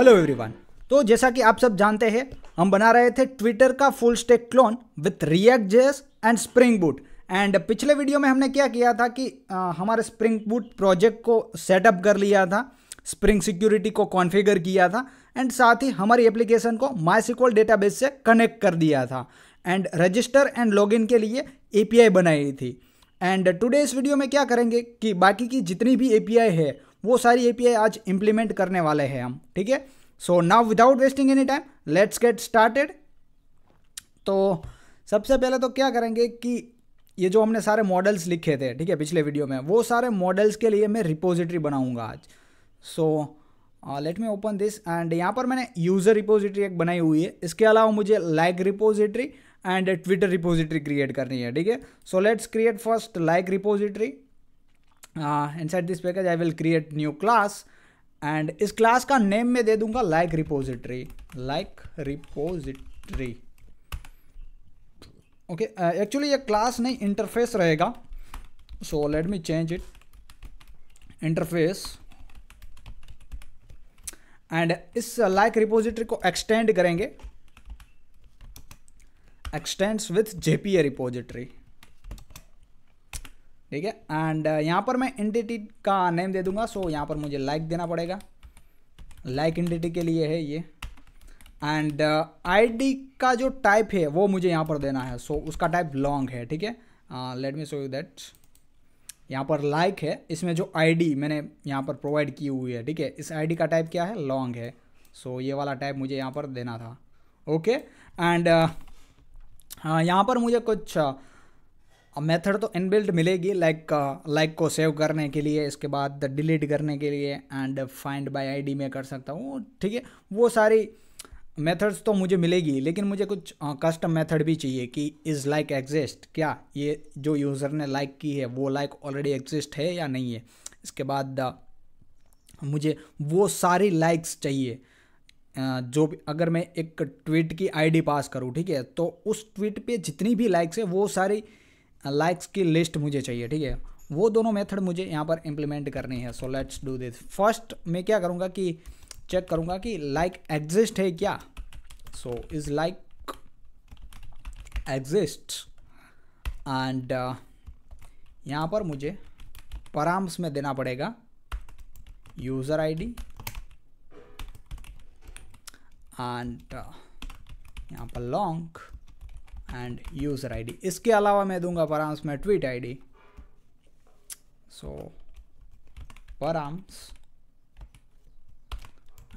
Hello everyone तो जैसा कि आप सब जानते हैं हम बना रहे थे ट्विटर का full stack clone with React JS and Spring Boot and पिछले वीडियो में हमने क्या किया था कि आ, हमारे स्प्रिंग बूट प्रोजेक्ट को सेटअप कर लिया था स्प्रिंग सिक्योरिटी को कॉन्फ़िगर किया था एंड साथ ही हमारी एप्लीकेशन को माई सिक्वल डेटाबेस से कनेक्ट कर दिया था एंड रजिस्टर एंड लॉगिन के लिए ए बनाई थी एंड टुडे इस वीडियो में क्या करेंगे कि बाकी की जितनी भी ए है वो सारी ए आज इम्प्लीमेंट करने वाले हैं हम ठीक है so now without wasting any time let's get started तो सबसे पहले तो क्या करेंगे कि ये जो हमने सारे मॉडल्स लिखे थे ठीक है पिछले वीडियो में वो सारे मॉडल्स के लिए मैं रिपोजिटरी बनाऊंगा आज so let me open this and यहाँ पर मैंने यूज़र रिपोजिटरी एक बनाई हुई है इसके अलावा मुझे like repository and Twitter repository create करनी है ठीक है so let's create first like repository inside this package I will create new class and इस क्लास का नेम में दे दूंगा like repository like repository okay actually ये क्लास नहीं इंटरफेस रहेगा so let me change it interface and इस like uh, repository को एक्सटेंड करेंगे एक्सटेंड्स विथ जेपीए रिपोजिटरी ठीक है एंड uh, यहाँ पर मैं एंटिटी का नेम दे दूंगा सो so, यहाँ पर मुझे लाइक देना पड़ेगा लाइक एंटिटी के लिए है ये एंड आईडी uh, का जो टाइप है वो मुझे यहाँ पर देना है सो so, उसका टाइप लॉन्ग है ठीक है let me show you that यहाँ पर लाइक like है इसमें जो आईडी मैंने यहाँ पर प्रोवाइड की हुई है ठीक है इस आईडी का टाइप क्या है लॉन्ग है सो so, ये वाला टाइप मुझे यहाँ पर देना था ओके एंड uh, uh, यहाँ पर मुझे कुछ uh, मेथड तो इनबिल्ट मिलेगी लाइक लाइक uh, को सेव करने के लिए इसके बाद डिलीट करने के लिए एंड फाइंड बाय आईडी में कर सकता हूँ ठीक है वो सारी मेथड्स तो मुझे मिलेगी लेकिन मुझे कुछ कस्टम uh, मेथड भी चाहिए कि इज़ लाइक एग्जिस्ट क्या ये जो यूज़र ने लाइक like की है वो लाइक ऑलरेडी एग्जिस्ट है या नहीं है इसके बाद uh, मुझे वो सारी लाइक्स चाहिए जो भी अगर मैं एक ट्वीट की आईडी पास करूँ ठीक है तो उस ट्वीट पे जितनी भी लाइक्स है वो सारी लाइक्स की लिस्ट मुझे चाहिए ठीक है वो दोनों मेथड मुझे यहाँ पर इम्प्लीमेंट करनी है so let's do this first मैं क्या करूँगा कि चेक करूँगा कि लाइक एग्जिस्ट है क्या so is like exist and यहाँ पर मुझे पराम्स में देना पड़ेगा यूज़र आईडी एंड यहाँ पर लॉन्ग एंड यूज़र आईडी इसके अलावा मैं दूंगा पराम्स में tweet ID so params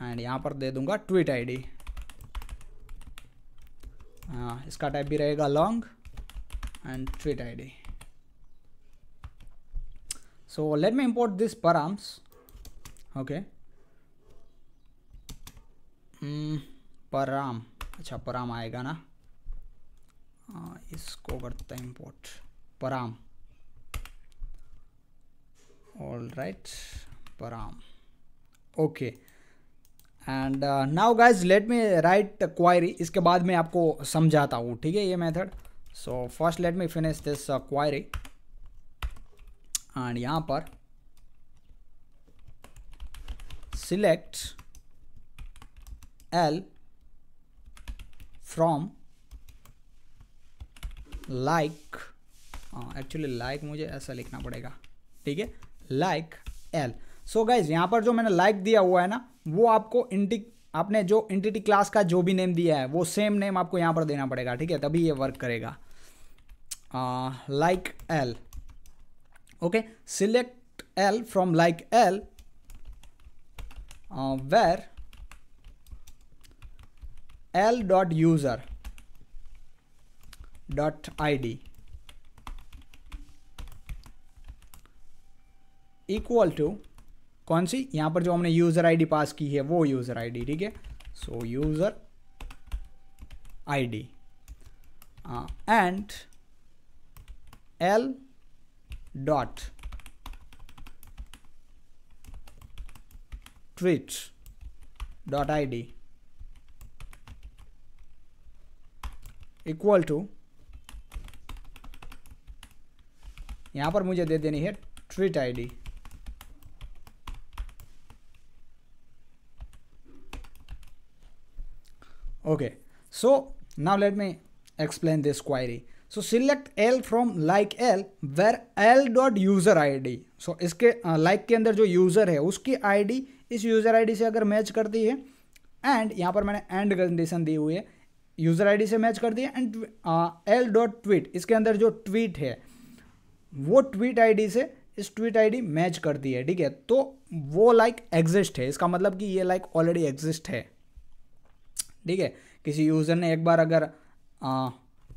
and यहाँ पर दे दूंगा ट्वीट आईडी हाँ इसका टाइप भी रहेगा long and tweet ID so let me import दिस params okay okay hmm, param अच्छा पराम आएगा ना हाँ, इसको करता है import param all right param okay and now guys let me write query इसके बाद मैं आपको समझाता हूँ ठीक है ये method so first let me finish this query and यहाँ पर select L from like actually like मुझे ऐसा लिखना पड़ेगा ठीक है लाइक एल सो गाइज यहाँ पर जो मैंने लाइक like दिया हुआ है ना वो आपको इंटी आपने जो इंटिटी क्लास का जो भी नेम दिया है वो सेम नेम आपको यहाँ पर देना पड़ेगा ठीक है तभी ये वर्क करेगा like L okay select L from like L where L dot user dot id equal to कौन सी यहां पर जो हमने यूज़र आईडी पास की है वो यूज़र आईडी ठीक है so user ID and L dot tweet dot ID equal to यहाँ पर मुझे दे देनी है tweet ID so so let me explain this query so select L from like L where L dot user I D so इसके like like के अंदर जो यूज़र है उसकी आईडी इस यूज़र आईडी से अगर मैच करती है एंड यहाँ पर मैंने एंड कंडीशन दी हुई है यूज़र आईडी से मैच कर दी है एंड एल डॉट ट्वीट इसके अंदर जो ट्वीट है वो ट्वीट आईडी से इस ट्वीट आईडी मैच करती है ठीक है तो वो लाइक like एग्जिस्ट है इसका मतलब कि ये लाइक ऑलरेडी एग्जिस्ट है ठीक है किसी यूज़र ने एक बार अगर आ,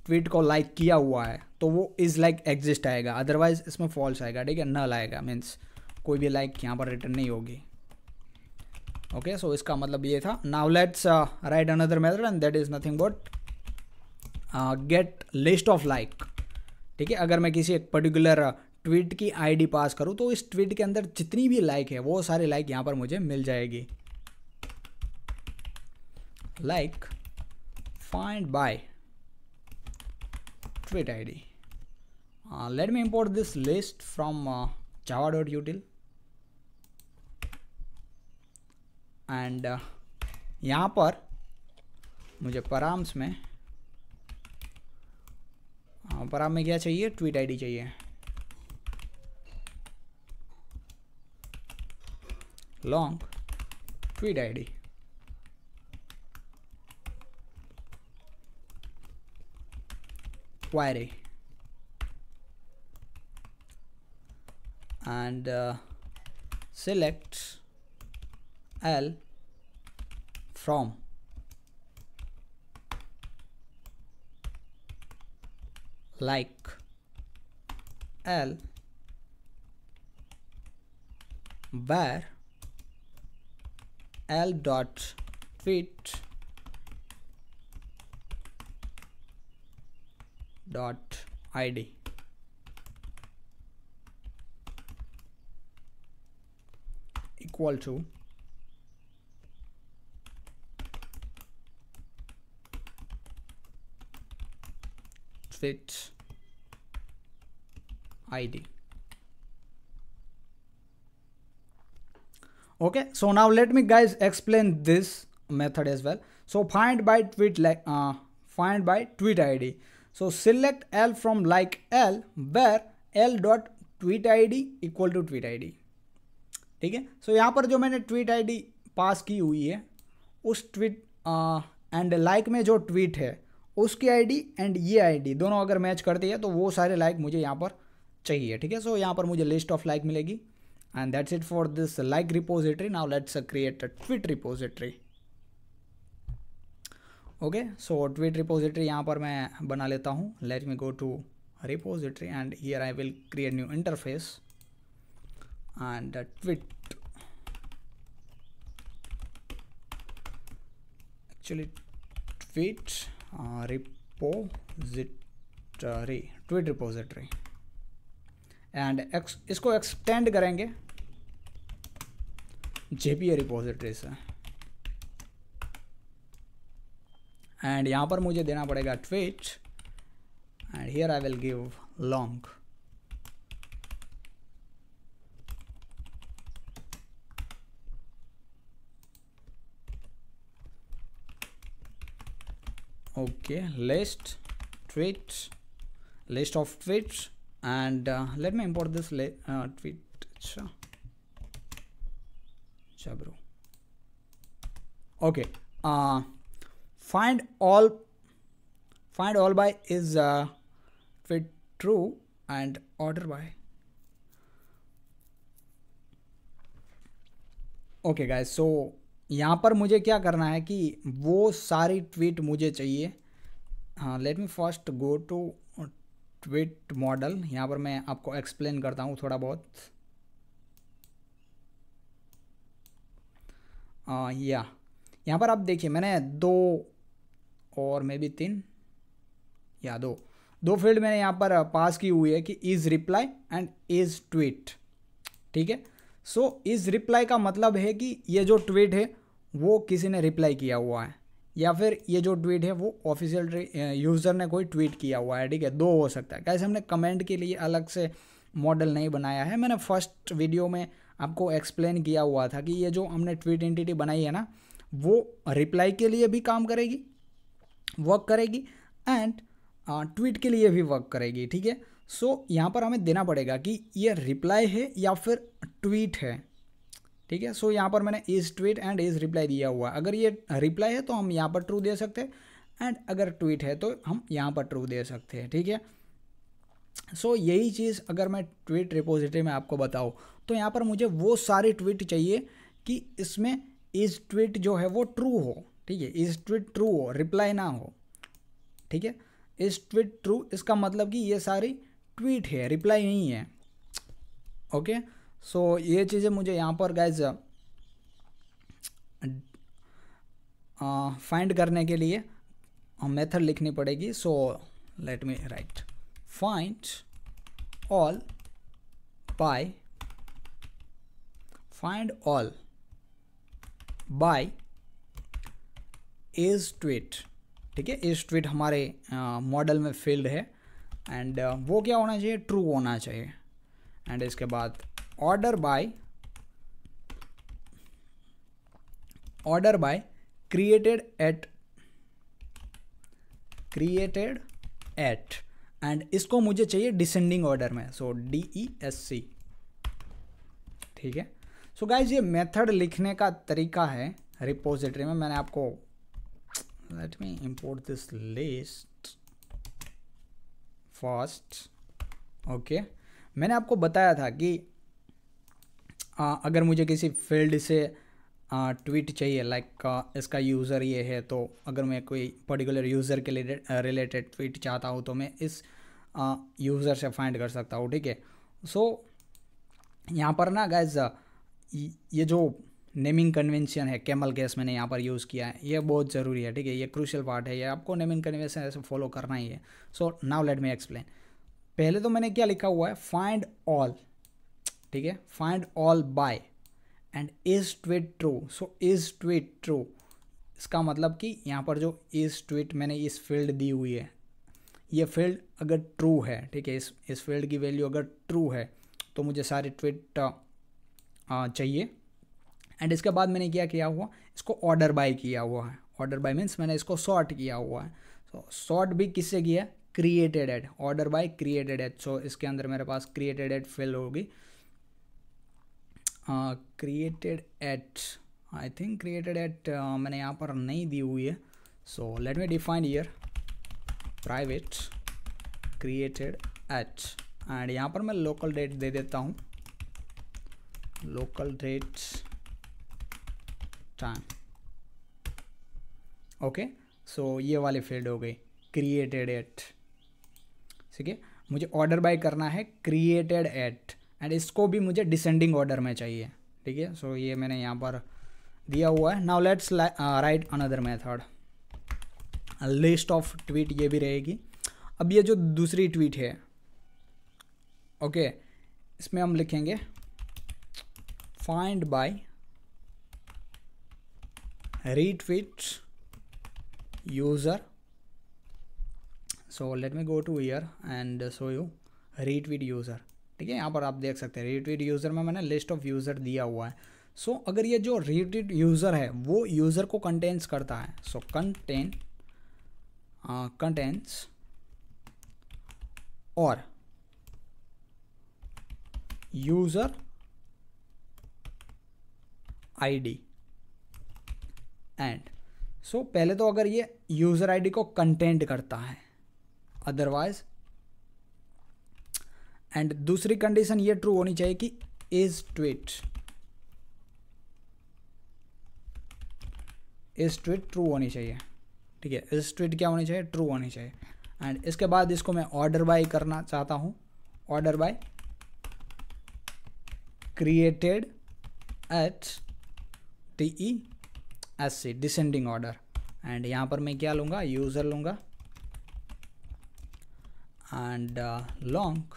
ट्वीट को लाइक किया हुआ है तो वो इज़ लाइक एग्जिस्ट आएगा अदरवाइज इसमें फॉल्स आएगा ठीक है नल आएगा मीन्स कोई भी लाइक यहाँ पर रिटर्न नहीं होगी ओके okay, सो so इसका मतलब ये था now let's write another method and that is nothing but get list of like ठीक है अगर मैं किसी एक पर्टिकुलर ट्वीट uh, की आईडी पास करूँ तो इस ट्वीट के अंदर जितनी भी लाइक है वो सारे लाइक यहाँ पर मुझे मिल जाएगी like find by tweet ID let me import this list from Java dot util and यहां यहाँ पर मुझे पराम्स में हाँ पर आप में क्या चाहिए ट्वीट आईडी चाहिए long tweet ID query and select L from like L where L dot tweet dot id equal to with id okay so now let me guys explain this method as well so find by tweet like uh, find by tweet id so select l from like l where l dot tweet id equal to tweet id ठीक है so so, यहाँ पर जो मैंने tweet ID पास की हुई है उस ट्वीट एंड लाइक में जो ट्वीट है उसकी आईडी एंड ये आईडी दोनों अगर मैच करती है तो वो सारे लाइक मुझे यहाँ पर चाहिए ठीक है सो यहाँ पर मुझे लिस्ट ऑफ लाइक मिलेगी and that's it for this like repository now let's create a tweet repository okay so tweet repository यहाँ पर मैं बना लेता हूँ let me go to repository and here I will create new interface and tweet actually tweet repository tweet repository and इसको extend करेंगे JPA repository से and यहाँ पर मुझे देना पड़ेगा tweet and here I will give long okay list tweet list of tweets and uh, let me import this uh, tweet chabro okay uh, find all find all by is uh, tweet true and order by okay guys so यहाँ पर मुझे क्या करना है कि वो सारी tweet मुझे चाहिए हाँ let me first go to tweet model यहाँ पर मैं आपको एक्सप्लेन करता हूँ थोड़ा बहुत आ, हाँ, या यहाँ पर आप देखिए मैंने दो और मे बी तीन या दो दो फील्ड मैंने यहाँ पर पास uh, की हुई है कि is reply and is tweet ठीक है सो so, इस रिप्लाई का मतलब है कि ये जो ट्वीट है वो किसी ने रिप्लाई किया हुआ है या फिर ये जो ट्वीट है वो ऑफिशियल यूज़र ने कोई ट्वीट किया हुआ है ठीक है दो हो सकता है कैसे हमने कमेंट के लिए अलग से मॉडल नहीं बनाया है मैंने फर्स्ट वीडियो में आपको एक्सप्लेन किया हुआ था कि ये जो हमने ट्वीट एंटिटी बनाई है ना वो रिप्लाई के लिए भी काम करेगी वर्क करेगी एंड ट्वीट के लिए भी वर्क करेगी ठीक है सो so, यहाँ पर हमें देना पड़ेगा कि ये रिप्लाई है या फिर ट्वीट है ठीक है सो so, यहाँ पर मैंने is tweet and is reply दिया हुआ अगर ये रिप्लाई है तो हम यहाँ पर ट्रू दे सकते हैं एंड अगर ट्वीट है तो हम यहाँ पर ट्रू दे सकते हैं ठीक है सो so, यही चीज़ अगर मैं ट्वीट रिपोजिटरी में आपको बताऊँ तो यहाँ पर मुझे वो सारे ट्वीट चाहिए कि इसमें इज ट्वीट जो है वो ट्रू हो ठीक है इज ट्वीट ट्रू हो रिप्लाई ना हो ठीक है इज ट्वीट ट्रू इसका मतलब कि ये सारी ट्वीट है रिप्लाई नहीं है ओके सो so, ये चीज़ें मुझे यहाँ पर गाइज फाइंड करने के लिए मेथड लिखनी पड़ेगी so let me write find all by find all by is tweet ठीक है इज ट्वीट हमारे मॉडल uh, में फील्ड है एंड uh, वो क्या होना चाहिए ट्रू होना चाहिए एंड इसके बाद order by order by created at created at and इसको मुझे चाहिए डिसेंडिंग ऑर्डर में सो डी ई एस सी ठीक है सो so गाइज ये मेथड लिखने का तरीका है रिपोजिटरी में मैंने आपको let me import this list fast okay मैंने आपको बताया था कि आ, अगर मुझे किसी फील्ड से आ, ट्वीट चाहिए लाइक इसका यूज़र ये है तो अगर मैं कोई पर्टिकुलर यूज़र के रिलेटेड ट्वीट चाहता हूँ तो मैं इस यूज़र से फाइंड कर सकता हूँ ठीक है सो यहाँ पर ना गैज़ ये जो नेमिंग कन्वेंशन है कैमल गैस मैंने यहाँ पर यूज़ किया है ये बहुत ज़रूरी है ठीक है ये क्रूशल पार्ट है ये आपको नेमिंग कन्वेंशन ऐसे फॉलो करना ही है so now let me explain पहले तो मैंने क्या लिखा हुआ है फाइंड ऑल ठीक है find all by and is tweet true so is tweet true इसका मतलब कि यहाँ पर जो इस ट्विट मैंने इस फील्ड दी हुई है ये फील्ड अगर ट्रू है ठीक है इस इस फील्ड की वैल्यू अगर ट्रू है तो मुझे सारे ट्विट चाहिए एंड इसके बाद मैंने क्या किया हुआ इसको ऑर्डर बाय किया हुआ है ऑर्डर बाय मीन्स मैंने इसको शॉर्ट किया हुआ है सो शॉर्ट भी किससे किया created at order by created at so इसके अंदर मेरे पास क्रिएटेड एड फेल होगी created at I think created at मैंने यहाँ पर नहीं दी हुई है so let me define here private created at and यहाँ पर मैं लोकल डेट दे देता हूँ local date time okay so ये वाले फील्ड हो गए क्रिएटेड एट ठीक है मुझे ऑर्डर बाय करना है क्रिएटेड एट एंड इसको भी मुझे डिसेंडिंग ऑर्डर में चाहिए ठीक है सो ये मैंने यहाँ पर दिया हुआ है now let's write another method list of tweet ये भी रहेगी अब ये जो दूसरी ट्वीट है ओके okay, इसमें हम लिखेंगे find by retweet user so let me go to here and so you retweet user ठीक है यहाँ पर आप देख सकते हैं रीट्वीट यूज़र में मैंने लिस्ट ऑफ यूज़र दिया हुआ है सो so, अगर ये जो रीट्वीट यूज़र है वो यूज़र को कंटेंस करता है सो कंटेन कंटेंस और user ID and so so, पहले तो अगर ये यूज़र आईडी को कंटेंट करता है अदरवाइज एंड दूसरी कंडीशन ये ट्रू होनी चाहिए कि इज ट्वीट इस ट्वीट ट्रू होनी चाहिए ठीक है इस ट्वीट क्या होनी चाहिए ट्रू होनी चाहिए एंड इसके बाद इसको मैं ऑर्डर बाय करना चाहता हूँ order by created at T E S C descending order and यहाँ पर मैं क्या लूँगा यूज़र लूँगा एंड लॉन्ग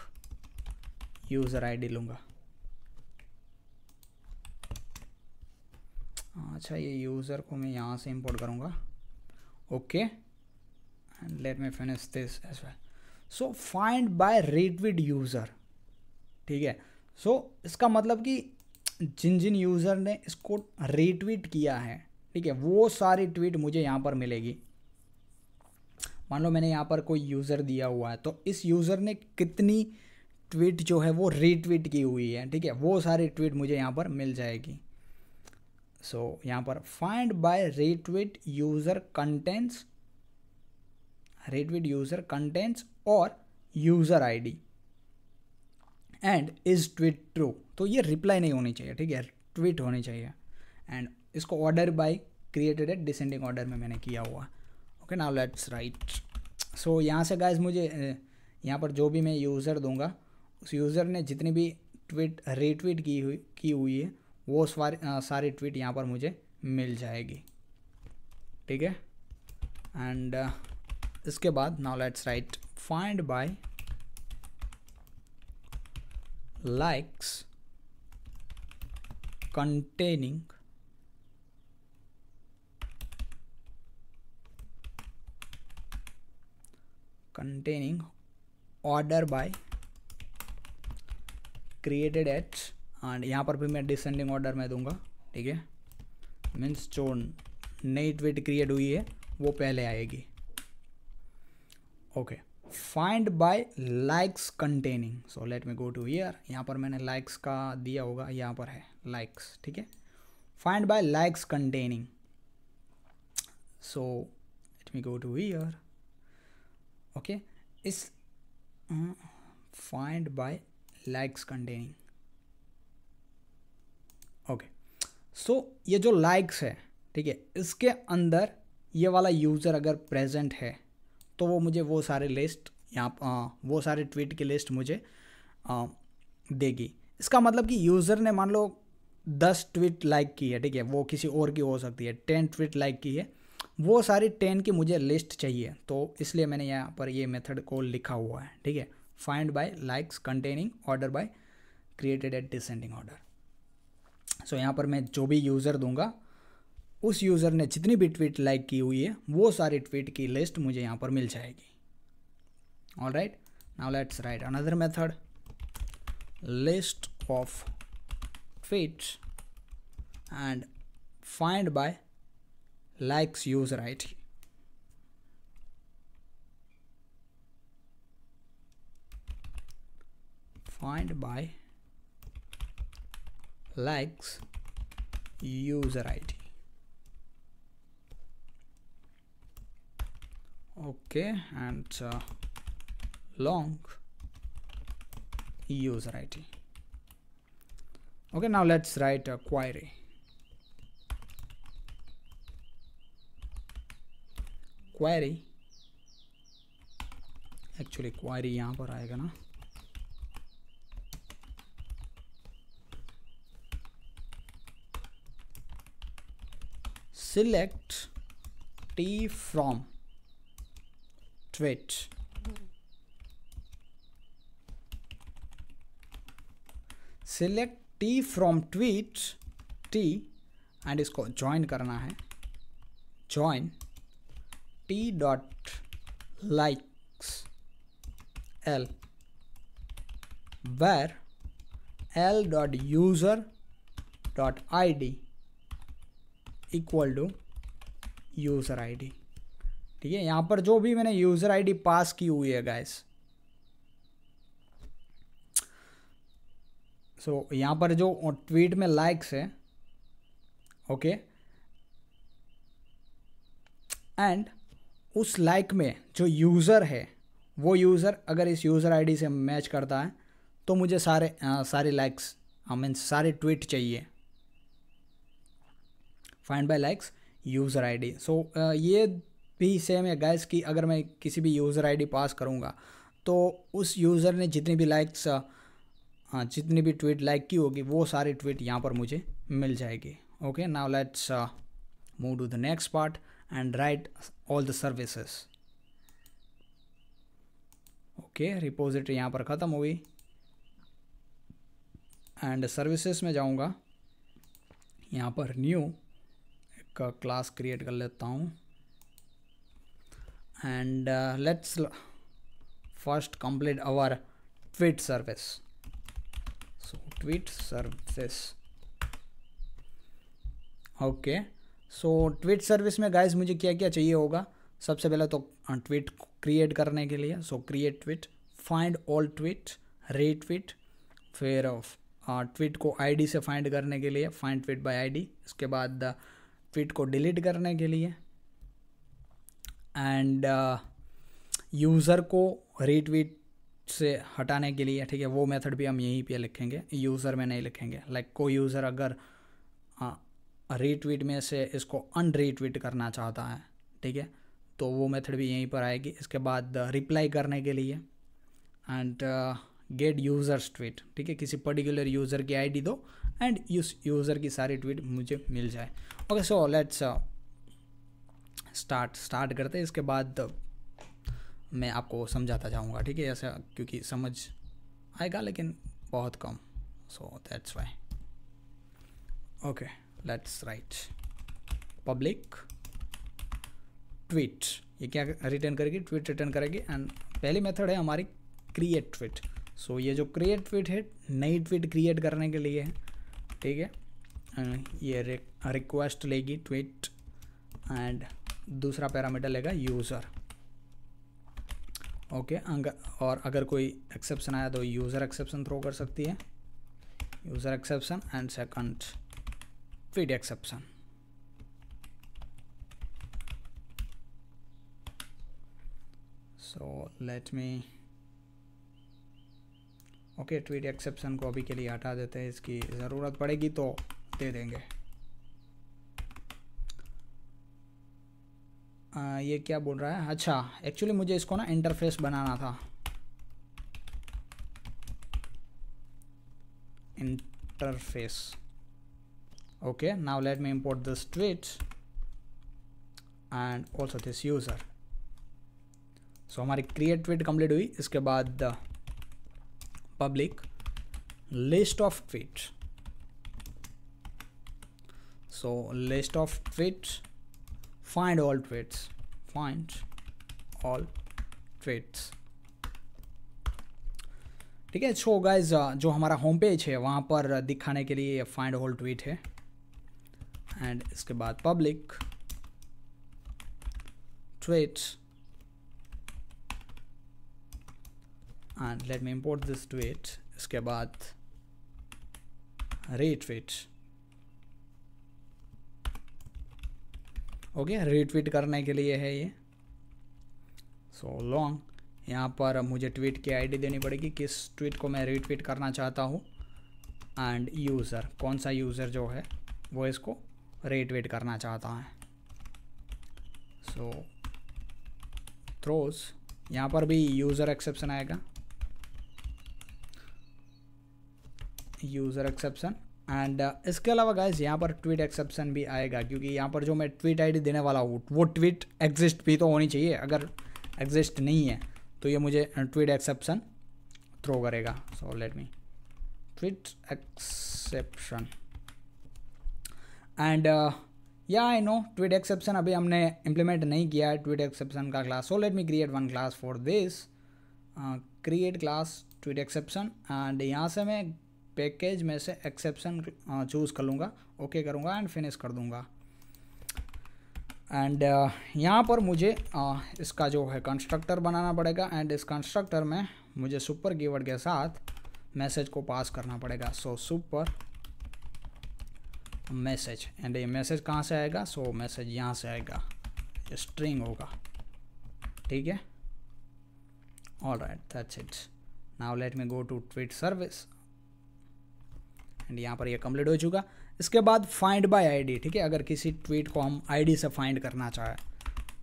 यूज़र आईडी लूँगा अच्छा ये यूज़र को मैं यहाँ से इंपोर्ट करूँगा okay and let me finish this as well so find by retweet user ठीक है सो so, इसका मतलब कि जिन जिन यूज़र ने इसको रीट्वीट किया है ठीक है वो सारी ट्वीट मुझे यहाँ पर मिलेगी मान लो मैंने यहाँ पर कोई यूज़र दिया हुआ है तो इस यूज़र ने कितनी ट्वीट जो है वो रीट्वीट की हुई है ठीक है वो सारी ट्वीट मुझे यहाँ पर मिल जाएगी सो so, यहाँ पर find by retweet user contents retweet user contents और user ID and is tweet true तो ये रिप्लाई नहीं होनी चाहिए ठीक है ट्वीट होनी चाहिए एंड इसको order by created at descending order में मैंने किया हुआ okay now let's write so यहाँ से गाइज मुझे यहाँ पर जो भी मैं यूज़र दूंगा उस यूज़र ने जितनी भी ट्वीट रीट्वीट की हुई की हुई है वो सारी ट्वीट यहाँ पर मुझे मिल जाएगी ठीक है एंड uh, इसके बाद now let's write find by likes containing containing order by created at and यहाँ पर भी मैं डिसेंडिंग ऑर्डर में दूंगा ठीक है मीन्स जो नई ट्वीट क्रिएट हुई है वो पहले आएगी okay find by likes containing so let me go to here यहाँ पर मैंने लाइक्स का दिया होगा यहाँ पर है लाइक्स ठीक है find by likes containing so let me go to here okay इस find by likes containing okay so ये जो लाइक्स है ठीक है इसके अंदर ये वाला यूज़र अगर प्रेजेंट है तो वो मुझे वो सारे लिस्ट यहाँ वो सारे ट्वीट की लिस्ट मुझे आ, देगी इसका मतलब कि यूज़र ने मान लो दस ट्वीट लाइक की है ठीक है वो किसी और की हो सकती है टेन ट्वीट लाइक की है वो सारी टेन की मुझे लिस्ट चाहिए तो इसलिए मैंने यहाँ पर ये मेथड को लिखा हुआ है ठीक है find by likes containing order by created at descending order so यहाँ पर मैं जो भी यूज़र दूंगा उस यूज़र ने जितनी भी ट्वीट लाइक की हुई है वो सारी ट्वीट की लिस्ट मुझे यहाँ पर मिल जाएगी all right now let's write another method list of tweets and find by likes user id find by likes user id okay and uh, long user id okay now let's write a query query actually query यहाँ पर आएगा ना select T from tweet select T from tweet T and इसको join करना है join t dot likes l where l dot user dot id equal to user id ठीक है यहां पर जो भी मैंने यूज़र आईडी पास की हुई है गाइस सो so, यहां पर जो ट्वीट में लाइक्स है ओके एंड उस लाइक में जो यूज़र है वो यूज़र अगर इस यूज़र आईडी से मैच करता है तो मुझे सारे आ, सारे लाइक्स आई मीन सारे ट्वीट चाहिए find by likes user ID so ये भी सेम है गैस कि अगर मैं किसी भी यूज़र आईडी पास करूँगा तो उस यूज़र ने जितनी भी लाइक्स जितनी भी ट्वीट लाइक की होगी वो सारी ट्वीट यहाँ पर मुझे मिल जाएगी okay now let's move to the next part and write all the services okay repository यहाँ पर ख़त्म हुई एंड सर्विसेज में जाऊँगा यहाँ पर न्यू एक क्लास क्रिएट कर लेता हूँ and let's first complete our tweet service so tweet service okay so tweet service में गाइज मुझे क्या क्या चाहिए होगा सबसे पहले तो ट्वीट हाँ, क्रिएट करने के लिए so create tweet find all tweet retweet फिर ट्वीट हाँ, को आईडी से फाइंड करने के लिए फाइंड ट्वीट बाय आईडी उसके बाद ट्वीट uh, को डिलीट करने के लिए एंड यूज़र uh, को रीट्वीट से हटाने के लिए ठीक है वो मेथड भी हम यहीं पे लिखेंगे यूज़र में नहीं लिखेंगे लाइक like, कोई यूज़र अगर हाँ, रीट्वीट में से इसको अन करना चाहता है ठीक है तो वो मेथड भी यहीं पर आएगी इसके बाद रिप्लाई uh, करने के लिए एंड गेट यूज़र्स ट्वीट ठीक है किसी पर्टिकुलर यूज़र की आईडी दो एंड उस यूज़र की सारी ट्वीट मुझे मिल जाए okay so let's start start करते हैं इसके बाद uh, मैं आपको समझाता जाऊँगा ठीक है ऐसा क्योंकि समझ आएगा लेकिन बहुत कम so that's why okay let's write public tweet ये क्या रिटर्न करेगी ट्वीट रिटर्न करेगी एंड पहली मेथड है हमारी क्रिएट ट्वीट सो ये जो क्रिएट ट्वीट है नई ट्वीट क्रिएट करने के लिए है ठीक है ये रिक्वेस्ट लेगी ट्वीट एंड दूसरा पैरामीटर लेगा यूज़र ओके okay, और अगर कोई एक्सेप्शन आया तो यूज़र एक्सेप्शन थ्रो कर सकती है user exception and second feed exception so let me okay tweet exception को अभी के लिए हटा देते हैं इसकी ज़रूरत पड़ेगी तो दे देंगे आ, ये क्या बोल रहा है अच्छा एक्चुअली मुझे इसको ना इंटरफेस बनाना था interface okay now let me import this tweet and also this so so हमारी क्रिएट ट्वीट कंप्लीट हुई इसके बाद public list of tweet so list of tweet find all tweets find all tweets ठीक है so guys uh, जो हमारा home page है वहाँ पर दिखाने के लिए फाइंड ऑल ट्वीट है एंड इसके बाद public tweet and let me import this tweet इसके बाद रीट्वीट ओके okay, रीट्वीट करने के लिए है ये सो so, लॉन्ग यहाँ पर मुझे ट्वीट की आईडी देनी पड़ेगी किस ट्वीट को मैं रीट्वीट करना चाहता हूँ एंड यूज़र कौन सा यूज़र जो है वो इसको रेट वेट करना चाहता है सो थ्रोस यहाँ पर भी यूज़र एक्सेप्शन आएगा यूज़र एक्सेप्शन एंड इसके अलावा गाइज यहाँ पर ट्वीट एक्सेप्शन भी आएगा क्योंकि यहाँ पर जो मैं ट्वीट आईडी देने वाला हूँ वो ट्वीट एग्जिस्ट भी तो होनी चाहिए अगर एग्जिस्ट नहीं है तो ये मुझे ट्वीट एक्सेप्शन थ्रो करेगा so let me tweet exception and या आई नो ट्विट एक्सेप्शन अभी हमने इम्प्लीमेंट नहीं किया है ट्विट एक्सेप्शन का class so let me create one class for this create class tweet exception and यहाँ से मैं पैकेज में से एक्सेप्शन चूज़ uh, कर लूँगा ओके okay करूँगा एंड फिनिश कर दूँगा एंड uh, यहाँ पर मुझे uh, इसका जो है कंस्ट्रक्टर बनाना पड़ेगा एंड इस कंस्ट्रक्टर में मुझे सुपर कीवर्ड के साथ मैसेज को पास करना पड़ेगा सो सुपर मैसेज एंड ये मैसेज कहाँ से आएगा सो मैसेज यहाँ से आएगा स्ट्रिंग होगा ठीक है all right that's it now let me go to tweet service and यहाँ पर ये कंप्लीट हो चुका इसके बाद फाइंड बाय आईडी ठीक है अगर किसी ट्वीट को हम आईडी से फाइंड करना चाहें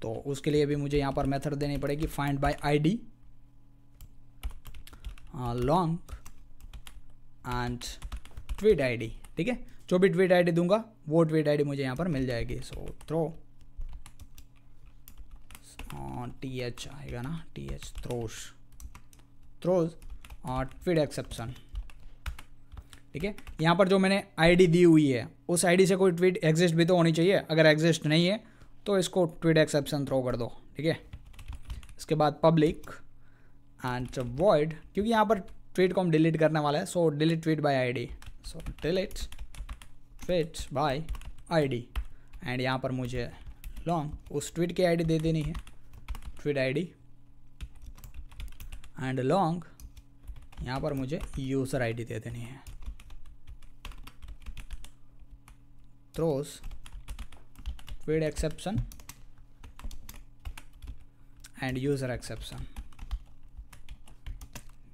तो उसके लिए भी मुझे यहाँ पर मेथड देनी पड़ेगी find by ID long and tweet ID ठीक है जो भी ट्वीट आईडी दूंगा वो ट्वीट आईडी मुझे यहाँ पर मिल जाएगी सो थ्रो टी एच आएगा ना T H throws throws tweet exception ठीक है यहाँ पर जो मैंने आईडी दी हुई है उस आईडी से कोई ट्वीट एग्जिस्ट भी तो होनी चाहिए अगर एग्जिस्ट नहीं है तो इसको ट्वीट एक्सेप्शन थ्रो कर दो ठीक है इसके बाद पब्लिक एंड वॉइड क्योंकि यहाँ पर ट्वीट को हम डिलीट करने वाला है so delete tweet by ID so delete fetch by ID and यहाँ पर मुझे लॉन्ग उस ट्वीट की आईडी दे देनी है ट्वीट आईडी एंड लॉन्ग यहाँ पर मुझे यूज़र आईडी दे देनी है throws tweet exception and user exception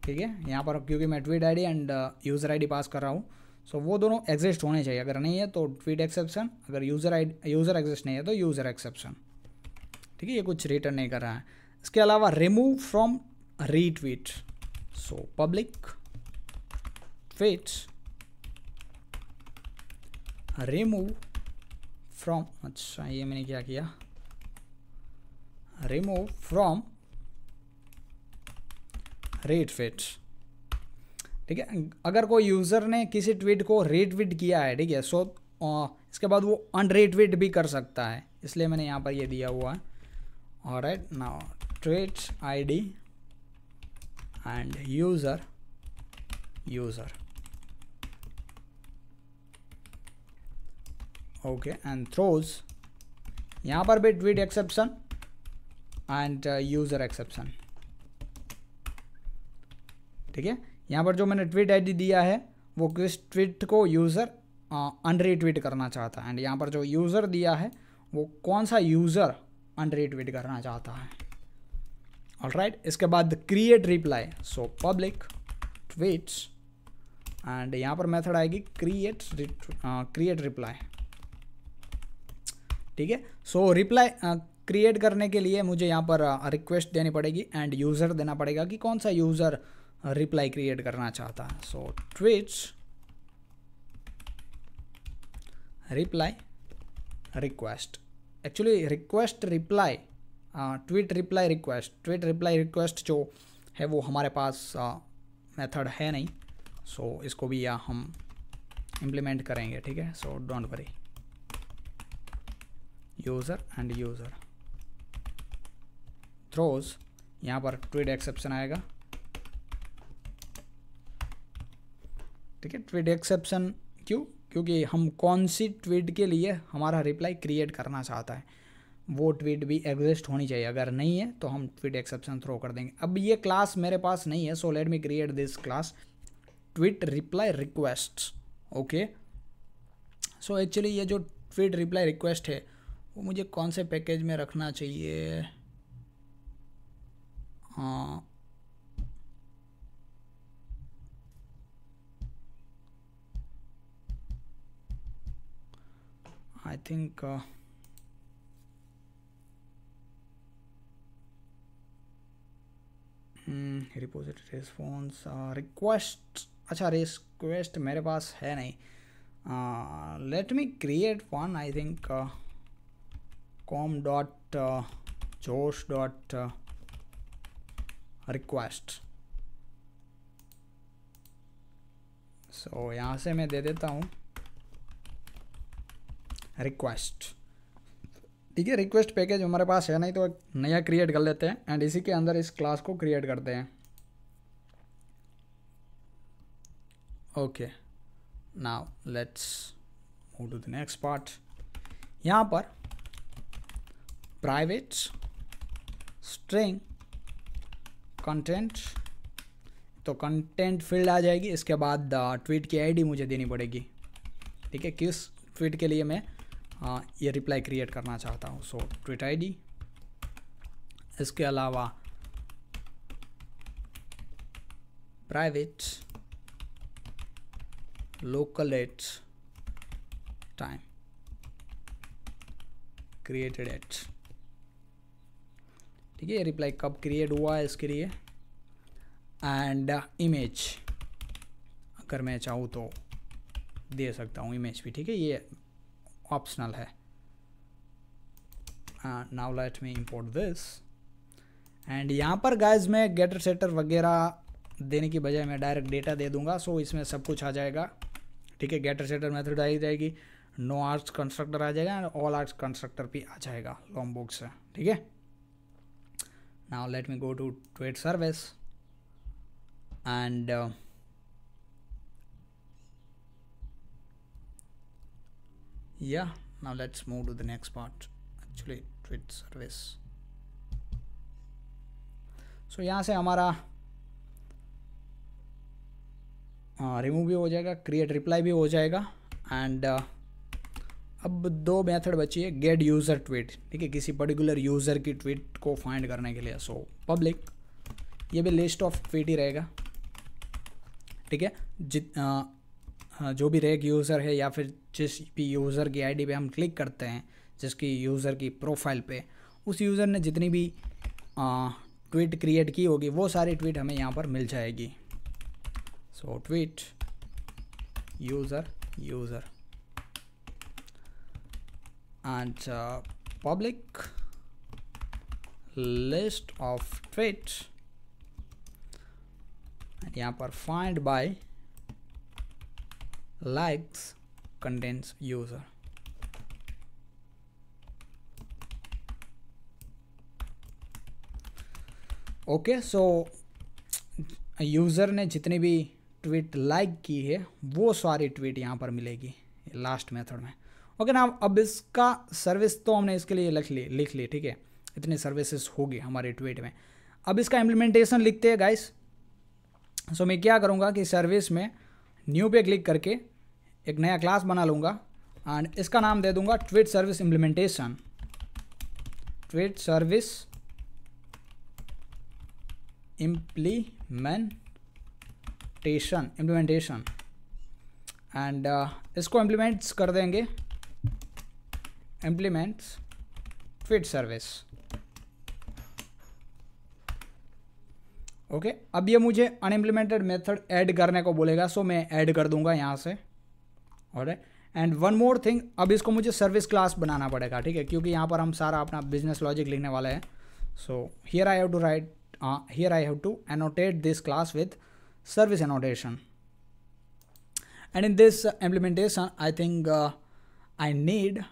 ठीक है यहाँ पर क्योंकि मैं tweet ID and user ID pass कर रहा हूँ सो so, वो दोनों एग्जिस्ट होने चाहिए अगर नहीं है तो ट्वीट एक्सेप्शन अगर यूज़र आई यूज़र एग्जिस्ट नहीं है तो यूज़र एक्सेप्शन ठीक है ये कुछ रिटर्न नहीं कर रहा है इसके अलावा remove from retweet so public tweet remove from अच्छा ये मैंने क्या किया रिमूव फ्रॉम रीट्वीट ठीक है अगर कोई यूज़र ने किसी ट्वीट को रीट्वीट किया है ठीक है सो इसके बाद वो अनरीट्वीट भी कर सकता है इसलिए मैंने यहाँ पर ये दिया हुआ है और right now tweet D and user user okay and throws यहाँ पर भी tweet exception and user exception ठीक है यहाँ पर जो मैंने ट्वीट आईडी दिया है वो किस ट्वीट को यूज़र अनरीट्वीट करना चाहता है एंड यहाँ पर जो यूज़र दिया है वो कौन सा यूज़र अनरीट्वीट करना चाहता है ऑल राइट right, इसके बाद create reply so public tweets and यहाँ पर मेथड आएगी क्रिएट क्रिएट रिप्लाई ठीक है सो रिप्लाई क्रिएट करने के लिए मुझे यहाँ पर रिक्वेस्ट देनी पड़ेगी एंड यूज़र देना पड़ेगा कि कौन सा यूज़र uh, रिप्लाई क्रिएट करना चाहता है so twitch reply request actually request reply tweet reply request tweet reply request जो है वो हमारे पास मेथड है नहीं सो so, इसको भी या हम इम्प्लीमेंट करेंगे ठीक है so don't worry user and user throws यहाँ पर ट्वीट एक्सेप्शन आएगा ठीक है ट्विट एक्सेप्शन क्यों क्योंकि हम कौन सी ट्वीट के लिए हमारा रिप्लाई क्रिएट करना चाहता है वो ट्वीट भी एग्जिस्ट होनी चाहिए अगर नहीं है तो हम ट्वीट एक्सेप्शन थ्रो कर देंगे अब ये क्लास मेरे पास नहीं है so let me create this class tweet reply request okay so actually ये जो ट्वीट रिप्लाई रिक्वेस्ट है वो मुझे कौन से पैकेज में रखना चाहिए हाँ I think uh, repository response request अच्छा रिक्वेस्ट मेरे पास है नहीं let me create one I think com dot Josh dot request so यहाँ से मैं दे देता हूँ रिक्वेस्ट ठीक है रिक्वेस्ट पैकेज हमारे पास है नहीं तो नया क्रिएट कर लेते हैं एंड इसी के अंदर इस क्लास को क्रिएट करते हैं okay now let's move to the next part यहाँ पर प्राइवेट स्ट्रिंग कंटेंट तो कंटेंट फील्ड आ जाएगी इसके बाद ट्वीट uh, की आईडी मुझे देनी पड़ेगी ठीक है किस ट्वीट के लिए मैं हाँ, ये रिप्लाई क्रिएट करना चाहता हूँ सो ट्विट डी इसके अलावा private local at time created at ठीक है रिप्लाई कब क्रिएट हुआ है इसके लिए एंड इमेज uh, अगर मैं चाहूँ तो दे सकता हूँ इमेज भी ठीक है ये ऑप्शनल है now let me import this and यहाँ पर गाइज मैं गेटर सेटर वगैरह देने की बजाय मैं डायरेक्ट डेटा दे दूंगा सो so, इसमें सब कुछ आ जाएगा ठीक है गेटर सेटर मेथड आई जाएगी नो आर्ट्स कंस्ट्रक्टर आ जाएगा एंड ऑल आर्ट्स कंस्ट्रक्टर भी आ जाएगा लॉन्ग बॉक्स से ठीक है now let me go to tweet service and yeah now let's move to the next part actually tweet service so यहाँ से हमारा रिमूव भी हो जाएगा क्रिएट रिप्लाई भी हो जाएगा एंड uh, अब दो मेथड बची है गेट यूज़र ट्वीट ठीक है किसी पर्टिकुलर यूज़र की ट्वीट को फाइंड करने के लिए सो so, पब्लिक ये भी लिस्ट ऑफ ट्वीट ही रहेगा ठीक है जित हाँ, जो भी रेग यूज़र है या फिर जिस भी यूज़र की आईडी पे हम क्लिक करते हैं जिसकी यूज़र की प्रोफाइल पे उस यूज़र ने जितनी भी आ, ट्वीट क्रिएट की होगी वो सारी ट्वीट हमें यहाँ पर मिल जाएगी so tweet user user and public list of tweet यहाँ पर find by likes contains user okay so user ने जितनी भी ट्वीट लाइक की है वो सारी ट्वीट यहाँ पर मिलेगी लास्ट मेथड में ओके ना अब इसका सर्विस तो हमने इसके लिए लिख ली लिख ली ठीक है इतनी सर्विसेज होगी हमारे ट्वीट में अब इसका इम्प्लीमेंटेशन लिखते हैं गाइस सो मैं क्या करूँगा कि सर्विस में न्यू पे क्लिक करके एक नया क्लास बना लूँगा एंड इसका नाम दे दूँगा tweet service implementation tweet service implementation implementation and इसको इम्प्लीमेंट्स कर देंगे इम्प्लीमेंट्स ट्वीट सर्विस ओके अब ये मुझे अनइम्प्लीमेंटेड मेथड ऐड करने को बोलेगा सो मैं ऐड कर दूंगा यहाँ से और एंड वन मोर थिंग अब इसको मुझे सर्विस क्लास बनाना पड़ेगा ठीक है क्योंकि यहाँ पर हम सारा अपना बिजनेस लॉजिक लिखने वाले हैं so here I have to write here I have to annotate this class with service annotation and in this implementation I think I need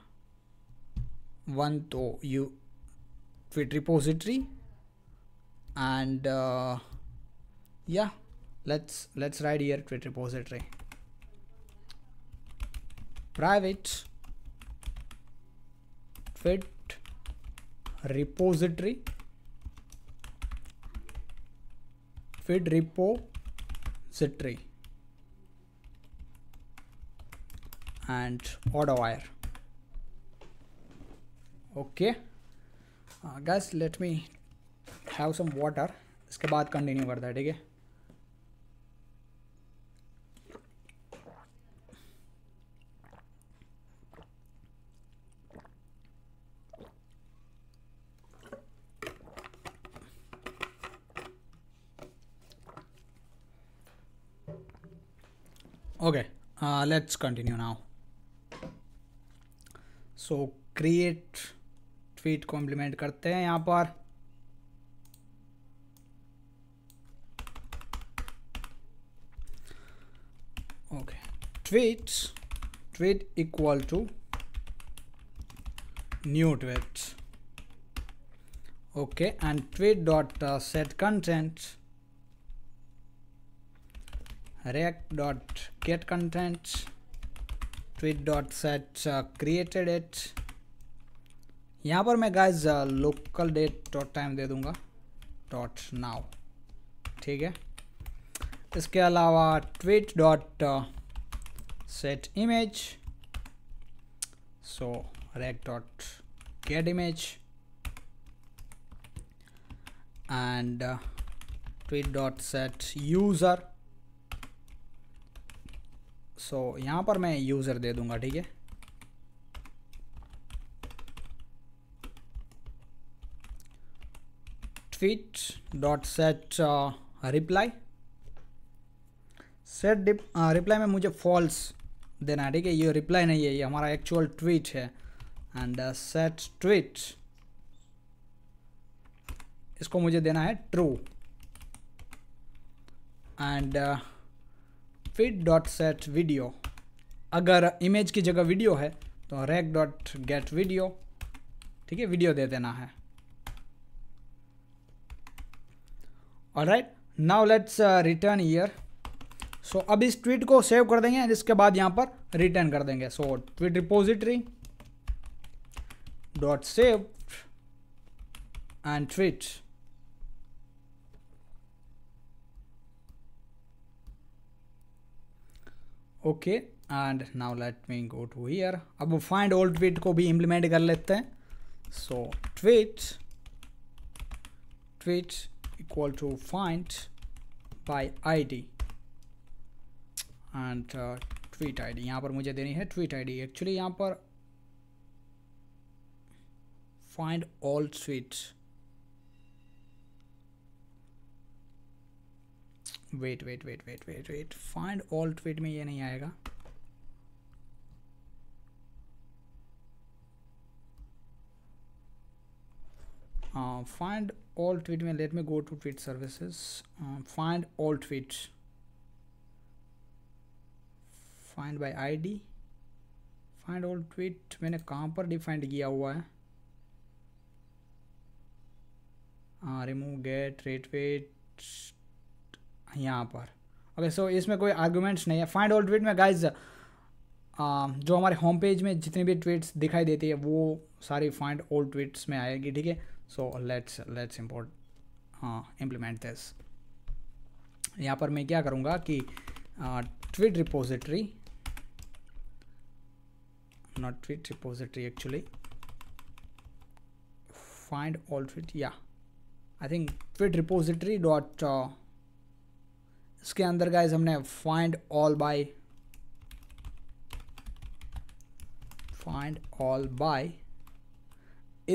one to you fit repository and या let's let's write your tweet repository private fit repository fit repository and order wire okay uh, guys let me have some water इसके बाद continue करता है ठीक है okay uh, let's continue now so create tweet को implement करते हैं यहाँ पर okay tweet tweet equal to new tweet okay and tweet dot set content react dot get content tweet dot set uh, created it यहाँ पर मैं guys local date dot time दे दूंगा डॉट नाउ ठीक है इसके अलावा tweet dot set image so rec dot get image and tweet dot set user so so, यहाँ पर मैं यूज़र दे दूँगा ठीक है tweet dot set reply set reply में मुझे फॉल्स देना है ठीक है ये रिप्लाई नहीं है ये हमारा एक्चुअल ट्वीट है एंड सेट ट्वीट इसको मुझे देना है true and uh, fit dot set video अगर इमेज की जगह वीडियो है तो रैक डॉट गेट वीडियो ठीक है वीडियो दे देना है और right now let's return here so अब इस ट्वीट को सेव कर देंगे इसके बाद यहाँ पर रिटर्न कर देंगे so tweet repository dot save and tweet okay and now let me go to here अब फाइंड ओल्ड ट्वीट को भी इम्प्लीमेंट कर लेते हैं so tweet tweet equal to find by ID and tweet ID यहां पर मुझे देनी है ट्वीट आईडी एक्चुअली यहां पर find all tweets wait wait wait wait wait wait find all tweet में ये नहीं आएगा फाइंड ऑल ट्वीट में let me go to tweet services find all tweet find by ID find all tweet मैंने कहाँ पर डिफाइंड किया हुआ है रिमूव गेट रेट वेट यहाँ पर ओके सो इसमें कोई आर्गूमेंट्स नहीं है फाइंड ऑल ट्वीट में गाइज um, जो हमारे होम पेज में जितनी भी ट्वीट्स दिखाई देती है वो सारी फाइंड ऑल ट्वीट्स में आएगी ठीक है सो लेट्स लेट्स इम्पोर्ट हाँ इम्प्लीमेंट दिस यहाँ पर मैं क्या करूँगा कि tweet repository not tweet repository actually find all tweet या I think tweet repository dot इसके अंदर गाइज हमने find all by find all by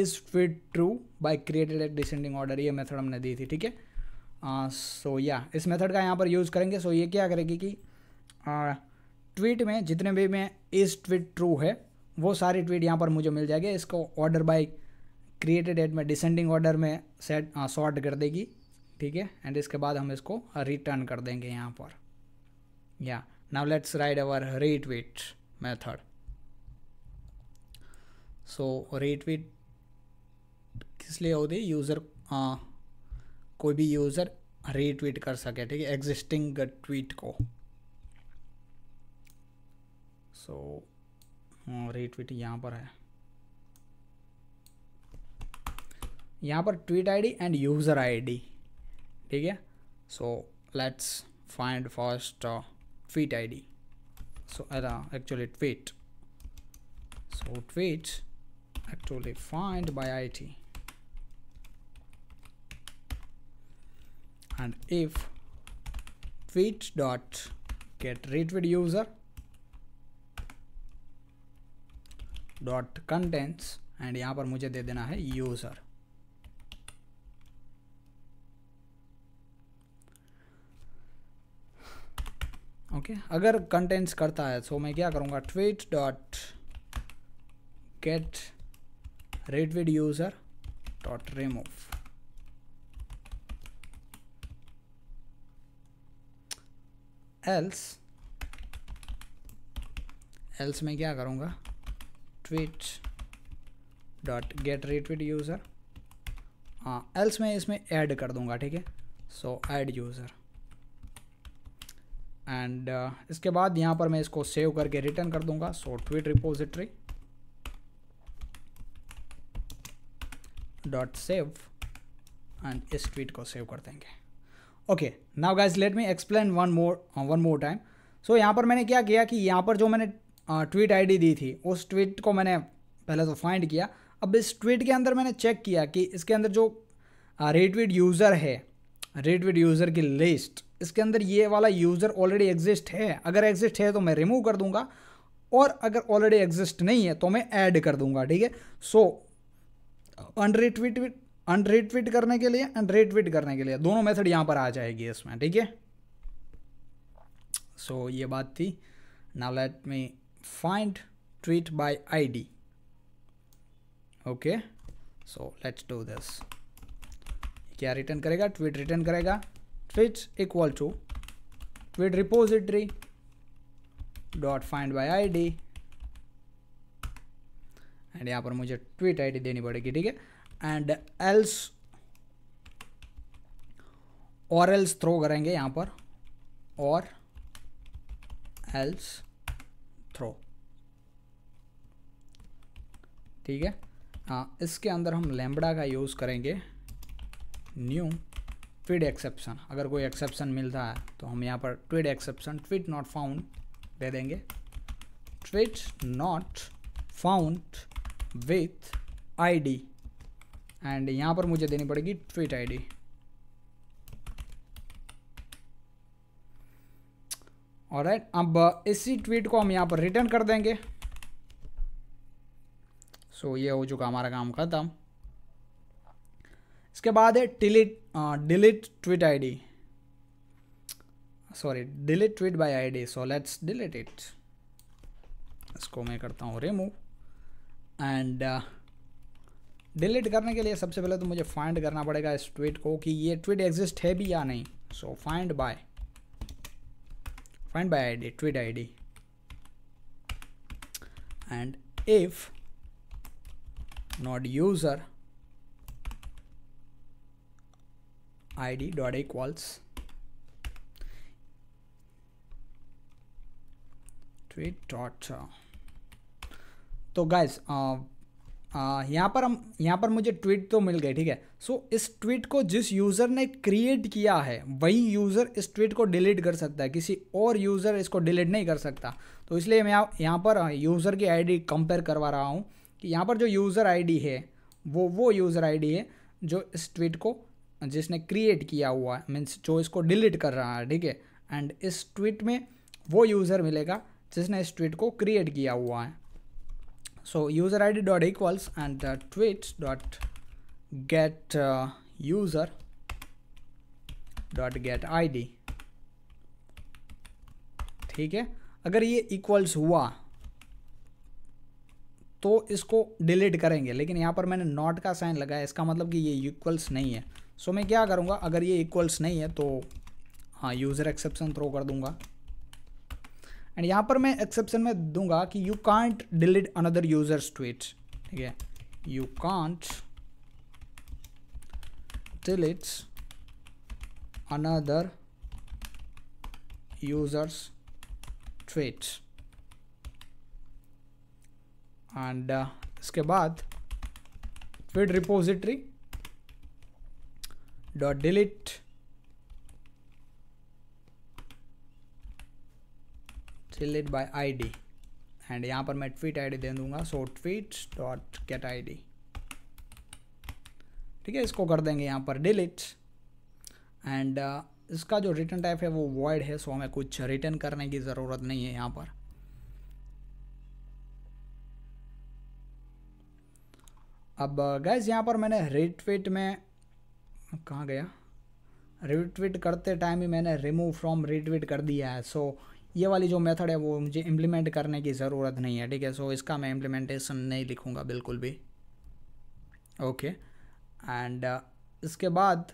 is fit true by created at descending order ये मेथड हमने दी थी ठीक है सो uh, या इस मेथड का यहाँ पर यूज़ करेंगे सो so ये क्या करेगी कि ट्वीट uh, में जितने भी में इज ट्वीट ट्रू है वो सारी ट्वीट यहाँ पर मुझे मिल जाएगी इसको ऑर्डर बाय क्रिएटेड एट में डिसेंडिंग ऑर्डर में सेट सॉर्ट uh, कर देगी ठीक है एंड इसके बाद हम इसको रिटर्न कर देंगे यहाँ पर या now let's write our retweet method so retweet किस लिए होती है यूज़र कोई भी यूज़र रीट्वीट कर सके ठीक है एग्जिस्टिंग ट्वीट को सो रीट्वीट हाँ, यहाँ पर है यहाँ पर tweet ID and user ID ठीक है so let's find first tweet I D so actually tweet so tweet actually find by I T and if tweet dot get retweet user dot contents and यहां पर मुझे दे देना है user okay अगर contents करता है सो मैं क्या करूँगा tweet dot get retweeted user dot remove else else में क्या करूँगा tweet dot get retweeted user हाँ एल्स में इसमें ऐड कर दूँगा ठीक है so add user and uh, इसके बाद यहाँ पर मैं इसको सेव करके रिटर्न कर दूंगा so tweet repository dot save and इस ट्वीट को सेव कर देंगे okay now guys let me explain one more one more time so यहाँ पर मैंने क्या किया कि यहाँ पर जो मैंने ट्वीट uh, आईडी दी थी उस ट्वीट को मैंने पहले तो फाइंड किया अब इस ट्वीट के अंदर मैंने चेक किया कि इसके अंदर जो रेटवीट uh, यूज़र है रेटवीट यूज़र की लिस्ट इसके अंदर ये वाला यूज़र ऑलरेडी एग्जिस्ट है अगर एग्जिस्ट है तो मैं रिमूव कर दूंगा और अगर ऑलरेडी एग्जिस्ट नहीं है तो मैं ऐड कर दूंगा ठीक है सो अनरिट्वीट अनरिट्वीट करने के लिए रिट्वीट करने के लिए दोनों मेथड यहाँ पर आ जाएगी इसमें ठीक है सो ये बात थी now let me find tweet by I okay so let's do this क्या रिटर्न करेगा ट्वीट रिटर्न करेगा fetch equal to with repository dot find by ID and यहाँ पर मुझे ट्वीट आईडी देनी पड़ेगी ठीक है एंड एल्स और एल्स थ्रो करेंगे यहाँ पर और एल्स थ्रो ठीक है हाँ इसके अंदर हम लेम्बड़ा का यूज़ करेंगे न्यू ट्विट एक्सेप्शन अगर कोई एक्सेप्शन मिलता है तो हम यहाँ पर tweet exception tweet not found दे देंगे tweet not found with ID and यहाँ पर मुझे देनी पड़ेगी ट्वीट आईडी और अब इसी ट्वीट को हम यहाँ पर रिटर्न कर देंगे सो so, ये हो चुका हमारा काम खत्म इसके बाद है delete delete tweet ID sorry delete tweet by ID so let's delete it इसको मैं करता हूँ रिमूव एंड डिलीट करने के लिए सबसे पहले तो मुझे फाइंड करना पड़ेगा इस ट्वीट को कि ये ट्वीट एग्जिस्ट है भी या नहीं so find by find by ID tweet ID and if not user id dot equals tweet dot uh, तो गाइज uh, uh, यहाँ पर हम यहाँ पर मुझे ट्वीट तो मिल गए ठीक है सो so, इस ट्वीट को जिस यूज़र ने क्रिएट किया है वही यूज़र इस ट्वीट को डिलीट कर सकता है किसी और यूज़र इसको डिलीट नहीं कर सकता तो इसलिए मैं यहाँ पर यूज़र की आईडी कंपेयर करवा रहा हूँ कि यहाँ पर जो यूज़र आईडी है वो वो यूज़र आईडी है जो इस ट्वीट को जिसने क्रिएट किया हुआ है मीन्स जो इसको डिलीट कर रहा है ठीक है एंड इस ट्वीट में वो यूज़र मिलेगा जिसने इस ट्वीट को क्रिएट किया हुआ है so user I D dot equals and tweets dot get user dot get I D ठीक है अगर ये इक्वल्स हुआ तो इसको डिलीट करेंगे लेकिन यहाँ पर मैंने नॉट का साइन लगाया इसका मतलब कि ये इक्वल्स नहीं है सो मैं क्या करूँगा अगर ये इक्वल्स नहीं है तो हाँ यूज़र एक्सेप्शन थ्रो कर दूँगा एंड यहाँ पर मैं एक्सेप्शन में दूंगा कि you can't delete another user's tweet ठीक है you can't delete another user's tweet and इसके बाद tweet repository dot delete delete by id and यहाँ पर मैं ट्वीट आईडी दे दूंगा so tweet dot get I ठीक है इसको कर देंगे यहाँ पर डिलीट एंड uh, इसका जो रिटर्न टाइप है वो वॉइड है सो हमें कुछ रिटर्न करने की ज़रूरत नहीं है यहाँ पर अब गैस uh, यहाँ पर मैंने रिट्वीट में कहाँ गया रिट्वीट करते टाइम ही मैंने रिमूव फ्रॉम रिट्वीट कर दिया है सो so, ये वाली जो मेथड है वो मुझे इम्प्लीमेंट करने की ज़रूरत नहीं है ठीक है सो so, इसका मैं इम्प्लीमेंटेशन नहीं लिखूँगा बिल्कुल भी ओके okay. एंड uh, इसके बाद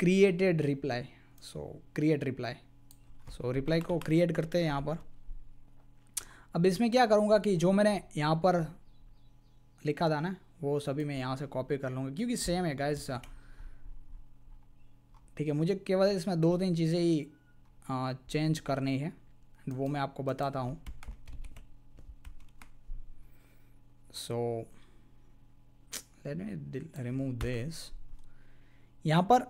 created reply so create reply so reply को क्रिएट करते हैं यहाँ पर अब इसमें क्या करूँगा कि जो मैंने यहाँ पर लिखा था ना वो सभी मैं यहाँ से कॉपी कर लूँगा क्योंकि सेम है गाइस ठीक है मुझे केवल इसमें दो तीन चीज़ें ही चेंज करनी है वो मैं आपको बताता हूँ so let me remove this यहाँ पर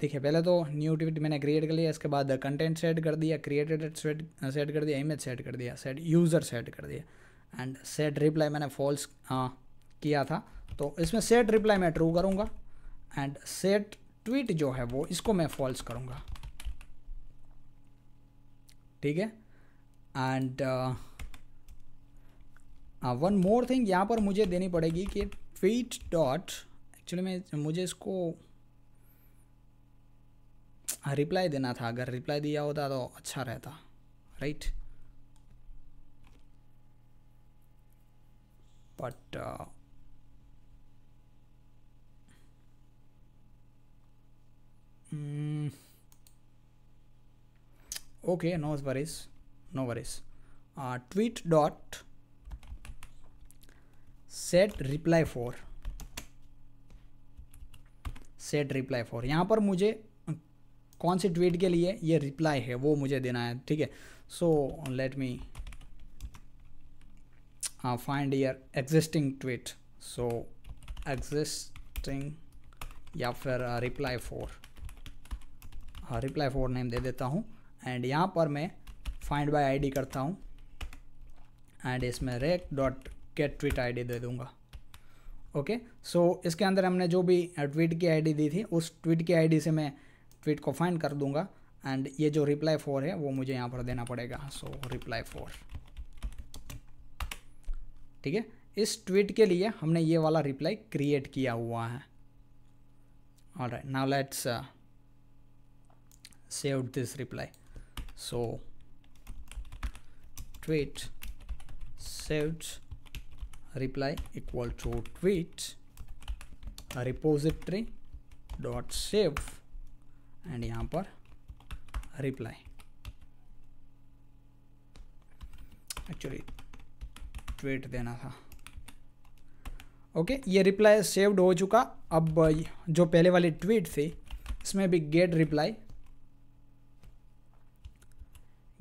देखिए पहले तो न्यू टिविट मैंने क्रिएट कर लिया इसके बाद कंटेंट सेट कर दिया क्रिएटेड सेट सेट कर दिया इमेज सेट कर दिया सेट यूज़र सेट कर दिया एंड सेट रिप्लाई मैंने फॉल्स किया था तो इसमें सेट रिप्लाई मैं ट्रू करूँगा एंड सेट ट्वीट जो है वो इसको मैं फॉल्स करूँगा ठीक है एंड वन मोर थिंग यहाँ पर मुझे देनी पड़ेगी कि ट्वीट डॉट एक्चुअली में मुझे इसको रिप्लाई हाँ, देना था अगर रिप्लाई दिया होता तो अच्छा रहता right but Mm. Okay, no worries. No worries. Uh, tweet dot set reply for set reply for यहाँ पर मुझे अं, कौन से ट्वीट के लिए ये रिप्लाई है वो मुझे देना है ठीक है so let me find your existing tweet so existing या फिर reply uh, for reply for name दे देता हूँ एंड यहाँ पर मैं फाइंड बाय आईडी करता हूँ एंड इसमें rec dot get tweet I दे दूँगा ओके सो इसके अंदर हमने जो भी ट्वीट uh, की आईडी दी थी उस ट्वीट की आईडी से मैं ट्वीट को फाइंड कर दूंगा एंड ये जो रिप्लाई फोर है वो मुझे यहाँ पर देना पड़ेगा सो रिप्लाई फोर ठीक है इस ट्वीट के लिए हमने ये वाला रिप्लाई क्रिएट किया हुआ है all right now let's saved this reply so tweet saved reply equal to tweet repository dot save and यहाँ पर रिप्लाई एक्चुअली ट्वीट देना था ओके okay, ये रिप्लाई सेव्ड हो चुका अब जो पहले वाली ट्वीट थी इसमें भी get reply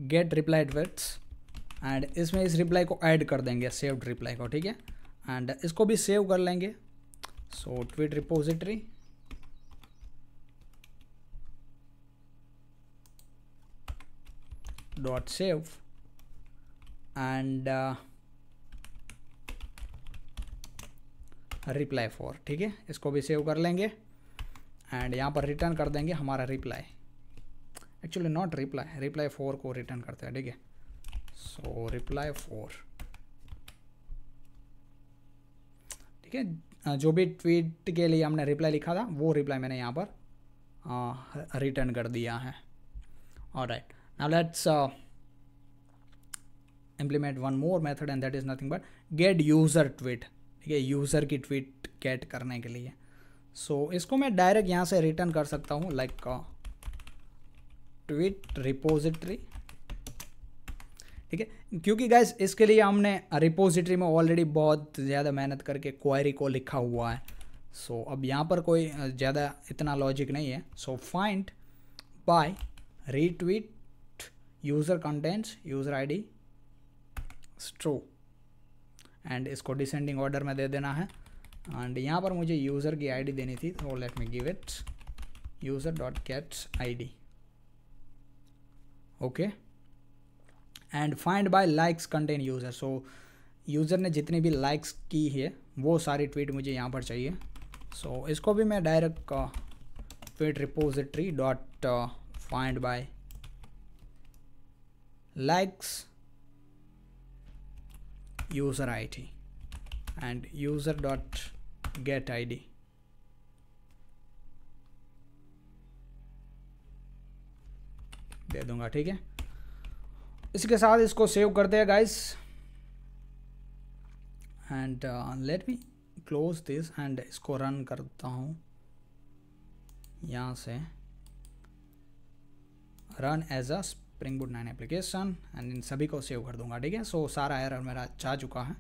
get reply adverts and इसमें इस रिप्लाई को ऐड कर देंगे सेव्ड रिप्लाई को ठीक है एंड इसको भी सेव कर लेंगे so tweet repository dot save and reply for ठीक है इसको भी सेव कर लेंगे एंड यहाँ पर रिटर्न कर देंगे हमारा reply actually not reply reply for को रिटर्न करते हैं ठीक है सो रिप्लाई फोर ठीक है जो भी ट्वीट के लिए हमने रिप्लाई लिखा था वो रिप्लाई मैंने यहाँ पर रिटर्न कर दिया है और right now let's implement one more method and that is nothing but get user tweet ठीक है यूज़र की ट्वीट गेट करने के लिए सो so, इसको मैं डायरेक्ट यहाँ से रिटर्न कर सकता हूँ like like, uh, tweet repository ठीक है क्योंकि गैस इसके लिए हमने रिपोजिटरी में ऑलरेडी बहुत ज़्यादा मेहनत करके क्वायरी को लिखा हुआ है सो so, अब यहाँ पर कोई ज़्यादा इतना लॉजिक नहीं है so find by retweet user contents user ID स्ट्रो एंड इसको डिसेंडिंग ऑर्डर में दे देना है एंड यहाँ पर मुझे यूज़र की आईडी देनी थी तो let me give it user dot gets I okay and find by likes content user so user ने जितनी भी लाइक्स की है वो सारी ट्वीट मुझे यहाँ पर चाहिए सो so, इसको भी मैं direct tweet repository dot find by likes user I and user dot get I D दे दूंगा ठीक है इसके साथ इसको सेव करते हैं guys and let me close this and इसको रन करता हूँ यहाँ से run as a spring boot nine application and इन सभी को सेव कर दूंगा ठीक है सो सारा एरर मेरा जा चुका है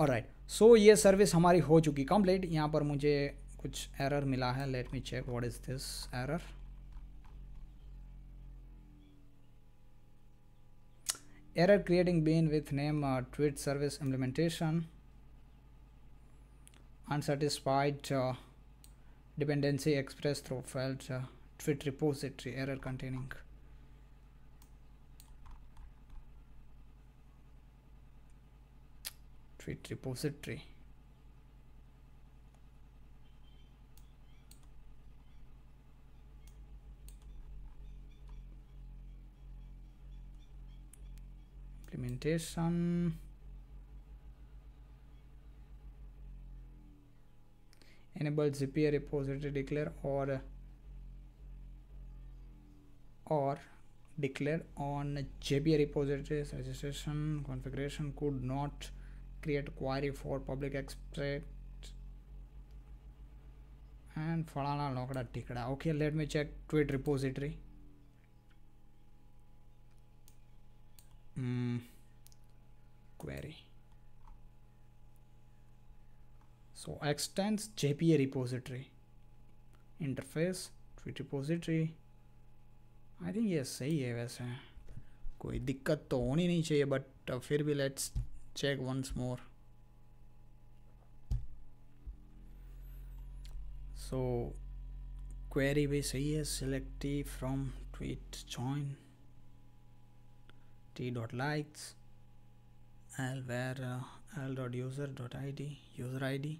और राइट सो ये सर्विस हमारी हो चुकी कंप्लीट यहाँ पर मुझे कुछ एरर मिला है let me check what is this error error creating bean with name uh, tweet service implementation unsatisfied uh, dependency expressed through failed uh, tweet repository error containing tweet repository documentation enable ZPA repository declare or or declare on JPA repositories registration configuration could not create query for public expert and falana lokda ticket okay let me check tweet repository mm, query. So extends JPA repository, interface, tweet repository. I think yes, सही है कोई दिक्कत तो होनी नहीं चाहिए but uh, फिर भी let's check once more. So query भी सही है selective from tweet join t dot likes l where uh, l dot user dot id user id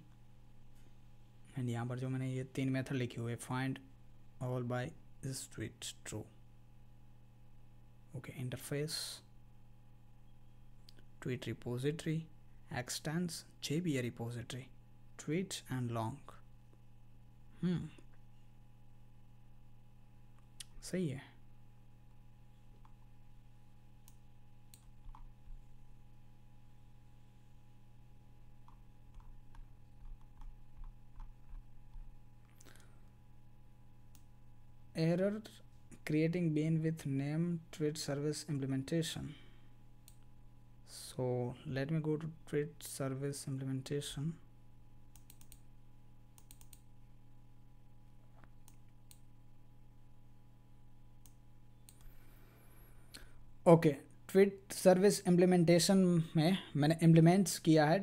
and यहाँ पर जो मैंने ये तीन मेथड लिखे हुए find all by is tweet true okay interface tweet repository extends JBA repository tweet and long hmm सही है error creating bean with name tweet service implementation so let me go to tweet service implementation okay tweet service implementation में मैंने implements किया है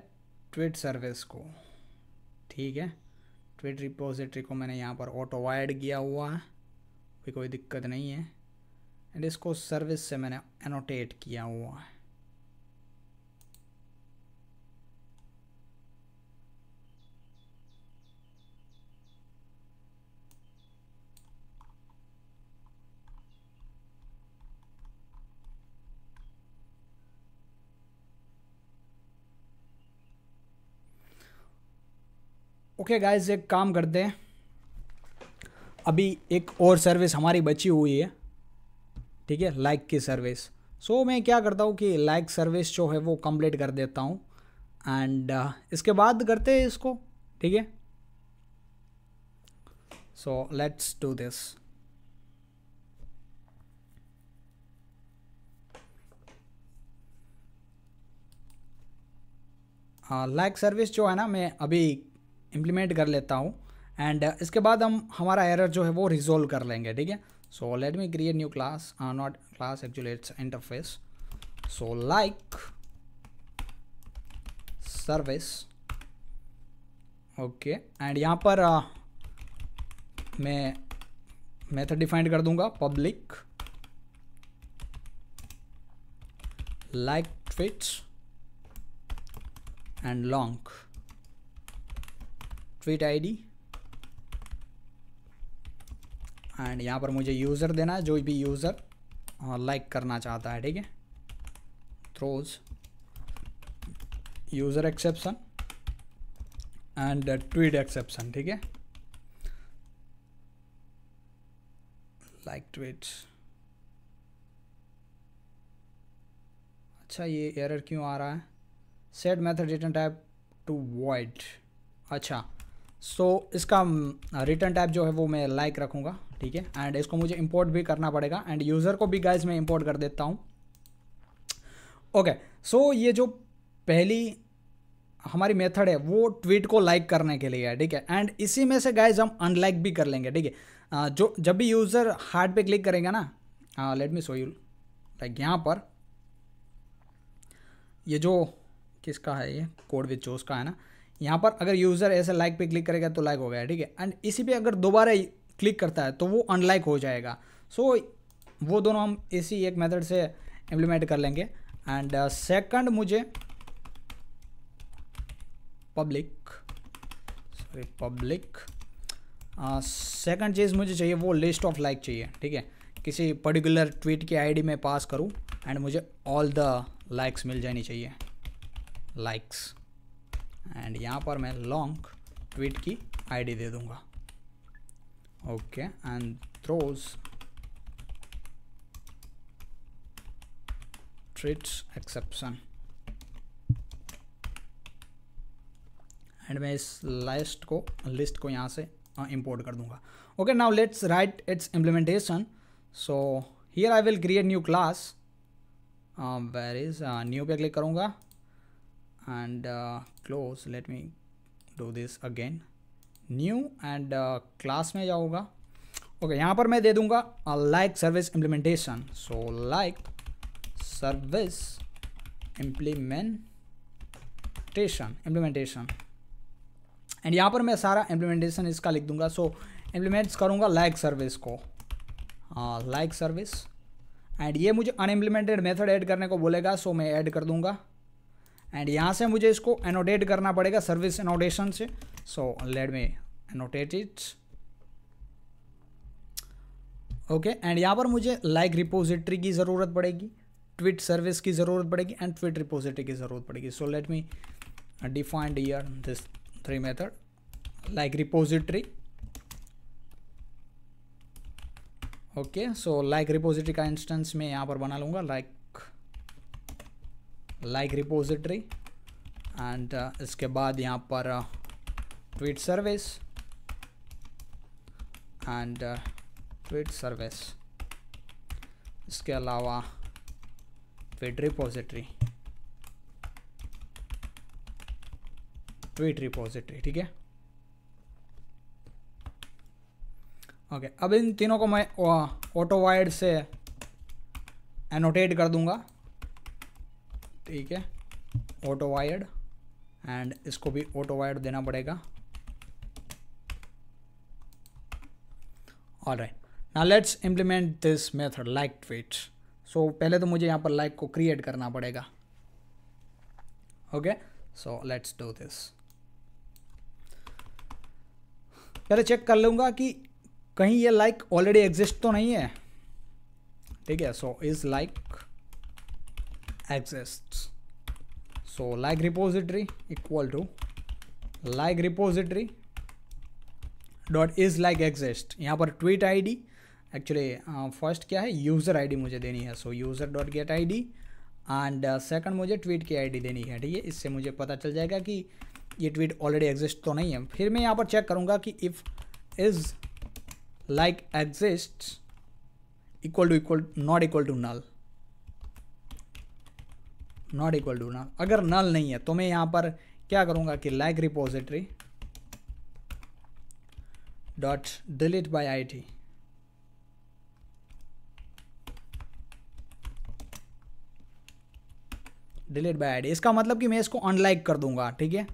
tweet service को ठीक है tweet repository को मैंने यहाँ पर ऑटो वाइड किया हुआ है भी कोई दिक्कत नहीं है एंड इसको सर्विस से मैंने एनोटेट किया हुआ है ओके okay गाइस एक काम करते हैं अभी एक और सर्विस हमारी बची हुई है ठीक है लाइक की सर्विस सो so, मैं क्या करता हूँ कि लाइक सर्विस जो है वो कंप्लीट कर देता हूँ एंड uh, इसके बाद करते हैं इसको ठीक है so let's do this like service जो है ना मैं अभी इम्प्लीमेंट कर लेता हूँ एंड uh, इसके बाद हम हमारा एरर जो है वो रिजोल्व कर लेंगे ठीक है so let me create new class not class actually it's interface so like service okay and यहाँ पर uh, मैं मेथड डिफाइंड कर दूंगा public like tweets and long tweet ID and यहाँ पर मुझे यूज़र देना है जो भी यूज़र लाइक हाँ, करना चाहता है ठीक है throws user exception and tweet exception ठीक है लाइक ट्वीट अच्छा ये एरर क्यों आ रहा है set method return type to void अच्छा सो so, इसका रिटर्न um, टाइप जो है वो मैं लाइक like रखूँगा ठीक है एंड इसको मुझे इम्पोर्ट भी करना पड़ेगा एंड यूज़र को भी गाइज मैं इम्पोर्ट कर देता हूँ ओके सो ये जो पहली हमारी मेथड है वो ट्वीट को लाइक करने के लिए है ठीक है एंड इसी में से गाइज हम अनलाइक भी कर लेंगे ठीक है जो जब भी यूज़र हार्ट पे क्लिक करेंगे ना let me so you like यहाँ पर ये जो किसका है ये कोड विथ जोस का है ना यहाँ पर अगर यूज़र ऐसे लाइक पे क्लिक करेगा तो लाइक हो गया ठीक है एंड इसी पे अगर दोबारा क्लिक करता है तो वो अनलाइक हो जाएगा सो so, वो दोनों हम इसी एक मेथड से इम्प्लीमेंट कर लेंगे एंड सेकंड uh, मुझे पब्लिक सॉरी पब्लिक सेकंड चीज़ मुझे चाहिए वो लिस्ट ऑफ लाइक चाहिए ठीक है किसी पर्टिकुलर ट्वीट की आईडी में पास करूं एंड मुझे ऑल द लाइक्स मिल जानी चाहिए लाइक्स एंड यहाँ पर मैं लॉन्ग ट्वीट की आईडी दे दूंगा okay and throws treats exception and मैं इस लास्ट को लिस्ट को यहाँ से इम्पोर्ट हाँ, कर दूंगा okay now let's write its implementation so here I will create new class where is new पे क्लिक करूँगा and close let me do this again new and class में जाऊँगा ओके यहाँ पर मैं दे दूँगा like service implementation so like service implementation implementation and यहाँ पर मैं सारा इम्प्लीमेंटेशन इसका लिख दूंगा सो so, इम्प्लीमेंट्स करूँगा लाइक सर्विस को लाइक सर्विस एंड ये मुझे अनइम्प्लीमेंटेड मेथड ऐड करने को बोलेगा सो so मैं ऐड कर दूँगा एंड यहाँ से मुझे इसको एनोडेट करना पड़ेगा सर्विस एनोडेशन से so let me annotate it okay and यहाँ पर मुझे लाइक like रिपोजिटरी की ज़रूरत पड़ेगी ट्विट सर्विस की ज़रूरत पड़ेगी एंड ट्विट रिपोजिटरी की ज़रूरत पड़ेगी so let me defined here this three method like repository okay so like repository का इंस्टेंस मैं यहाँ पर बना लूँगा लाइक लाइक रिपोजिटरी एंड इसके बाद यहाँ पर tweet service and tweet service इसके अलावा ट्वीट रिपोजिटरी ट्वीट रिपोजिटरी ठीक है ओके अब इन तीनों को मैं ऑटो वाइड से एनोटेट कर दूंगा ठीक है ऑटो वायर्ड एंड इसको भी ऑटो वायर्ड देना पड़ेगा ऑल राइट ना let's implement this method like tweet so पहले तो मुझे यहाँ पर लाइक को क्रिएट करना पड़ेगा okay so let's do this पहले चेक कर लूँगा कि कहीं ये लाइक ऑलरेडी एग्जिस्ट तो नहीं है ठीक है so is like exists so like repository equal to like repository dot is like exist यहाँ पर tweet I D actually first क्या है यूज़र आई डी मुझे देनी है so user dot get I D and second मुझे tweet की I D देनी है ठीक है इससे मुझे पता चल जाएगा कि ये ट्वीट ऑलरेडी एग्जिस्ट तो नहीं है फिर मैं यहाँ पर चेक करूँगा कि if is like exist equal to equal not equal to null not equal to null अगर नल नहीं है तो मैं यहाँ पर क्या करूँगा कि like repository dot delete by I T delete by I इसका मतलब कि मैं इसको अनलाइक कर दूंगा ठीक है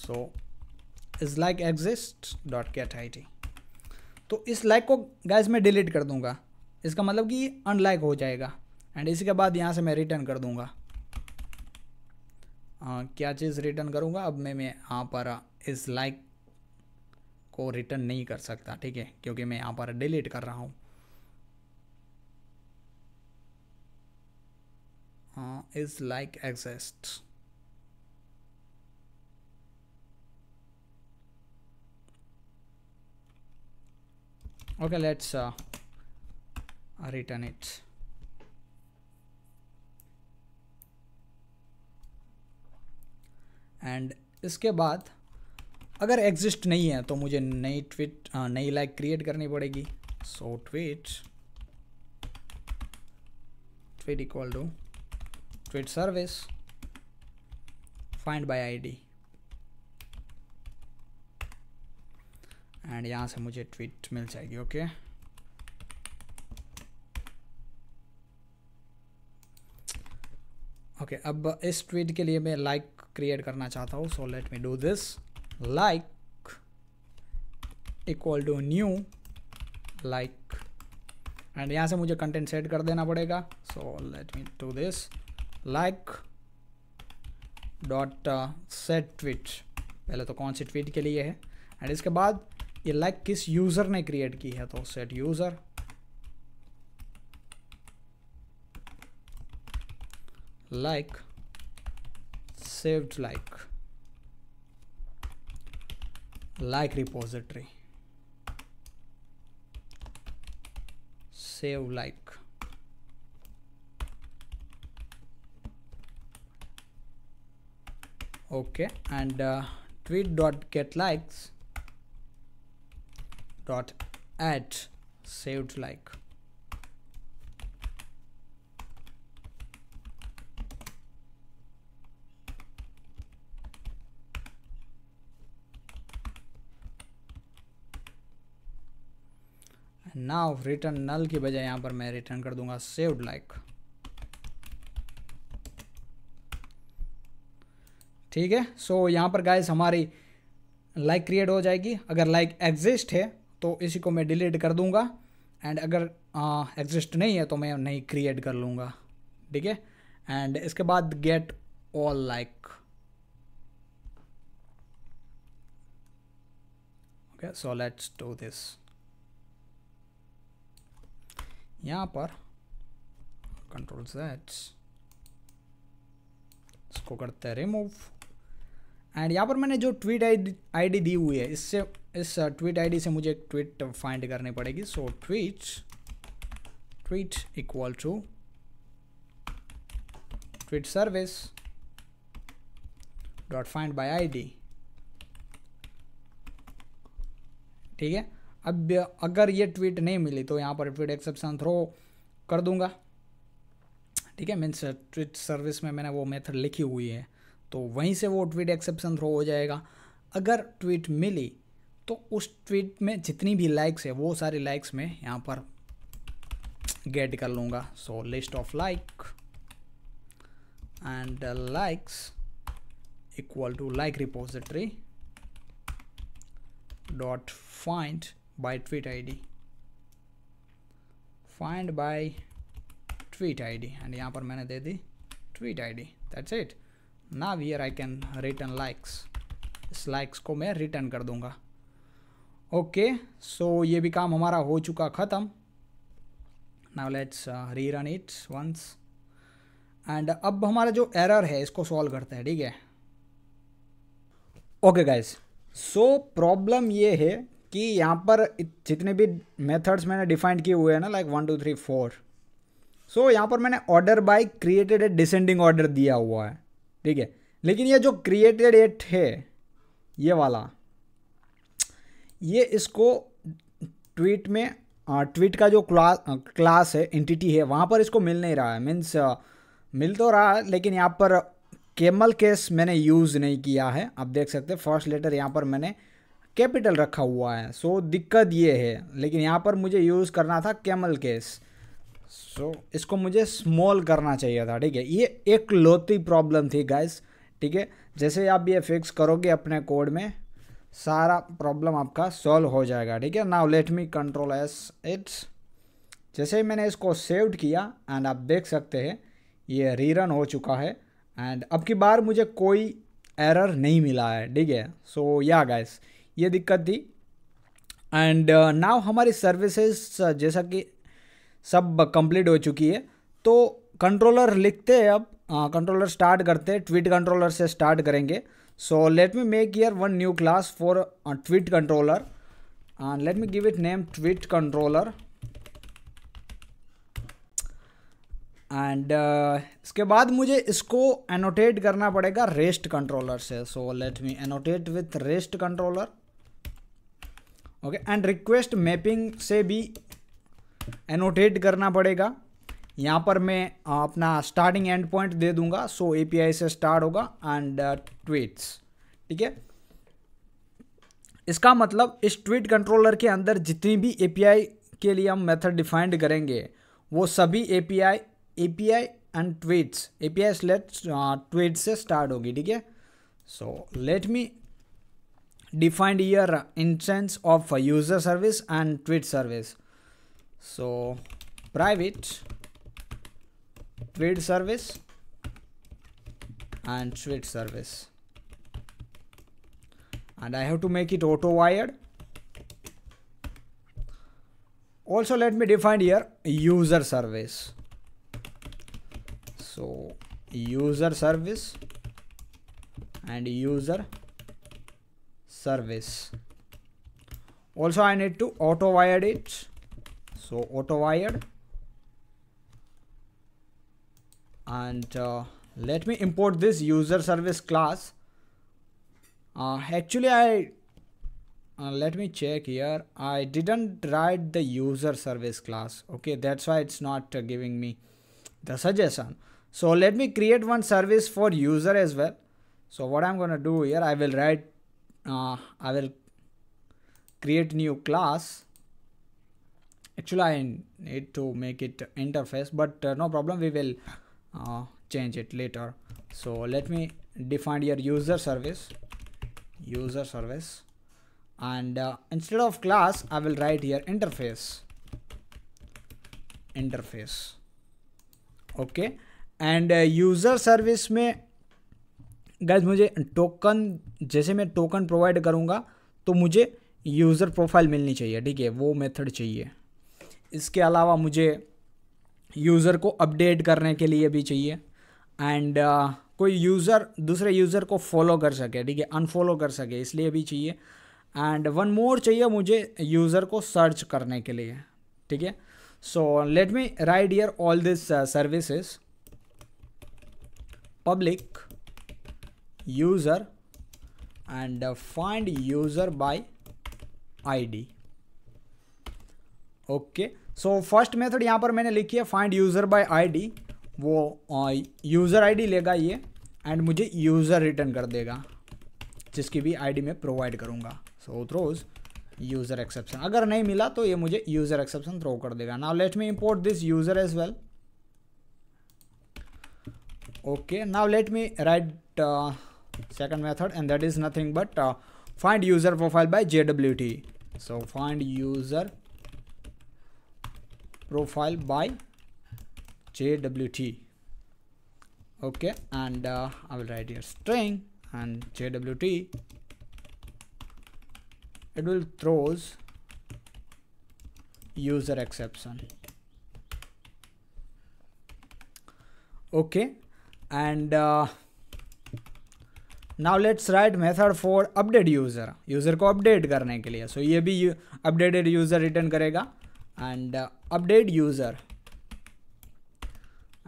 so is like exist dot get I T तो इस लाइक को गैस मैं डिलीट कर दूंगा इसका मतलब कि अनलाइक हो जाएगा एंड इसी के बाद यहाँ से मैं रिटर्न कर दूंगा क्या चीज़ रिटर्न करूँगा अब मैं मैं यहाँ पर इस लाइक को रिटर्न नहीं कर सकता ठीक है क्योंकि मैं यहाँ पर डिलीट कर रहा हूँ is like exist okay let's return its and इसके बाद अगर एग्जिस्ट नहीं है तो मुझे नई ट्वीट हाँ, नई लाइक क्रिएट करनी पड़ेगी so tweet tweet equal to tweet service find by ID and यहाँ से मुझे ट्वीट मिल जाएगी ओके okay? ओके okay, अब इस ट्वीट के लिए मैं लाइक क्रिएट करना चाहता हूँ so let me do this like equal to new like and यहाँ से मुझे कंटेंट सेट कर देना पड़ेगा so let me do this like dot set tweet पहले तो कौन सी ट्वीट के लिए है एंड इसके बाद ये लाइक like किस यूज़र ने क्रिएट की है तो set user like like saved like like repository save like okay and uh, tweet dot get likes dot add saved like now return null की बजाय यहाँ पर मैं रिटर्न कर दूंगा सेव्ड लाइक ठीक है सो so, यहाँ पर गाइस हमारी लाइक like क्रिएट हो जाएगी अगर लाइक like एग्जिस्ट है तो इसी को मैं डिलीट कर दूंगा एंड अगर एग्जिस्ट नहीं है तो मैं नहीं क्रिएट कर लूँगा ठीक है एंड इसके बाद get all like okay so let's do this यहाँ पर कंट्रोल सेट इसको करते हैं रिमूव एंड यहाँ पर मैंने जो ट्वीट आईडी दी हुई है इससे इस ट्वीट uh, आईडी से मुझे एक ट्वीट फाइंड करनी पड़ेगी so tweet tweet equal to tweet service dot find by ID ठीक है अब अगर ये ट्वीट नहीं मिली तो यहाँ पर ट्वीट एक्सेप्शन थ्रो कर दूंगा ठीक है मीन्स ट्वीट सर्विस में मैंने वो मेथड लिखी हुई है तो वहीं से वो ट्वीट एक्सेप्शन थ्रो हो जाएगा अगर ट्वीट मिली तो उस ट्वीट में जितनी भी लाइक्स है वो सारी लाइक्स में यहाँ पर गेट कर लूँगा so list of like and likes equal to like repository dot find by tweet id find by tweet I D and यहाँ पर मैंने दे दी tweet I D that's it ना where I can return likes इस likes को मैं return कर दूंगा ओके सो ये भी काम हमारा हो चुका ख़त्म now let's rerun it's once and अब हमारा जो एरर है इसको सॉल्व करते हैं ठीक है ओके गाइस सो प्रॉब्लम ये है कि यहाँ पर जितने भी मेथड्स मैंने डिफाइंड किए हुए हैं ना like one two three four so यहाँ पर मैंने order by created at descending order दिया हुआ है ठीक है लेकिन ये जो क्रिएटेड एट है ये वाला ये इसको ट्वीट में ट्वीट का जो क्लास क्लास है एंटिटी है वहाँ पर इसको मिल नहीं रहा है मीन्स मिल तो रहा है लेकिन यहाँ पर केमल केस मैंने यूज़ नहीं किया है आप देख सकते फर्स्ट लेटर यहाँ पर मैंने कैपिटल रखा हुआ है सो so, दिक्कत ये है लेकिन यहाँ पर मुझे यूज़ करना था कैमल केस सो so, इसको मुझे स्मॉल करना चाहिए था ठीक है ये एक लौती प्रॉब्लम थी गाइस ठीक है जैसे आप ये फिक्स करोगे अपने कोड में सारा प्रॉब्लम आपका सॉल्व हो जाएगा ठीक है now let me control S it's जैसे ही मैंने इसको सेव्ड किया एंड आप देख सकते हैं ये रीरन हो चुका है एंड अब की बार मुझे कोई एरर नहीं मिला है ठीक है सो या गाइस ये दिक्कत थी एंड नाव uh, हमारी सर्विसेज uh, जैसा कि सब कंप्लीट हो चुकी है तो कंट्रोलर लिखते हैं अब कंट्रोलर uh, स्टार्ट करते हैं ट्वीट कंट्रोलर से स्टार्ट करेंगे so let me make here one new class for tweet controller let me give it name tweet controller and इसके बाद मुझे इसको एनोटेट करना पड़ेगा रेस्ट कंट्रोलर से so let me annotate with rest controller okay and request mapping से भी annotate करना पड़ेगा यहाँ पर मैं अपना स्टार्टिंग एंड पॉइंट दे दूंगा सो एपीआई से स्टार्ट होगा एंड ट्वीट्स uh, ठीक है इसका मतलब इस ट्वीट कंट्रोलर के अंदर जितनी भी एपीआई के लिए हम मेथड डिफाइंड करेंगे वो सभी API API and tweets API slash tweet से स्टार्ट होगी ठीक है so let me defined here instance of user service and tweet service so private tweet service and tweet service and I have to make it auto wired also let me define here user service so user service and user service also I need to auto wired it so auto wired and uh, let me import this user service class uh, actually I uh, let me check here I didn't write the user service class okay that's why it's not uh, giving me the suggestion so let me create one service for user as well so what I'm gonna do here I will write uh, I will create new class actually I need to make it interface but uh, no problem we will uh, change it later so let me define your user service user service and uh, instead of class I will write here interface interface okay and uh, user service may गैज मुझे token जैसे मैं token provide करूँगा तो मुझे user profile मिलनी चाहिए ठीक है वो मेथड चाहिए इसके अलावा मुझे यूज़र को अपडेट करने के लिए भी चाहिए एंड uh, कोई यूज़र दूसरे यूज़र को फॉलो कर सके ठीक है अनफॉलो कर सके इसलिए भी चाहिए एंड वन मोर चाहिए मुझे यूज़र को सर्च करने के लिए ठीक है so let me write here all this services public user and uh, find user by id okay so first method यहाँ पर मैंने लिखी है फाइंड यूज़र बाय आईडी वो यूज़र आईडी लेगा ये एंड मुझे यूज़र रिटर्न कर देगा जिसकी भी आईडी मैं प्रोवाइड करूँगा सो थ्रोज यूज़र एक्सेप्शन अगर नहीं मिला तो ये मुझे यूज़र एक्सेप्शन थ्रो कर देगा now let me import this user as well okay now let me write second method and that is nothing but uh, find user profile by JWT. So find user profile by JWT. Okay, and uh, I will write here string and JWT. It will throws user exception. Okay, and uh, now let's write method for update user user को update करने के लिए so so, ये भी updated user return करेगा and update user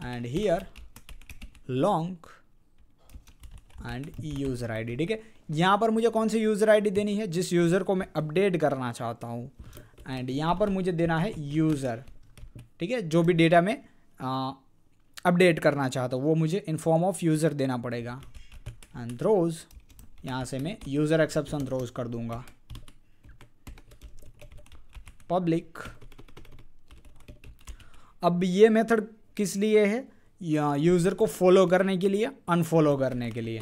and here long and user ID ठीक है यहाँ पर मुझे कौन सी यूज़र आईडी देनी है जिस यूज़र को मैं अपडेट करना चाहता हूँ एंड यहाँ पर मुझे देना है यूज़र ठीक है जो भी डेटा में अपडेट करना चाहता हूँ वो मुझे इन फॉर्म ऑफ यूज़र देना पड़ेगा एंड थ्रोज यहाँ से मैं यूज़र एक्सेप्शन थ्रोज कर दूंगा पब्लिक अब ये मेथड किस लिए है या यूज़र को फॉलो करने के लिए अनफॉलो करने के लिए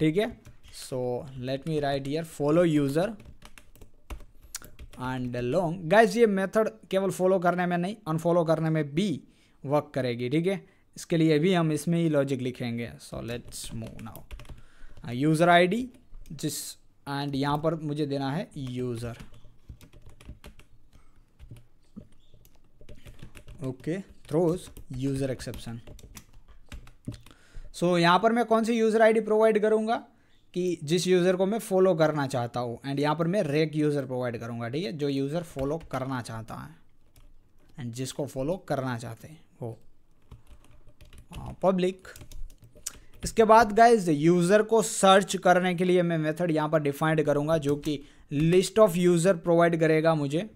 ठीक है so let me write here follow user and long guys ये मेथड केवल फॉलो करने में नहीं अनफॉलो करने में भी वर्क करेगी ठीक है इसके लिए भी हम इसमें ही लॉजिक लिखेंगे so let's move now user हाँ, आईडी जिस एंड यहाँ पर मुझे देना है user okay throws user exception so यहाँ पर मैं कौन सी यूज़र आईडी प्रोवाइड करूँगा कि जिस यूज़र को मैं फॉलो करना चाहता हूँ एंड यहाँ पर मैं रेक यूज़र प्रोवाइड करूँगा ठीक है जो यूज़र फॉलो करना चाहता है एंड जिसको फॉलो करना चाहते हैं वो पब्लिक हाँ, इसके बाद गाइज यूज़र को सर्च करने के लिए मैं मेथड यहां पर डिफाइंड करूंगा जो कि लिस्ट ऑफ यूज़र प्रोवाइड करेगा मुझे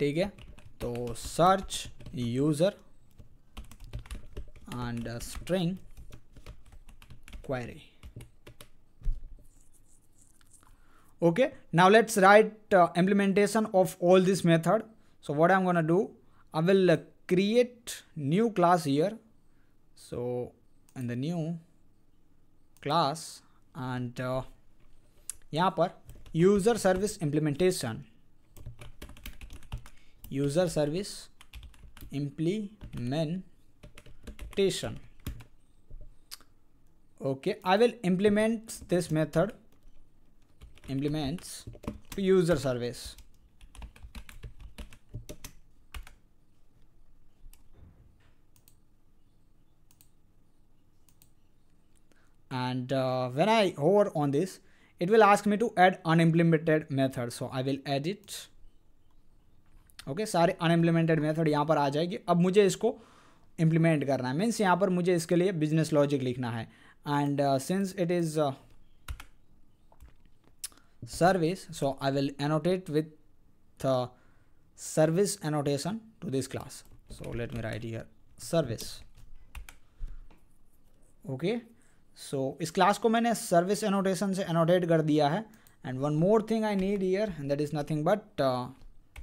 ठीक है तो search user and string query okay now let's write implementation of all this method so what I am gonna do I will create new class here so in the new class and uh, user service implementation user service implementation okay i will implement this method implements user service and uh, when I hover on this it will ask me to add unimplemented method so I will add it okay okay, सारे अनइम्प्लीमेंटेड method यहाँ पर आ जाएगी अब मुझे इसको implement करना है means यहाँ पर मुझे इसके लिए बिजनेस लॉजिक लिखना है and since it is service so I will annotate with uh, service annotation to this class so let me write here service okay so so, इस क्लास को मैंने सर्विस एनोटेशन से एनोटेट कर दिया है and one more thing I need here and that is nothing but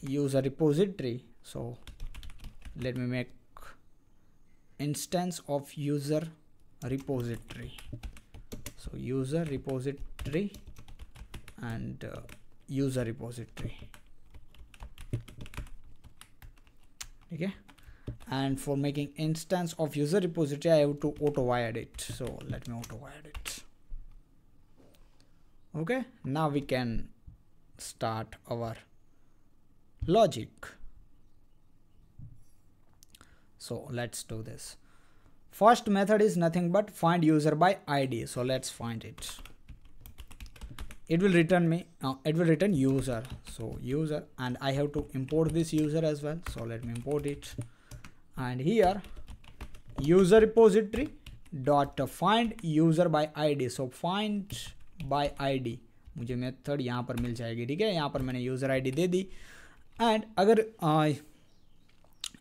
use a repository so let me make instance of user repository so user repository and user repository ठीक है and for making instance of user repository i have to auto wired it so let me auto wired it okay now we can start our logic so let's do this first method is nothing but find user by id so let's find it it will return me uh, it will return user so user and i have to import this user as well so let me import it and here user repository dot find user by id so find by id मुझे method यहाँ पर मिल जाएगी ठीक है यहाँ पर मैंने यूज़र आईडी दे दी एंड अगर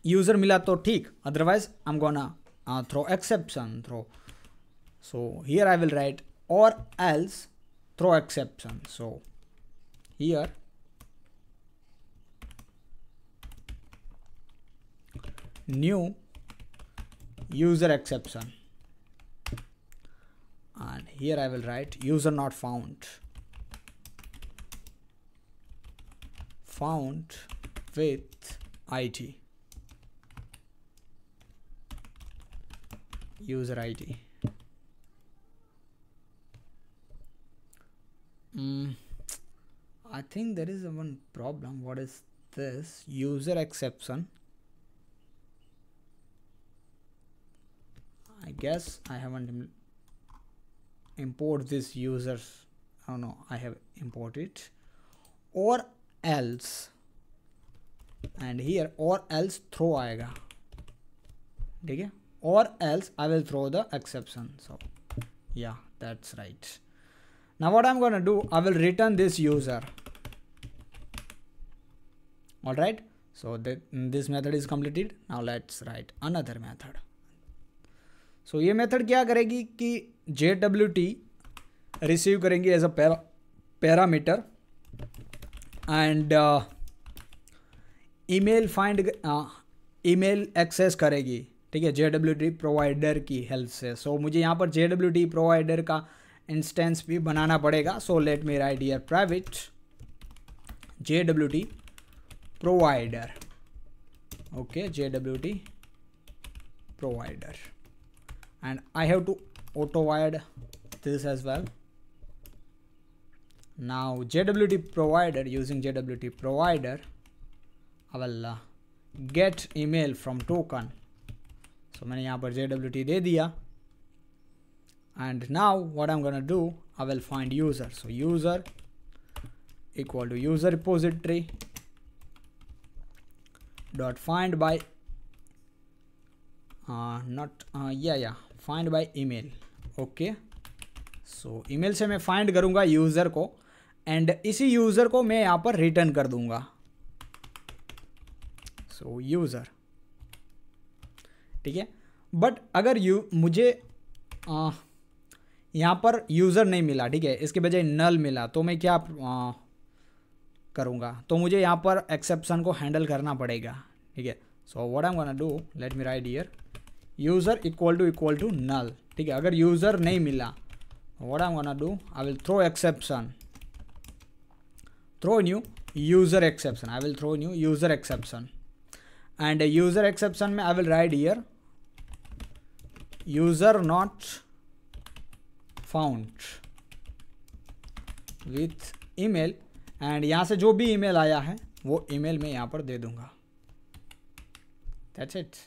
यूज़र मिला तो ठीक otherwise I am gonna throw exception throw so here I will write or else throw exception so here new user exception and here I will write user not found found with ID user ID mm, I think there is one problem what is this user exception I guess I haven't Im import this users oh no I have imported or else and here or else throw आएगा ठीक or else I will throw the exception so yeah that's right now what I'm gonna do I will return this user all right so that this method is completed now let's write another method सो ये method क्या करेगी कि J W T receive करेंगी as a para parameter and email find email access करेगी ठीक है J W T provider की help से सो so, मुझे यहाँ पर जे डब्ल्यू टी प्रोवाइडर का इंस्टेंस भी बनाना पड़ेगा so let me write here private J W T provider okay J W T provider and I have to auto wired this as well now JWT provider using JWT provider I will uh, get email from token so many यहाँ JWT दे दिया and now what I'm gonna do I will find user so user equal to user repository dot find by uh, not uh, yeah yeah find by email okay so email से मैं find करूंगा user को and इसी user को मैं यहाँ पर return कर दूंगा सो यूज़र ठीक है बट अगर यू मुझे यहाँ पर यूज़र नहीं मिला ठीक है इसके बजाय नल मिला तो मैं क्या आ, करूँगा तो मुझे यहाँ पर एक्सेप्शन को हैंडल करना पड़ेगा ठीक है so what I am gonna do let me write here user equal to equal to null ठीक है अगर यूज़र नहीं मिला what I gonna do I will throw exception throw new user exception i will throw new user exception and a user exception mein i will write here user not found with email and यहाँ से जो भी email आया है वो email मैं यहाँ पर दे दूँगा that's it's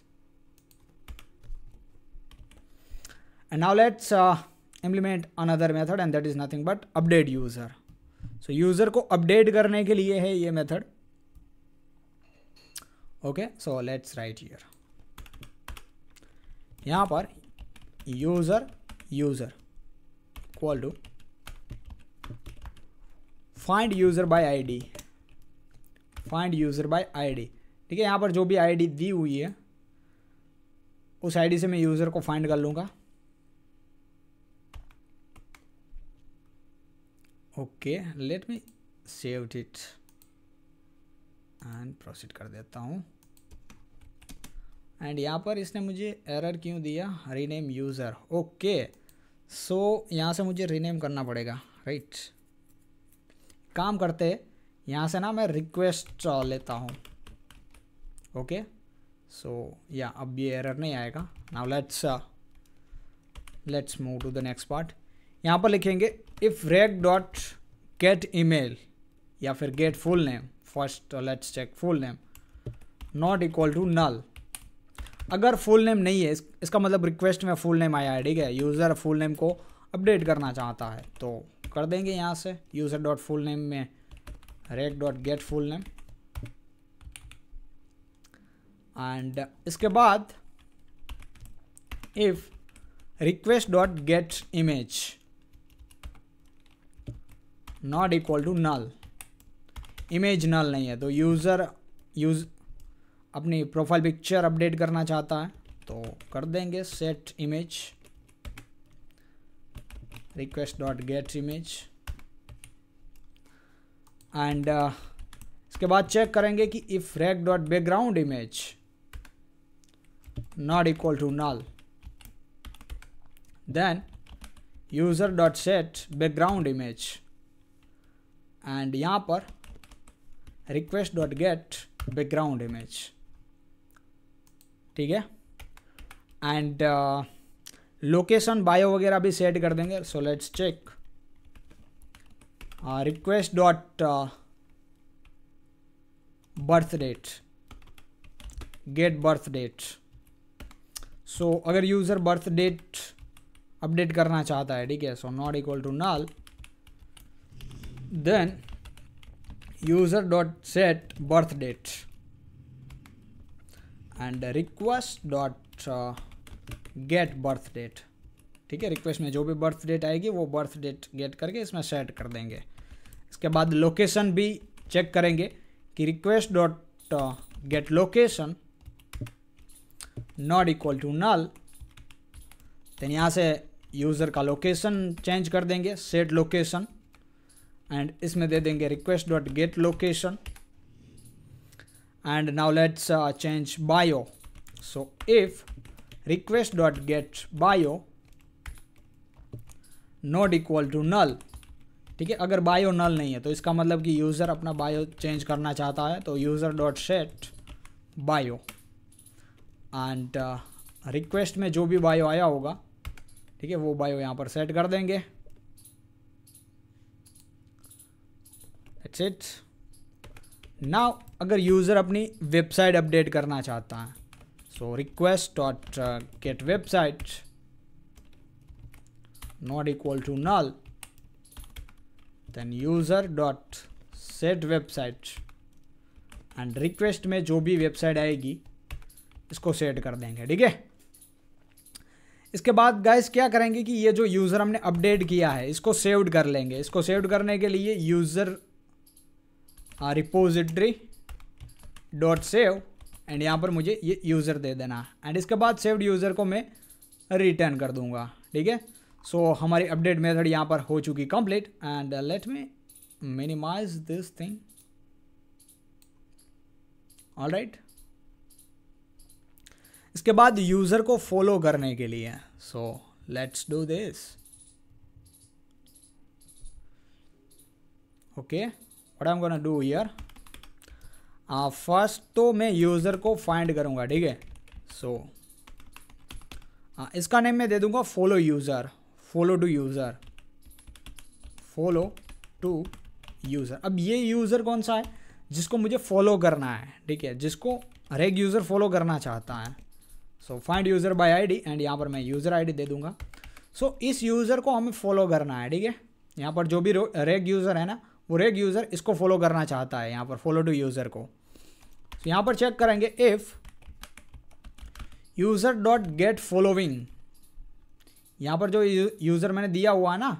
and now let's uh, implement another method and that is nothing but update user so user ko update karne ke liye hai ye method okay so let's write here yahan par user user equal to find user by id find user by id ठीक है यहाँ पर जो भी id दी हुई है उस id से मैं user को find कर लूँगा okay let me save it and proceed कर देता हूँ एंड यहाँ पर इसने मुझे एरर क्यों दिया रीनेम यूज़र ओके सो यहाँ से मुझे रीनेम करना पड़ेगा राइट right. काम करते यहाँ से ना मैं रिक्वेस्ट लेता हूँ ओके सो या अब ये एरर नहीं आएगा now let's let's move to the next part यहाँ पर लिखेंगे if req dot get email या फिर get full name first let's check full name not equal to null अगर फुल नेम नहीं है इस, इसका मतलब रिक्वेस्ट में फुल नेम आया है ठीक है यूज़र फुल नेम को अपडेट करना चाहता है तो कर देंगे यहाँ से यूज़र डॉट फुल नेम में req dot get full name and इसके बाद if request dot get image not equal to null image null नहीं है तो यूज़र यूज अपनी प्रोफाइल पिक्चर अपडेट करना चाहता है तो कर देंगे set image request dot get image and इसके बाद चेक करेंगे कि if rack dot background image not equal to null then user dot set background image and यहाँ पर request dot get background image ठीक है एंड लोकेशन बायो वगैरह भी सेट कर देंगे so let's check request dot birth date get birth date so अगर user birth date update करना चाहता है ठीक है so not equal to null then user dot set birth date and request dot uh, get birth date ठीक है request में जो भी बर्थ डेट आएगी वो बर्थ डेट गेट करके इसमें सेट कर देंगे इसके बाद लोकेशन भी चेक करेंगे कि request dot get location not equal to null then यहाँ से यूज़र का लोकेशन चेंज कर देंगे सेट लोकेशन एंड इसमें दे देंगे request dot get location and now let's change bio so if request dot get bio not equal to null ठीक है अगर बायो नल नहीं है तो इसका मतलब कि यूज़र अपना बायो चेंज करना चाहता है तो user dot set bio and request में जो भी बायो आया होगा ठीक है वो बायो यहाँ पर सेट कर देंगे दैट्स इट नाउ अगर यूज़र अपनी वेबसाइट अपडेट करना चाहता है so request dot get website not equal to null then user dot set website and request में जो भी वेबसाइट आएगी इसको सेट कर देंगे ठीक है इसके बाद गाइस क्या करेंगे कि ये जो यूज़र हमने अपडेट किया है इसको सेव्ड कर लेंगे इसको सेव्ड करने के लिए user repository dot save and यहाँ पर मुझे ये यूज़र दे देना एंड इसके बाद सेव्ड यूज़र को मैं रिटर्न कर दूँगा ठीक है सो हमारी अपडेट मेथड यहाँ पर हो चुकी complete and let me minimize this thing all right इसके बाद यूज़र को फॉलो करने के लिए so let's do this okay what am gonna do here first uh, तो मैं यूज़र को फाइंड करूँगा ठीक है सो uh, इसका नेम मैं दे दूँगा follow user follow to user follow to user अब ये यूज़र कौन सा है जिसको मुझे फॉलो करना है ठीक है जिसको हर एक यूज़र फॉलो करना चाहता है so find user by ID and यहाँ पर मैं यूज़र आईडी दे दूँगा सो so, इस यूज़र को हमें फॉलो करना है ठीक है यहाँ पर जो भी रेग यूज़र है ना वो रेग यूज़र इसको फॉलो करना चाहता है यहाँ पर फॉलो टू यूज़र को तो यहाँ पर चेक करेंगे if user dot get following यहाँ पर जो यूज़र मैंने दिया हुआ है ना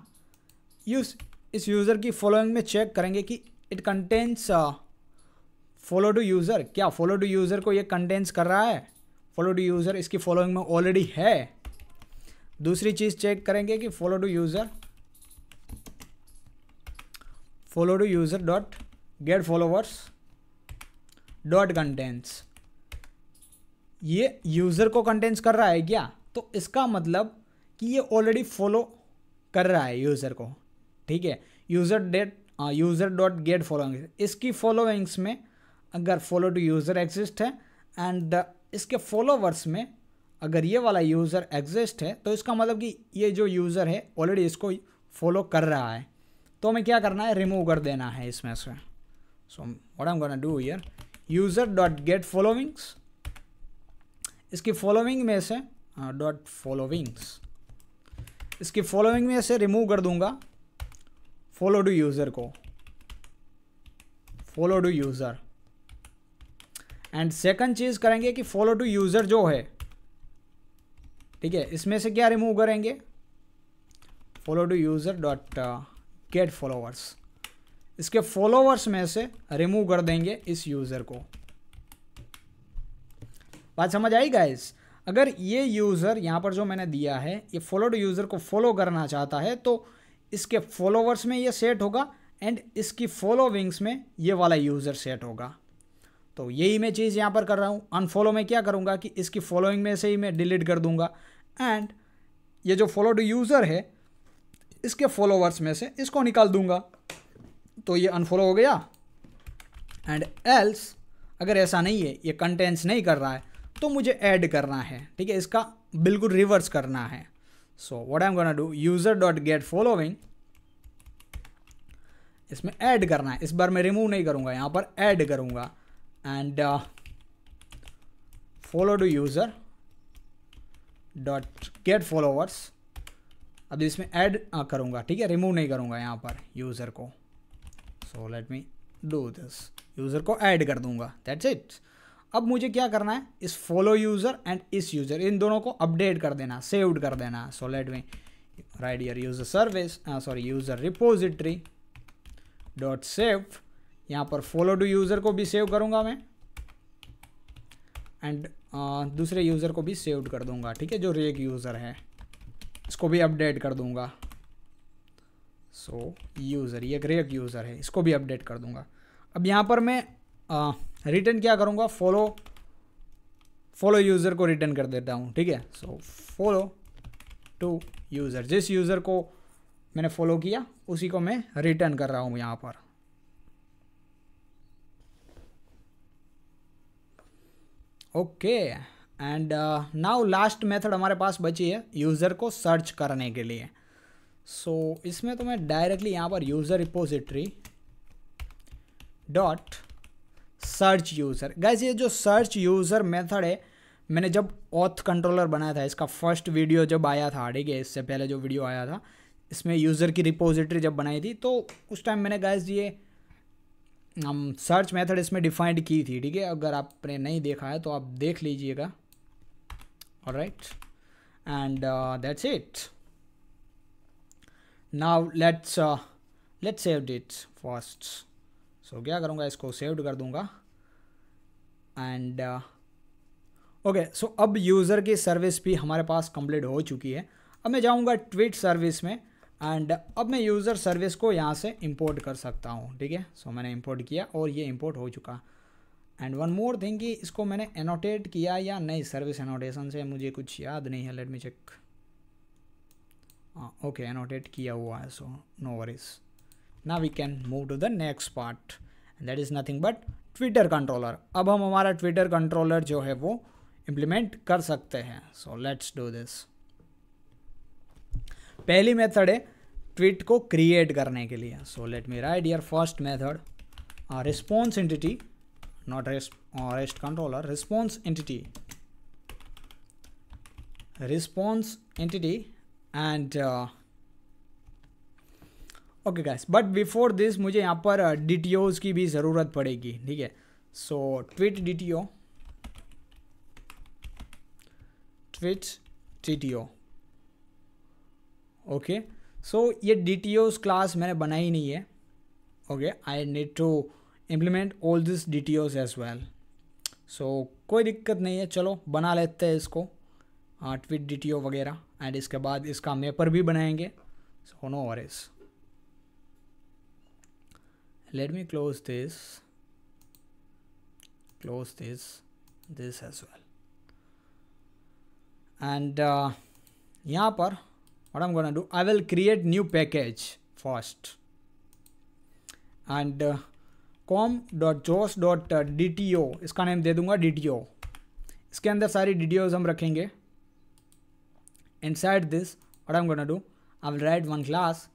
यूज इस यूज़र की फॉलोइंग में चेक करेंगे कि it contents follow to user क्या फॉलो टू यूज़र को ये कंटेंट्स कर रहा है फॉलो टू यूज़र इसकी फॉलोइंग में ऑलरेडी है दूसरी चीज़ चेक करेंगे कि follow to user follow to user dot get followers dot contents ये यूज़र को कंटेंट्स कर रहा है क्या तो इसका मतलब कि ये ऑलरेडी फॉलो कर रहा है यूज़र को ठीक है user date user dot get following इसकी फॉलोइंग्स में अगर फॉलो टू यूज़र एग्जिस्ट है एंड इसके फॉलोवर्स में अगर ये वाला यूज़र एग्जिस्ट है तो इसका मतलब कि ये जो यूज़र है ऑलरेडी इसको फॉलो कर रहा है तो हमें क्या करना है रिमूव कर देना है इसमें से so what am gonna do here user dot get followings इसकी फॉलोविंग में से डॉट uh, फॉलोविंग्स इसकी फॉलोइंग में से रिमूव कर दूंगा फॉलो टू यूज़र को follow do user and second चीज़ करेंगे कि फॉलो टू यूज़र जो है ठीक है इसमें से क्या रिमूव करेंगे follow to user dot get followers इसके फॉलोअर्स में से रिमूव कर देंगे इस यूज़र को बात समझ आई गाइस अगर ये यूज़र यहाँ पर जो मैंने दिया है ये फॉलोड यूज़र को फॉलो करना चाहता है तो इसके फॉलोवर्स में ये सेट होगा एंड इसकी फॉलोविंग्स में ये वाला यूज़र सेट होगा तो यही मैं चीज़ यहाँ पर कर रहा हूँ अनफॉलो में क्या करूँगा कि इसकी फॉलोइंग में से ही मैं डिलीट कर दूंगा एंड ये जो फॉलोड यूज़र है इसके फॉलोवर्स में से इसको निकाल दूंगा तो ये अनफॉलो हो गया एंड एल्स अगर ऐसा नहीं है ये कंटेंट्स नहीं कर रहा है तो मुझे ऐड करना है ठीक है इसका बिल्कुल रिवर्स करना है so what I am gonna do user dot get following इसमें ऐड करना है इस बार मैं रिमूव नहीं करूंगा यहां पर ऐड करूंगा and follow do user dot get followers अब इसमें ऐड हाँ, करूँगा ठीक है रिमूव नहीं करूँगा यहाँ पर यूज़र को so let me do this user को ऐड कर दूँगा दैट्स इट अब मुझे क्या करना है इस फॉलो यूज़र एंड इस यूज़र इन दोनों को अपडेट कर देना सेव्ड कर देना so let me write here user service sorry user repository dot save यहाँ पर फॉलो टू यूज़र को भी सेव करूँगा मैं एंड uh, हाँ, दूसरे यूज़र को भी सेव कर दूंगा ठीक है जो रेक यूज़र है इसको भी अपडेट कर दूंगा सो यूज़र ये ग्रेट यूज़र है इसको भी अपडेट कर दूंगा अब यहाँ पर मैं रिटर्न क्या करूँगा फॉलो फॉलो यूज़र को रिटर्न कर देता हूँ ठीक है सो फॉलो टू यूज़र जिस यूज़र को मैंने फॉलो किया उसी को मैं रिटर्न कर रहा हूँ यहाँ पर okay okay. And now last method हमारे पास बची है यूज़र को सर्च करने के लिए सो so, इसमें तो मैं डायरेक्टली यहाँ पर user repository dot search user guys ये जो सर्च यूज़र मेथड है मैंने जब ऑथ कंट्रोलर बनाया था इसका फर्स्ट वीडियो जब आया था ठीक है इससे पहले जो वीडियो आया था इसमें यूज़र की रिपोजिटरी जब बनाई थी तो उस टाइम मैंने गैस ये हम सर्च मेथड इसमें डिफाइंड की थी ठीक है अगर आपने नहीं देखा है तो आप देख लीजिएगा all right and uh, that's it now let's uh, let's save it first so क्या करूँगा इसको सेव्ड कर दूँगा एंड ओके सो अब यूज़र की सर्विस भी हमारे पास कंप्लीट हो चुकी है अब मैं जाऊँगा ट्वीट सर्विस में एंड अब मैं यूज़र सर्विस को यहाँ से इंपोर्ट कर सकता हूँ ठीक है सो मैंने इंपोर्ट किया और ये इंपोर्ट हो चुका एंड वन मोर थिंग कि इसको मैंने एनोटेट किया या नहीं सर्विस एनोटेशन से मुझे कुछ याद नहीं है let me check okay annotate किया हुआ है सो नो वरीज ना we can move to the next part that is nothing but Twitter controller अब हम हमारा ट्विटर कंट्रोलर जो है वो इम्प्लीमेंट कर सकते हैं सो लेट्स डू दिस पहली मेथड है ट्वीट को क्रिएट करने के लिए so let me write your first method response entity not rest or uh, rest controller response entity response entity and uh, okay guys but before this मुझे यहाँ पर D uh, की भी ज़रूरत पड़ेगी ठीक है so tweet D T O tweet T T O okay so ये डी टी क्लास मैंने बनाई नहीं है okay I need to implement all this D T Os as well so कोई दिक्कत नहीं है चलो बना लेते हैं इसको ट्विट डी टी ओ वगैरह एंड इसके बाद इसका मेपर भी बनाएंगे so no worries let me close this close this this as well and यहाँ पर what am gonna do I will create new package first and com dot jos dot D T O इसका name दे दूंगा D T ओ इसके अंदर सारी D T Os हम रखेंगे inside this और am gonna do I will write one class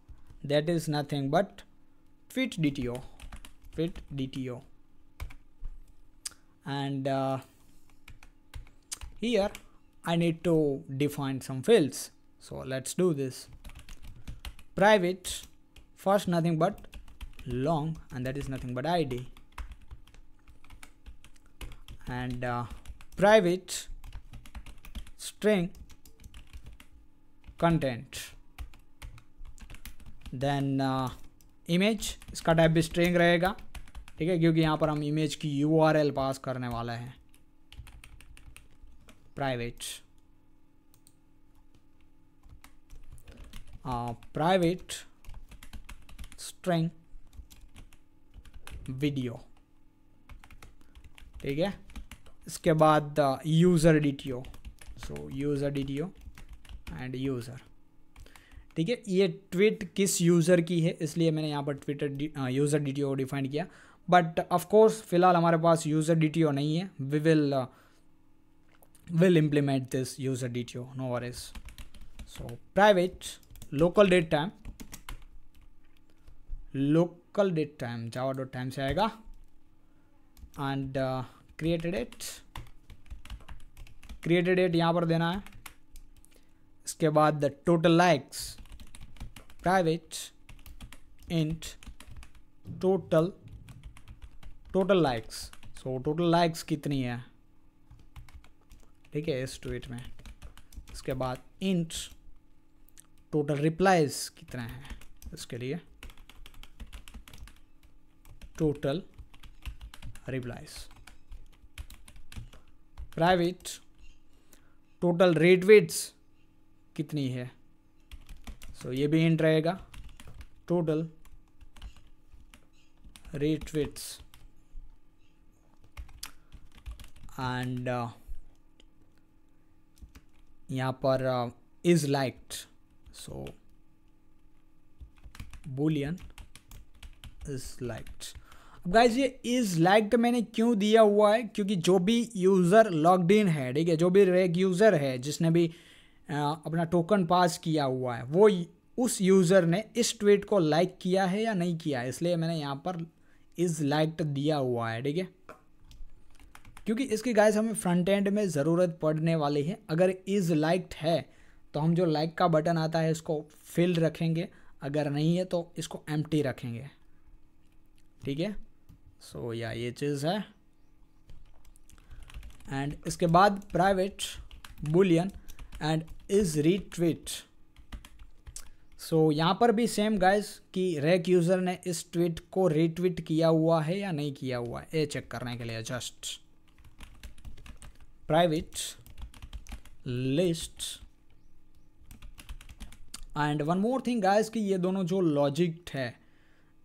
that is nothing but tweet D T O tweet D T O and here I need to define some fields so let's do this private first nothing but long and that is nothing but id and uh, private string content then image uh, इसका type भी string रहेगा ठीक है क्योंकि यहाँ पर हम image की यू पास करने वाला है प्राइवेट प्राइवेट स्ट्रिंग वीडियो ठीक है इसके बाद user D T O so user D T O and user ठीक है ये ट्वीट किस यूज़र की है इसलिए मैंने यहाँ पर Twitter user D T O define किया बट ऑफकोर्स फिलहाल हमारे पास यूज़र डी टी ओ नहीं है we will will user D T O no worries so private local data local date time Java dot time से आएगा and created date created date यहाँ पर देना है इसके बाद the total likes private int total total likes so total likes कितनी है ठीक है इस ट्वीट में इसके बाद इंट टोटल रिप्लाइज कितना है इसके लिए total replies private total retweets कितनी है सो so, ये भी इंट रहेगा टोटल रेटवेट्स एंड यहाँ पर is liked so boolean is liked अब गाइज ये इज़ लाइक तो मैंने क्यों दिया हुआ है क्योंकि जो भी यूज़र लॉगड इन है ठीक है जो भी रेग यूज़र है जिसने भी अपना टोकन पास किया हुआ है वो उस यूज़र ने इस ट्वीट को लाइक किया है या नहीं किया है इसलिए मैंने यहाँ पर इज़ लाइक तो दिया हुआ है ठीक है क्योंकि इसकी गाइज हमें फ्रंट एंड में ज़रूरत पड़ने वाली है अगर इज़ लाइक्ड है तो हम जो लाइक का बटन आता है इसको फिल रखेंगे अगर नहीं है तो इसको एम्प्टी रखेंगे ठीक है सो so, या yeah, ये चीज़ है एंड इसके बाद private boolean and is retweet so यहाँ पर भी सेम गाइस कि रैक यूज़र ने इस ट्वीट को रीट्वीट किया हुआ है या नहीं किया हुआ है ये चेक करने के लिए just private list and one more thing guys कि ये दोनों जो लॉजिक है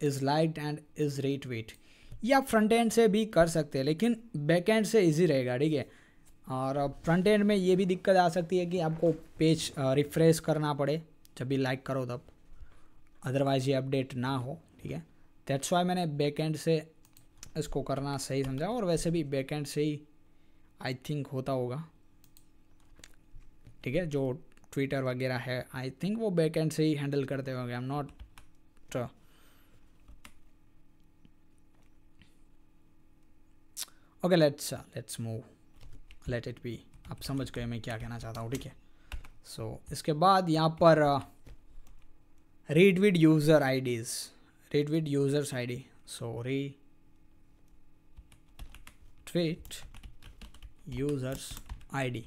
is liked and is retweet ये आप फ्रंट एंड से भी कर सकते हैं लेकिन बैक एंड से इजी रहेगा ठीक है और फ्रंट एंड में ये भी दिक्कत आ सकती है कि आपको पेज रिफ्रेश करना पड़े जब भी लाइक करो तब अदरवाइज़ ये अपडेट ना हो ठीक है दैट्स वाई मैंने बैक एंड से इसको करना सही समझा और वैसे भी बैक एंड से ही आई थिंक होता होगा ठीक है जो ट्विटर वगैरह है आई थिंक वो बैक एंड से ही हैंडल करते होंगे I am not okay let's let's move let it be आप समझ गए मैं क्या कहना चाहता हूँ ठीक है सो इसके बाद यहाँ पर retweeted user I Ds retweeted users I D so retweet users I D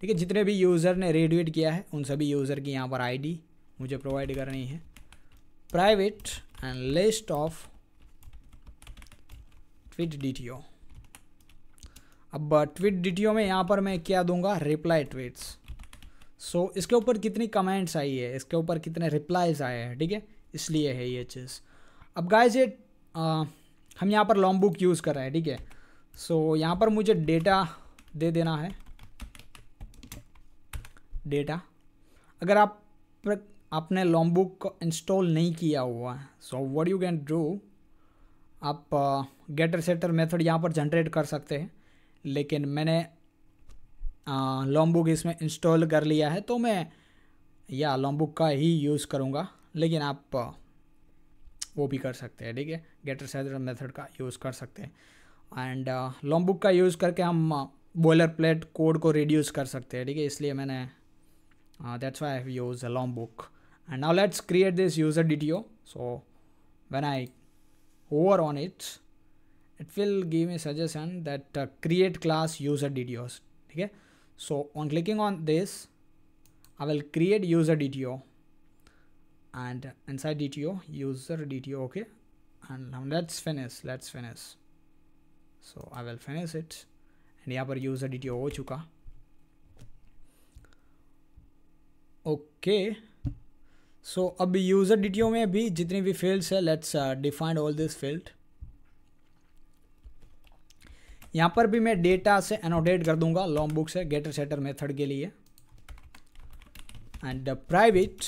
ठीक है जितने भी यूज़र ने रेडिएट किया है उन सभी यूज़र की यहाँ पर आईडी मुझे प्रोवाइड करनी है private and list of tweet D T O अब ट्वीट uh, डिटियो में यहाँ पर मैं क्या दूंगा रिप्लाई ट्वीट्स सो so, इसके ऊपर कितनी कमेंट्स आई है इसके ऊपर कितने रिप्लाईज आए हैं ठीक है इसलिए है ये चीज़ अब गाइज ये आ, uh, हम यहाँ पर लॉन्ग बुक यूज़ कर रहे हैं ठीक है सो so, यहाँ पर मुझे डेटा दे देना है डेटा अगर आप आपने लॉन्ग बुक इंस्टॉल नहीं किया हुआ है so what you can do आप गेटर सेटर मेथड यहाँ पर जनरेट कर सकते हैं लेकिन मैंने लॉम्बुक इसमें इंस्टॉल कर लिया है तो मैं या लॉम्बुक का ही यूज़ करूँगा लेकिन आप वो भी कर सकते हैं ठीक है गेटर सैदर मेथड का यूज़ कर सकते हैं एंड लॉम्बुक का यूज़ करके हम बॉयलर प्लेट कोड को रिड्यूस कर सकते हैं ठीक है इसलिए मैंने that's why have use a Lombok and now let's create this user DTO so when I over on its it will give me suggestion that uh, create class user DDoS okay so on clicking on this I will create user DTO and inside DTO user DTO okay and now let's finish let's finish so I will finish it and यहाँ पर user DTO हो Okay, so सो अब user D में भी जितने भी fields है let's define all this field यहाँ पर भी मैं डेटा से एनोडेट कर दूंगा लॉन्ग बुक से गेटर सेटर मेथड के लिए and private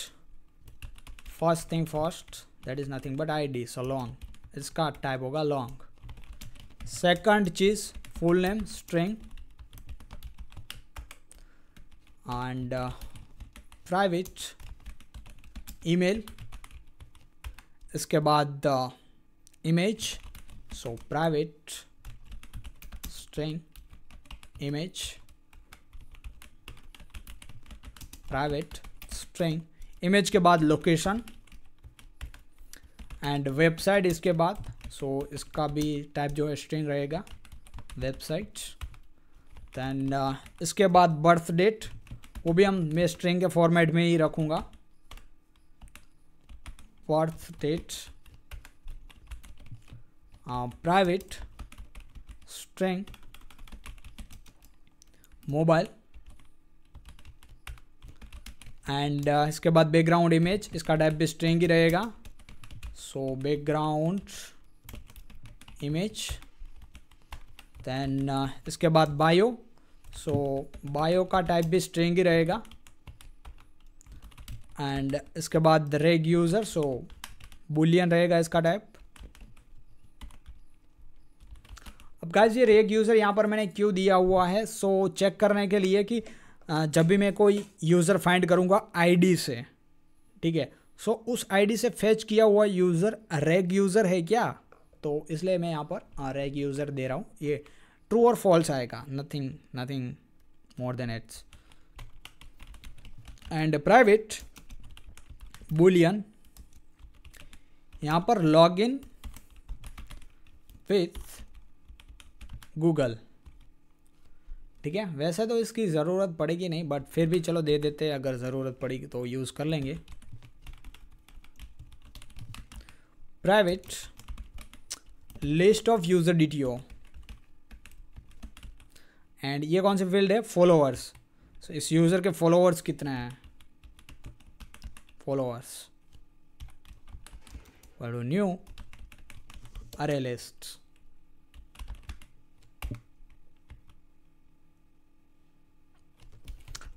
first thing first that is nothing but I D so long इसका टाइप होगा लॉन्ग सेकंड चीज़ full name string and private email इसके बाद image so private string image private string image के बाद location and website इसके बाद सो so, इसका भी टाइप जो है स्ट्रिंग रहेगा वेबसाइट दैन uh, इसके बाद बर्थ डेट वो भी हम मैं स्ट्रिंग के फॉर्मेट में ही रखूँगा birth date private string mobile and uh, इसके बाद बैकग्राउंड इमेज इसका टाइप भी स्ट्रिंग ही रहेगा सो बैकग्राउंड इमेज देन इसके बाद बायो सो so, बायो का टाइप भी स्ट्रिंग ही रहेगा एंड इसके बाद रेग यूज़र सो बुलियन रहेगा इसका टाइप अब गाइज ये रेग यूज़र यहाँ पर मैंने क्यों दिया हुआ है सो चेक करने के लिए कि जब भी मैं कोई यूज़र फाइंड करूँगा आईडी से ठीक है सो उस आईडी से फेच किया हुआ यूज़र रेग यूज़र है क्या तो इसलिए मैं यहाँ पर रेग यूज़र दे रहा हूँ ये ट्रू और फॉल्स आएगा nothing nothing more than it's and private boolean यहाँ पर लॉग इन विथ गूगल ठीक है वैसे तो इसकी ज़रूरत पड़ेगी नहीं बट फिर भी चलो दे देते अगर ज़रूरत पड़ेगी तो यूज़ कर लेंगे private list of user D and ये कौन सी फील्ड है फॉलोअर्स सो so, इस यूज़र के फॉलोअर्स कितने हैं followers new array list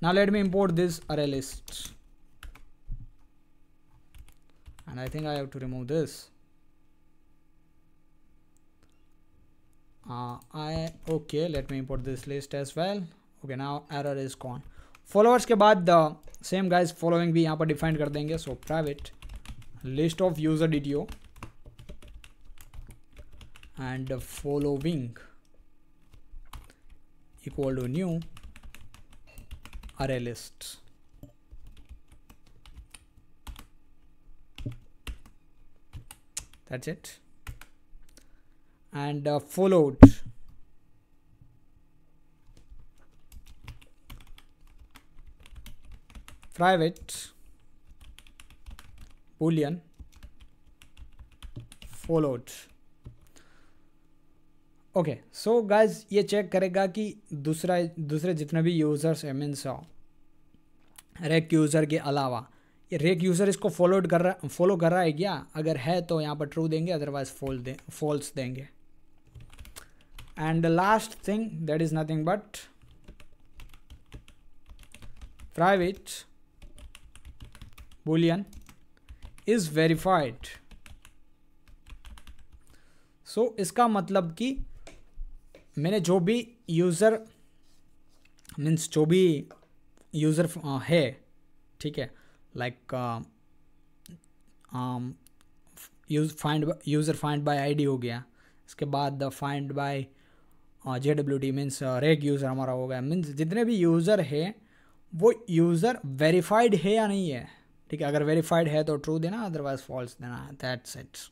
Now let me import this array list. And I think I have to remove this. Uh, I okay let me import this list as well okay now error is gone followers के बाद the uh, same guys following भी यहाँ पर define कर देंगे so private list of user DTO and following equal to new array list. That's it. And uh, followed private boolean followed okay so guys ये check करेगा कि दूसरा दूसरे जितने भी यूज़र्स है मीन्स रेक यूज़र के अलावा ये रेक यूज़र इसको फॉलोड कर रहा फॉलो कर रहा है क्या अगर है तो यहाँ पर ट्रू देंगे अदरवाइज फॉल दे फॉल्स देंगे and last thing that is nothing but private boolean is verified so इसका मतलब कि मैंने जो भी यूज़र मीन्स जो भी यूज़र uh, है ठीक है like use find user find by ID हो गया इसके बाद find by J W D means reg user हमारा हो गया मीन्स जितने भी यूज़र है वो यूज़र वेरीफाइड है या नहीं है ठीक है अगर वेरीफाइड है तो ट्रू देना अदरवाइज फॉल्स देना है दैट्स इट्स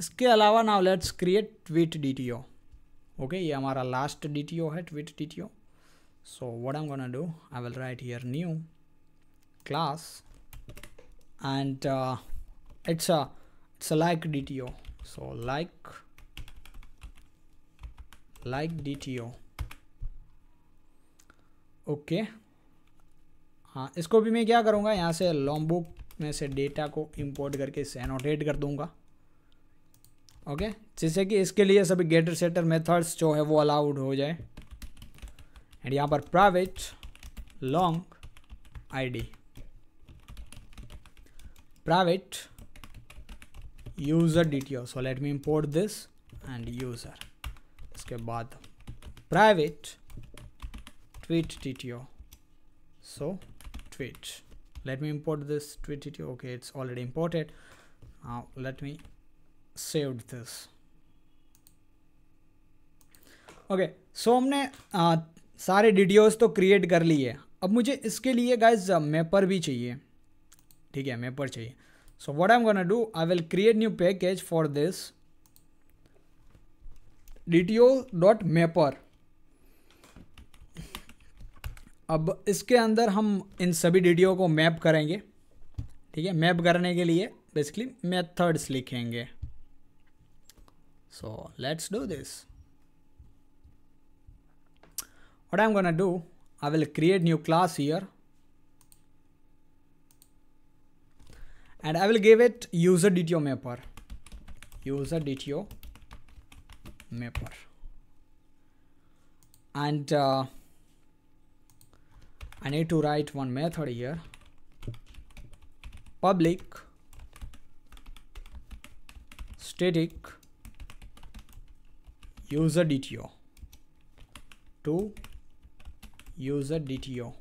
इसके अलावा now let's create tweet D T O okay ये हमारा लास्ट डी है tweet D so what I'm gonna do I will write here new class and uh, it's a it's a like DTO so like like DTO okay okay. हाँ इसको भी मैं क्या करूँगा यहाँ से लॉम्बुक में से डेटा को इंपोर्ट करके इसे एनोटेट कर दूँगा ओके okay? जिससे कि इसके लिए सभी गेटर सेटर मेथड्स जो है वो अलाउड हो जाए एंड यहाँ पर private long ID private user D so let me import this and user इसके बाद private tweet D so tweet let me import this tweet D okay it's already now let me save this okay so हमने आ, सारे डिडियोज तो create कर लिए अब मुझे इसके लिए गाइज मेपर uh, भी चाहिए ठीक है मेपर चाहिए so what I am gonna do I will create new package for this D dot mapper अब इसके अंदर हम इन सभी डी को मैप करेंगे ठीक है मैप करने के लिए बेसिकली मेथड्स लिखेंगे so let's do this What I'm gonna do, I will create new class here. And I will give it user DTO mapper. User DTO mapper. And uh, I need to write one method here. Public static user DTO to user DTO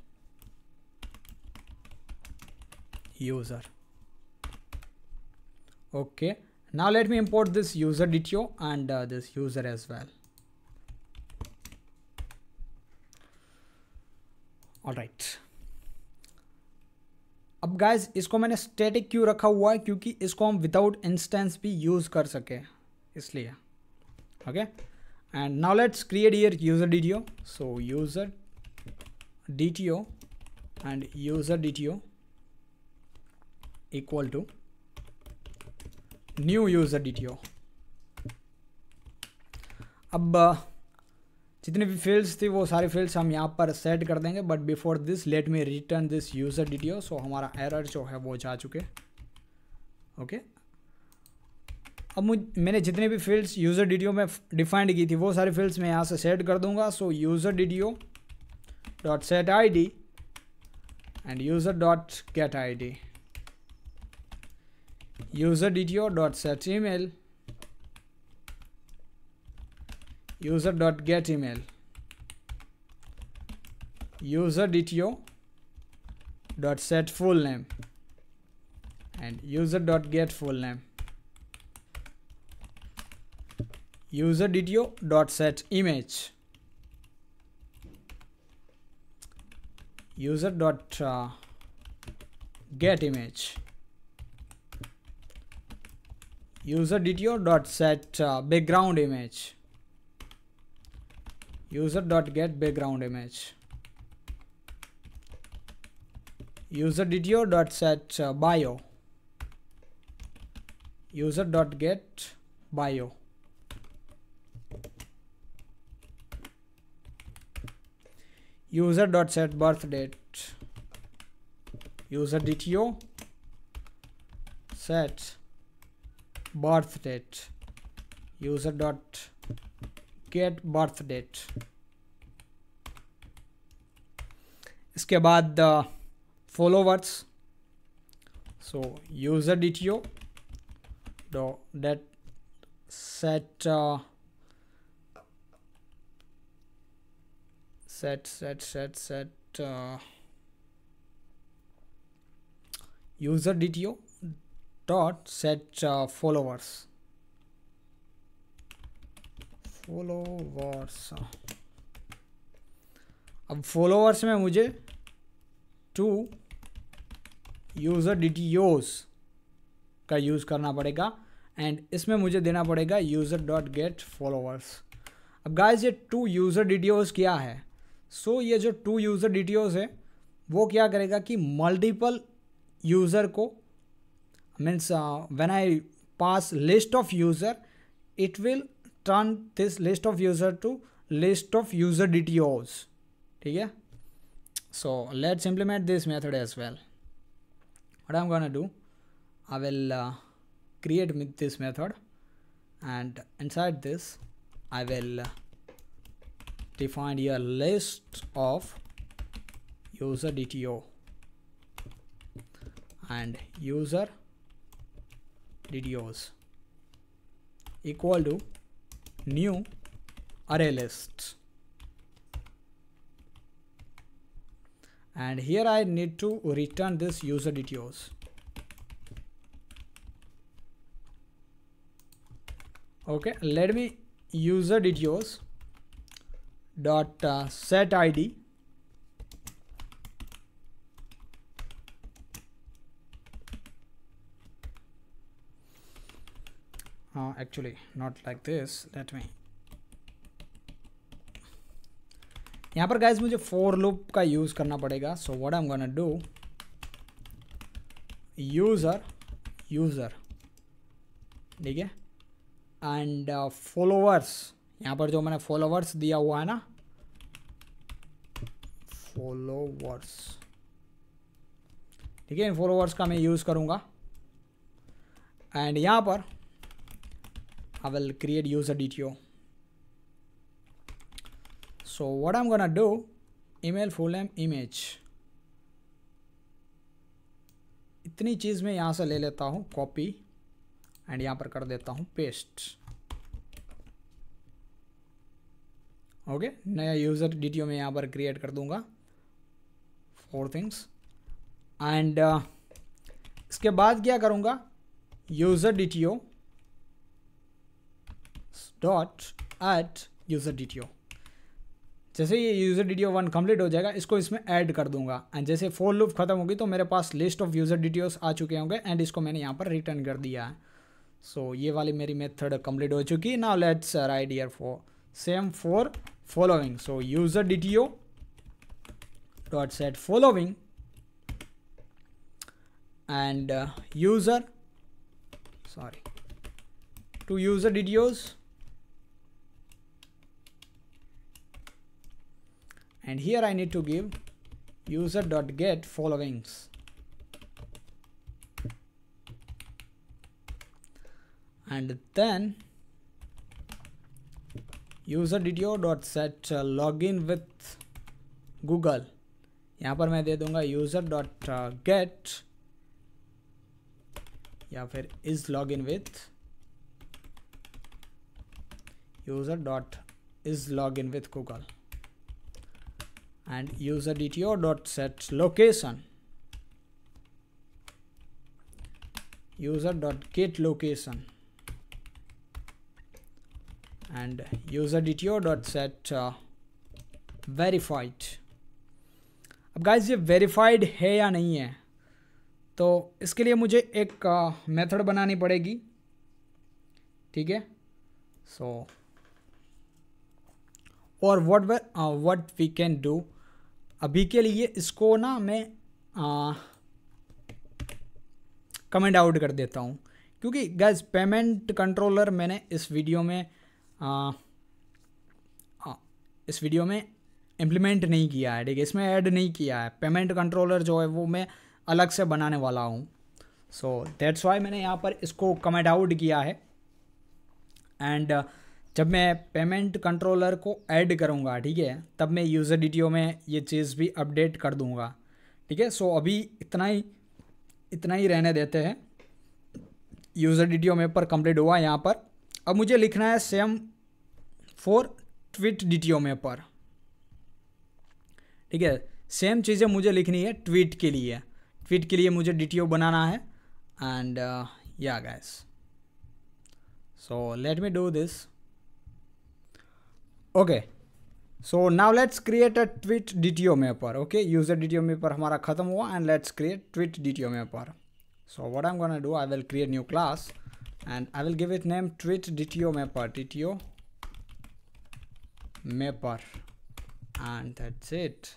user okay now let me import this user DTO and uh, this user as well all right अब guys इसको मैंने static क्यों रखा हुआ है क्योंकि इसको हम विदाउट इंस्टेंस भी यूज़ कर सके इसलिए okay and now let's create here user D so user DTO and user DTO equal to new user D अब जितने भी फील्ड्स थी वो सारे फील्ड्स हम यहाँ पर सेट कर देंगे but before this let me return this user D so हमारा एरर जो है वो जा चुके ओके okay? अब मुझ मैंने जितने भी फील्ड्स यूज़र डी में डिफाइंड की थी वो सारे फील्ड्स मैं यहाँ से सेट कर दूंगा so user D dot set id and user dot get id user dto dot set email user dot get email user dto dot set full name and user dot get full name user dto dot set image user dot uh, get image user dto dot set uh, background image user dot get background image user dto dot set uh, bio user dot get bio user dot set birth date user DTO set birth date user dot get birth date इसके बाद followers so user D T O dot set. Uh, set set set set uh, user DTO dot set uh, followers followers अब followers में मुझे two user DTOs का use करना पड़ेगा and इसमें मुझे देना पड़ेगा यूज़र डॉट गेट फॉलोअर्स अब गाइस ये टू यूज़र डी क्या है सो so, ये जो टू यूज़र डी है वो क्या करेगा कि मल्टीपल यूज़र को means when I pass list of user it will turn this list of user to list of user D ठीक है so let's implement this method as well what am gonna do I will create with this method and inside this I will defined here list of user DTO and user DTOs equal to new array list and here I need to return this user DTOs okay let me user DTOs dot uh, set id uh, actually not like this let me यहाँ पर guys मुझे for loop का use करना पड़ेगा so what am gonna do user user ठीक है and followers uh, यहाँ पर जो मैंने फॉलोवर्स दिया हुआ है ना फॉलोवर्स ठीक है इन फॉलोवर्स का मैं यूज़ करूँगा एंड यहाँ पर I will create user D T O what what I'm gonna do email full M image इतनी चीज़ मैं यहाँ से ले लेता हूँ कॉपी एंड यहाँ पर कर देता हूँ पेस्ट ओके नया यूज़र डी में यहाँ पर क्रिएट कर दूँगा फोर थिंग्स एंड इसके बाद क्या करूँगा user D T O dot at user D T O जैसे ये user D T O one complete हो जाएगा इसको इसमें ऐड कर दूंगा एंड जैसे फोर लूप खत्म होगी तो मेरे पास list of user D T Os आ चुके होंगे एंड इसको मैंने यहाँ पर रिटर्न कर दिया है सो so, ये वाली मेरी मेथड कम्प्लीट हो चुकी है ना let's write here for same for following so user DTO dot set following and uh, user sorry to user DTOs and here I need to give user dot get followings and then user D dot set log in with Google यहाँ पर मैं दे दूंगा user dot get या फिर is log in with user dot is log in with Google and user dto dot set location user dot get location and user DTO dot set uh, verified अब guys ये verified है या नहीं है तो इसके लिए मुझे एक मेथड uh, बनानी पड़ेगी ठीक है सो और what what we can do अभी के लिए इसको ना मैं कमेंट uh, आउट कर देता हूँ क्योंकि गैस पेमेंट कंट्रोलर मैंने इस वीडियो में इस वीडियो में इम्प्लीमेंट नहीं किया है ठीक है इसमें ऐड नहीं किया है पेमेंट कंट्रोलर जो है वो मैं अलग से बनाने वाला हूँ सो दैट्स वाई मैंने यहाँ पर इसको कमेंट आउट किया है एंड जब मैं पेमेंट कंट्रोलर को ऐड करूँगा ठीक है तब मैं यूज़र डी में ये चीज़ भी अपडेट कर दूँगा ठीक है सो अभी इतना ही इतना ही रहने देते हैं user D T O mapper complete हुआ यहाँ पर अब मुझे लिखना है सेम फॉर ट्वीट में पर ठीक है सेम चीज़ें मुझे लिखनी है ट्वीट के लिए ट्वीट के लिए मुझे डी बनाना है and yeah guys so let me do this okay so now let's create a tweet D पर ओके यूजर डी पर हमारा खत्म हुआ and let's create tweet D पर so what am gonna do I will create new class and I will give it name tweet DTO mapper DTO mapper and that's it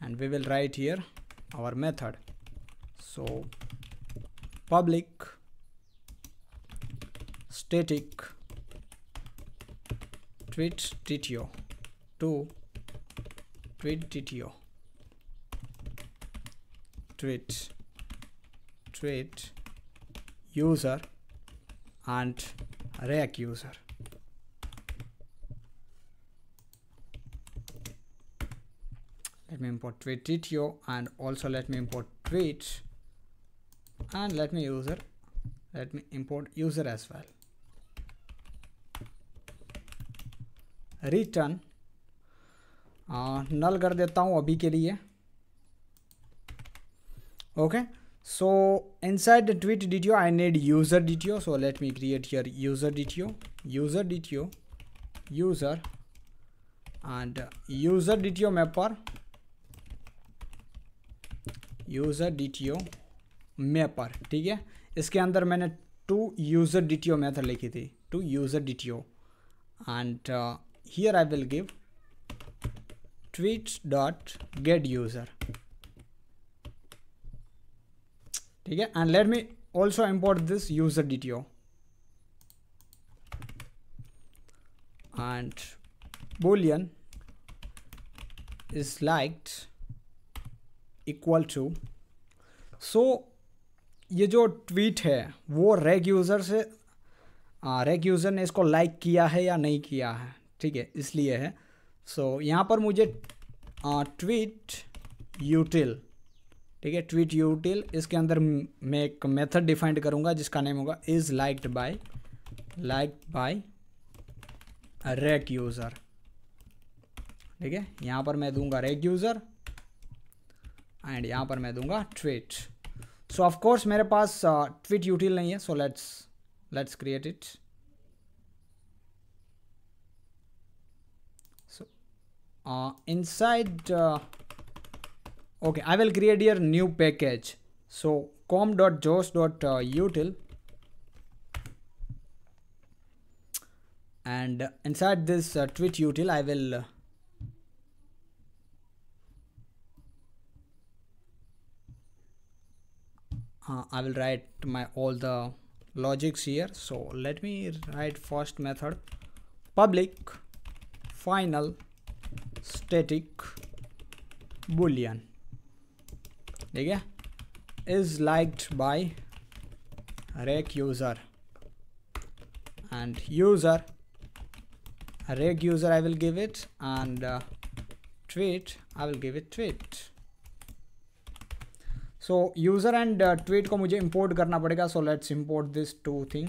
and we will write here our method so public static tweet DTO to tweet DTO tweet tweet user and rack user. Let me import tweet TTO and also let me import tweet and let me user let me import user as well return null कर देता हूं अभी के लिए okay okay? so inside the tweet dto i need user dto so let me create here user dto user dto user and user dto mapper user dto mapper ठीक है इसके अंदर मैंने टू user dto method ओ method लिखी थी to user D T O and here I will give dot get user ठीक है and let me also import this user D T O and boolean is liked equal to so ये जो tweet है वो रेग user से रेग user ने इसको लाइक like किया है या नहीं किया है ठीक है इसलिए है सो so, यहाँ पर मुझे ट्वीट यूटिल ठीक है ट्वीट यूटिल इसके अंदर मैं एक मेथड डिफाइंड करूंगा जिसका नेम होगा is liked by like by req user ठीक है यहाँ पर मैं दूंगा रेक यूज़र एंड यहाँ पर मैं दूंगा ट्वीट सो ऑफ कोर्स मेरे पास ट्वीट uh, यूटिल नहीं है so let's let's create it so inside okay i will create your new package so com.jos.util and inside this uh, twitch util i will uh, uh, i will write my all the logics here so let me write first method public final static boolean ठीक है is liked by req user and user req user I will give it and tweet I will give it tweet so user and tweet को मुझे import करना पड़ेगा so let's import this two thing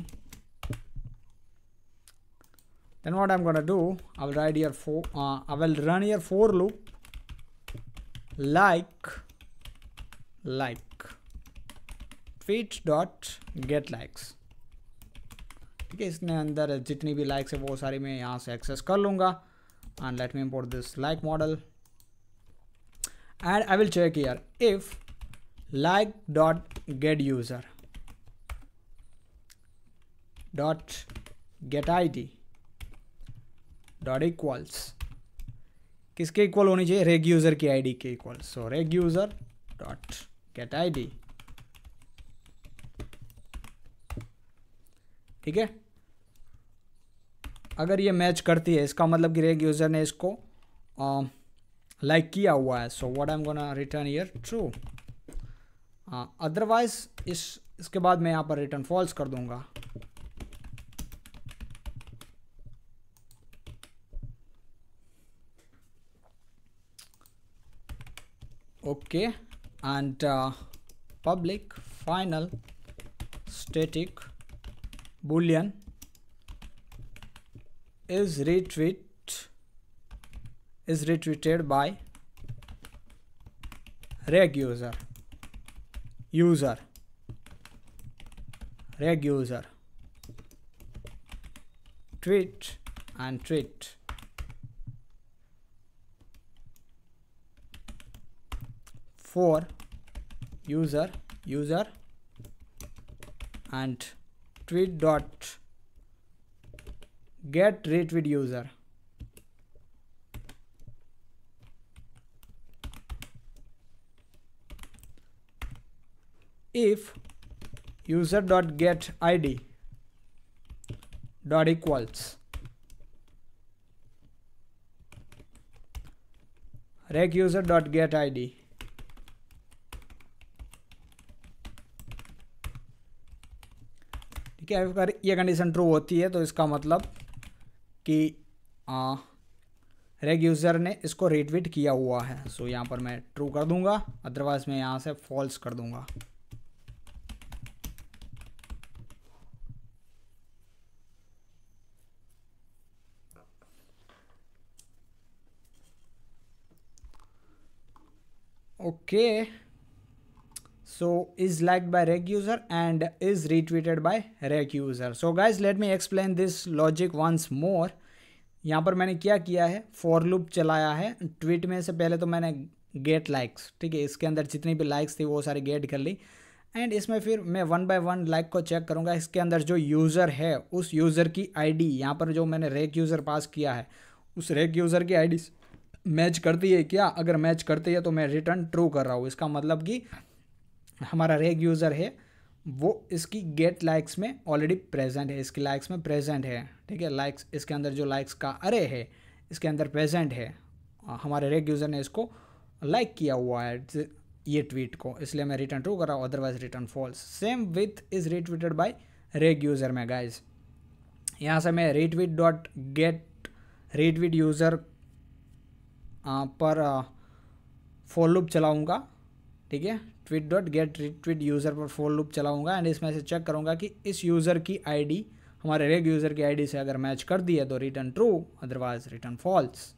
then what i'm going to do i'll write here for uh, i will run here for loop like like tweet dot get likes ठीक है इसने अंदर जितनी भी लाइक्स है वो सारी मैं यहाँ से एक्सेस कर लूँगा and let me import this like model and I will check here if like dot get user dot get I id dot equals किसके इक्वल होनी चाहिए रेग यूज़र की आईडी के equal so req user dot get id ठीक है अगर ये मैच करती है इसका मतलब कि रेग यूज़र ने इसको लाइक um, like किया हुआ है so what I am gonna return here true otherwise इस इसके बाद मैं यहाँ पर रिटर्न फॉल्स कर दूंगा okay okay. and uh, public final static boolean is retweet is retweeted by reg user user reg user tweet and tweet for user user and tweet dot get retweet user if user dot get id dot equals reg user dot get id ठीक है अगर ये condition true होती है तो इसका मतलब कि रेग यूज़र ने इसको रिट्वीट किया हुआ है सो यहाँ पर मैं ट्रू कर दूंगा अदरवाइज मैं यहाँ से फॉल्स कर दूंगा okay okay. so is liked by reg user and is retweeted by reg user so guys let me explain this logic once more यहाँ पर मैंने क्या किया है फॉर लूप चलाया है ट्वीट में से पहले तो मैंने गेट लाइक्स ठीक है इसके अंदर जितनी भी लाइक्स थी वो सारी गेट कर ली एंड इसमें फिर मैं वन बाय वन लाइक को चेक करूँगा इसके अंदर जो यूज़र है उस यूज़र की आईडी डी यहाँ पर जो मैंने रेक यूज़र पास किया है उस रेक यूज़र की आई मैच करती है क्या अगर मैच करती है तो मैं रिटर्न ट्रू कर रहा हूँ इसका मतलब कि हमारा रेग यूज़र है वो इसकी गेट लाइक्स में ऑलरेडी प्रेजेंट है इसकी लाइक्स में प्रेजेंट है ठीक है लाइक्स इसके अंदर जो लाइक्स का अरे है इसके अंदर प्रेजेंट है हमारे रेग यूज़र ने इसको लाइक किया हुआ है ये ट्वीट को इसलिए मैं रिटर्न ट्रू कर रहा हूँ otherwise return false same with is retweeted by req user में गाइज यहाँ से मैं retweet dot get retweet user पर फॉलोअप चलाऊँगा ठीक है tweet dot get retweet user पर फोन लूप चलाऊंगा एंड इसमें से चेक करूंगा कि इस यूज़र की आईडी हमारे रेग यूज़र की आईडी से अगर मैच कर दी है तो return true otherwise return false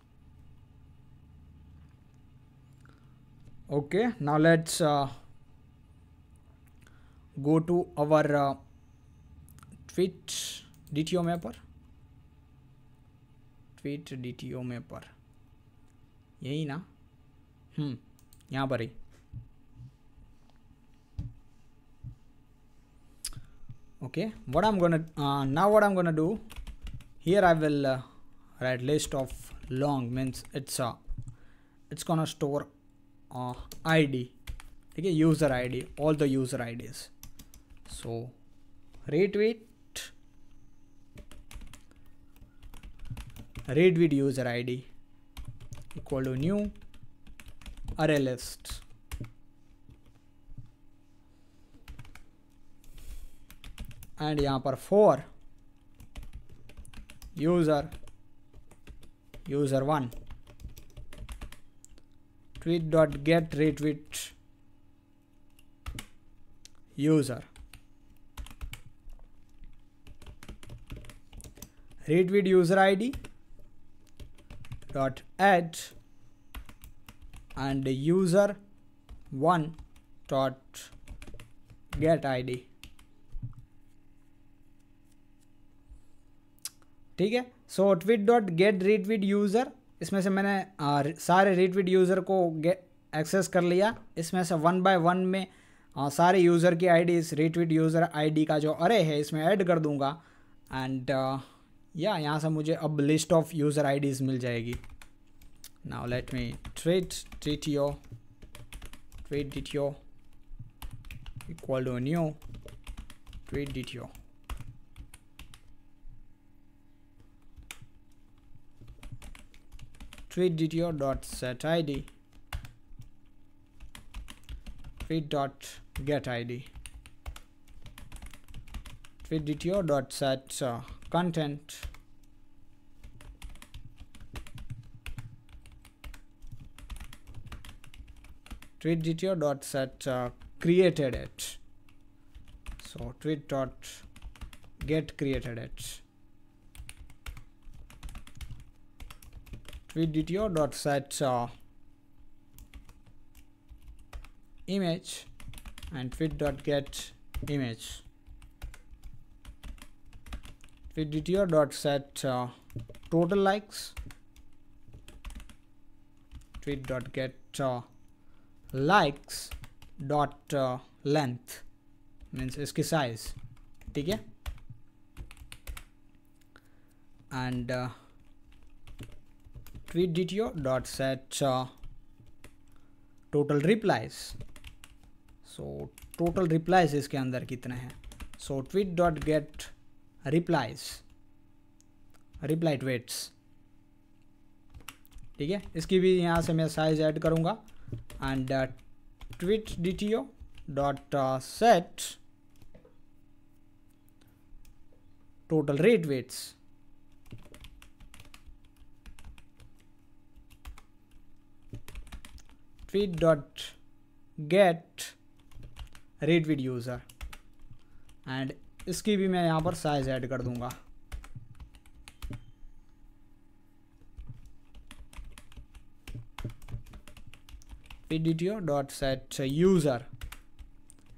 okay now let's go to our tweet uh, T dto uh, में पर टी ओ में पर यही ना हम्म यहाँ पर ही okay what i'm gonna uh, now what i'm gonna do here i will uh, write list of long means it's a uh, it's gonna store uh, id okay user id all the user ids so retweet retweet user id equal to new array list and यहाँ पर for user user one tweet dot get retweet user retweet user id dot add and user one dot get id ठीक है so tweet dot get retweet user इसमें से मैंने आ, सारे रीटवीट user को access कर लिया इसमें से वन बाय वन में आ, सारे यूज़र की डी इस रीट्वीट यूज़र डी का जो अरे है इसमें ऐड कर दूंगा एंड या यहाँ से मुझे अब लिस्ट ऑफ यूज़र डीज मिल जाएगी now let me tweet T T O tweet dto equal to new tweet dto tweet dto dot set id tweet dot get id dot set uh, content tweet dot set uh, created it so tweet dot get created it your dot set uh, image and fit dot get image your dot set uh, total likes tweet dot get uh, likes dot uh, length means sk size Okay and uh, tweet dto dot set uh, total replies so total replies इसके अंदर कितने हैं so tweet dot get replies reply tweets ठीक है इसकी भी यहाँ से मैं साइज ऐड करूँगा and tweet D T O dot set total retweets read dot get read with user and इसकी भी मैं यहाँ पर साइज ऐड कर दूंगा D dot set user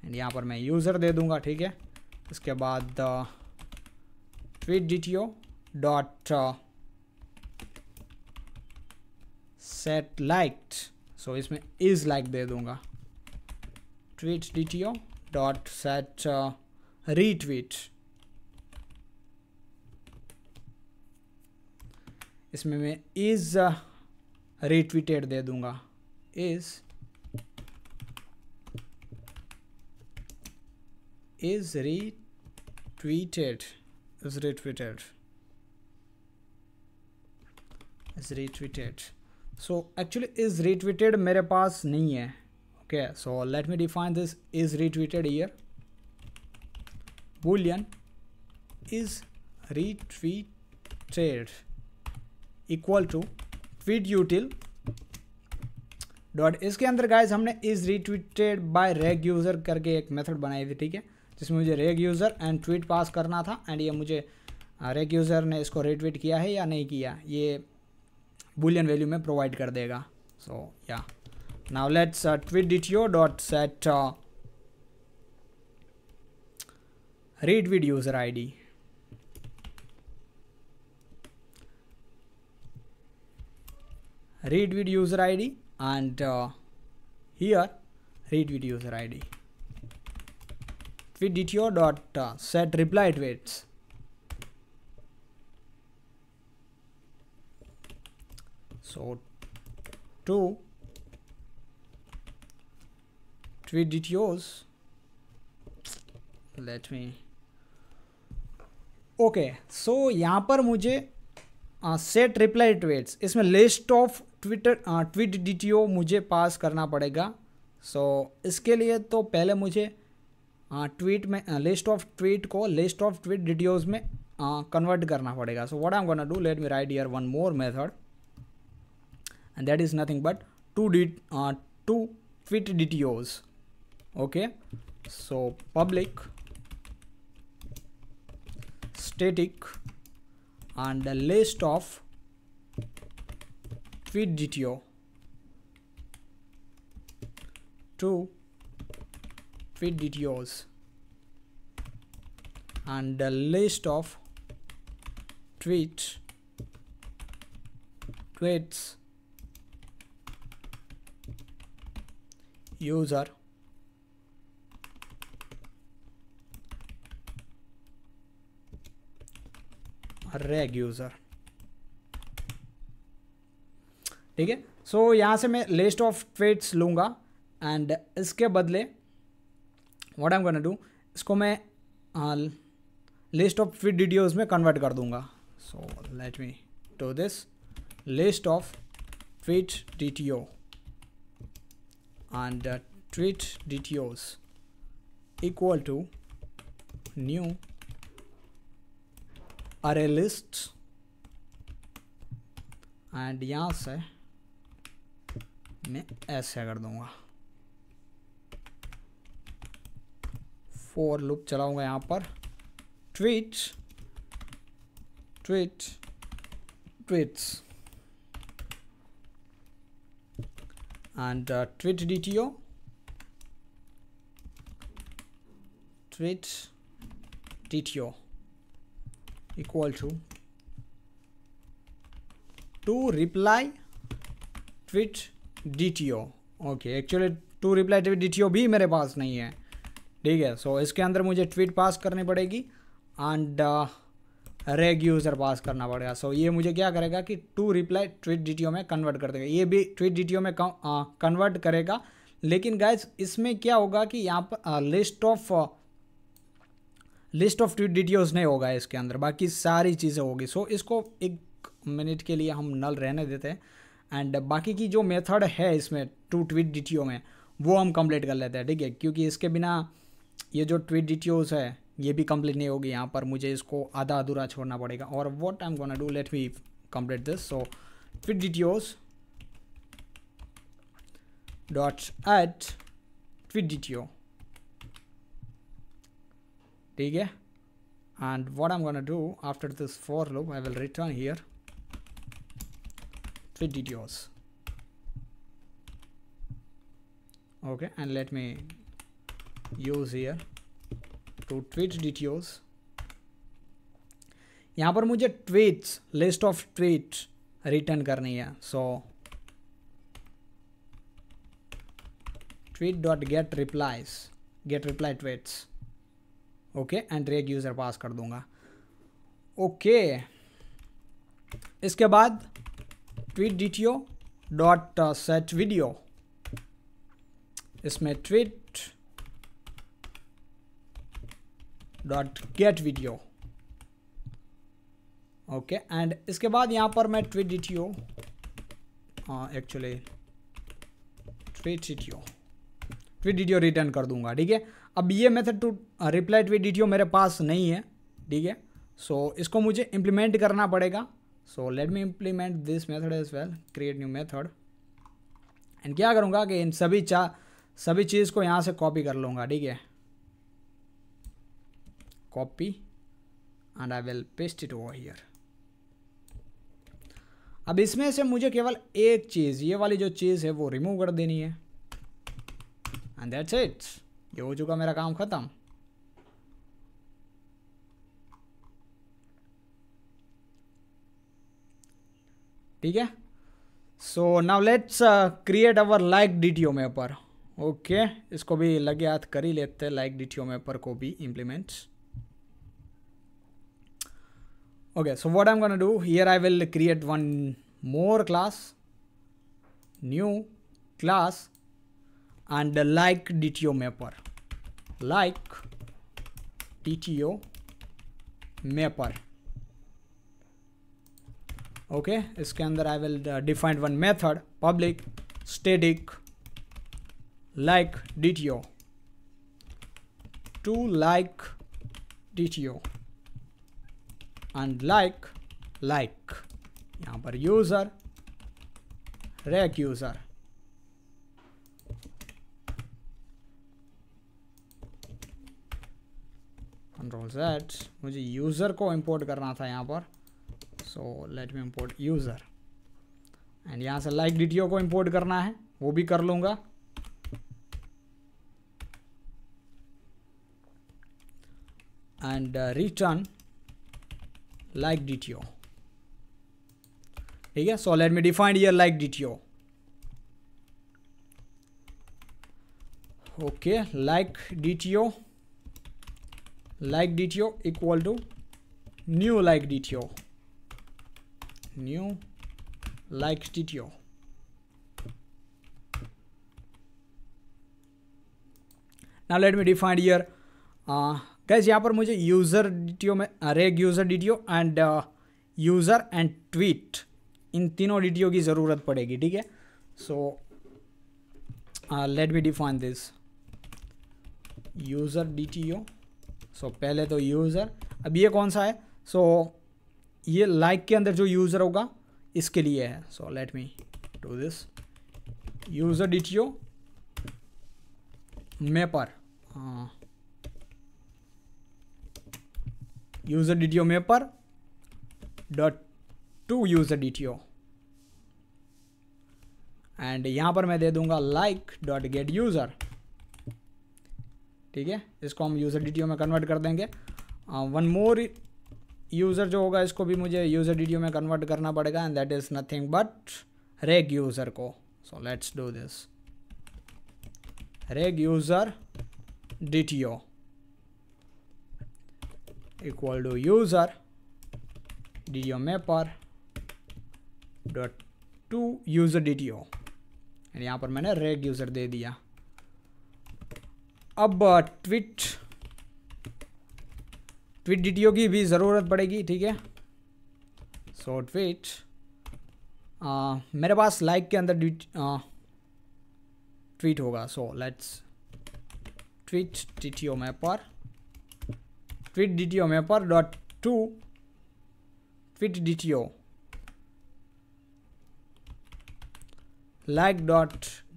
and यहाँ पर मैं यूज़र दे दूंगा ठीक है इसके बाद tweet D T O dot set liked so so, इसमें इज लाइक like दे दूंगा tweet D T O dot set retweet इसमें मैं इज रिट्वीटेड uh, दे दूंगा is is retweeted is retweeted is retweeted so actually is retweeted मेरे पास नहीं है okay so let me define this is retweeted here boolean is retweeted equal to tweet util dot इसके अंदर guys हमने is retweeted by req user करके एक method बनाई थी ठीक है जिसमें मुझे रेग यूज़र एंड ट्वीट पास करना था एंड ये मुझे रेग यूज़र ने इसको रिट्वीट किया है या नहीं किया ये बुलियन वैल्यू में प्रोवाइड कर देगा so yeah now let's tweet DTO dot set retweet user I D retweet user I D and here retweet user I D tweet DTO dot set reply tweets so 2 tweet it let me okay so यहाँ पर मुझे set reply tweets इसमें list of twitter tweet DTO मुझे pass करना पड़ेगा so so, इसके लिए तो पहले मुझे ट्वीट uh, में लिस्ट ऑफ ट्वीट को लिस्ट ऑफ ट्वीट डीटीओज में कन्वर्ट uh, करना पड़ेगा so what I am gonna do let me write here one more method and that is nothing but two d uh, two fit dtos okay so public static and the list of fit dto two fit dtos and the list of tweets tweets user reg user ठीक है सो यहाँ से मैं list of tweets लूंगा and इसके बदले what I am gonna do इसको मैं लिस्ट ऑफ फिट वीडियोस में कन्वर्ट कर दूंगा so let me to this list of tweet D T O and uh, treat dtos equal to new array list and यहाँ से मैं ऐसे कर दूंगा फोर लूप चलाऊंगा यहाँ पर tweet tweet tweets and uh, tweet DTO tweet DTO equal to to reply tweet DTO okay actually to reply tweet DTO भी मेरे पास नहीं है ठीक है so, इसके अंदर मुझे ट्वीट pass करनी पड़ेगी and uh, req user pass करना पड़ेगा सो so, ये मुझे क्या करेगा कि टू रिप्लाई ट्वीट डी में कन्वर्ट कर देगा ये भी ट्वीट डी में कन्वर्ट करेगा लेकिन गाइज इसमें क्या होगा कि यहाँ पर list of list of tweet D नहीं होगा इसके अंदर बाकी सारी चीज़ें होगी सो so, इसको एक मिनट के लिए हम नल रहने देते हैं एंड बाकी की जो मेथड है इसमें टू ट्वीट डी में वो हम कंप्लीट कर लेते हैं ठीक है क्योंकि इसके बिना ये जो ट्वीट डी है ये भी कंप्लीट नहीं होगी यहाँ पर मुझे इसको आधा अधूरा छोड़ना पड़ेगा और what I am gonna do let me complete this so tweet DTOs dot add tweet DTO ठीक है and what I am gonna do after this for loop I will return here tweet DTOs okay and let me use here to tweet DTOs यहां पर मुझे tweets list of tweet return करनी है so tweet dot get replies get reply tweets okay and req user पास कर दूंगा okay okay. इसके बाद tweet D T O dot set video इसमें tweet dot get video okay and इसके बाद यहाँ पर मैं tweet D T O actually tweet D T O tweet D T O return कर दूंगा ठीक है अब ये method to reply tweet D T O मेरे पास नहीं है ठीक है सो इसको मुझे इम्प्लीमेंट करना पड़ेगा so let me implement this method as well create new method and क्या करूँगा कि इन सभी चा सभी चीज़ को यहाँ से कॉपी कर लूँगा ठीक है copy and I will paste it over here. अब इसमें से मुझे केवल एक चीज़ ये वाली जो चीज़ है वो रिमूव कर देनी है एंड दैट्स इट ये हो चुका मेरा काम ख़त्म ठीक है so now let's create our like D T O mapper okay इसको भी लगे हाथ कर ही लेते हैं like D T O mapper को भी implements Okay, so what I'm going to do here, I will create one more class, new class and like DTO mapper, like DTO mapper. Okay, scan that I will uh, define one method public static like DTO to like DTO. And like like यहां पर user req user control set मुझे user को import करना था यहां पर so let me import user and यहां से लाइक like डी को इंपोर्ट करना है वो भी कर लूंगा and return uh, like DTO ठीक so let me define here like DTO Okay, like DTO like DTO equal to new like DTO new like DTO now let me define here uh, guys यहाँ पर मुझे user D में req user D and user and tweet इन तीनों D की ज़रूरत पड़ेगी ठीक है so let me define this user D so पहले तो यूज़र अब ये कौन सा है सो so, ये लाइक like के अंदर जो यूज़र होगा इसके लिए है so let me do this user D T O mapper हाँ user DTO mapper dot to user D T O and यहां पर मैं दे दूंगा लाइक डॉट गेट यूज़र ठीक है इसको हम यूज़र डी टी ओ में कन्वर्ट कर देंगे वन मोर यूज़र जो होगा इसको भी मुझे यूज़र डी टी ओ में कन्वर्ट करना पड़ेगा and that is nothing but req user को so let's do this req user D T O equal to user DTO mapper dot to user D T यहाँ पर मैंने req user दे दिया अब tweet tweet D T O की भी ज़रूरत पड़ेगी ठीक है सो ट्विट uh, मेरे पास लाइक के अंदर ट्वीट uh, होगा so let's tweet D T O mapper tweet D mapper dot to tweet D like dot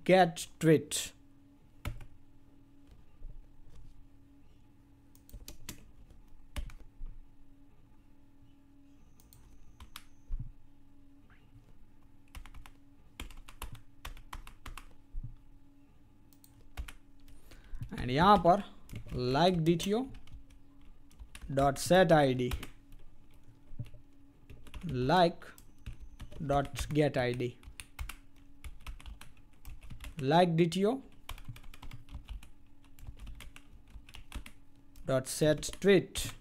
get tweet and यहां पर like D T O dot set id like dot get id like dto dot set tweet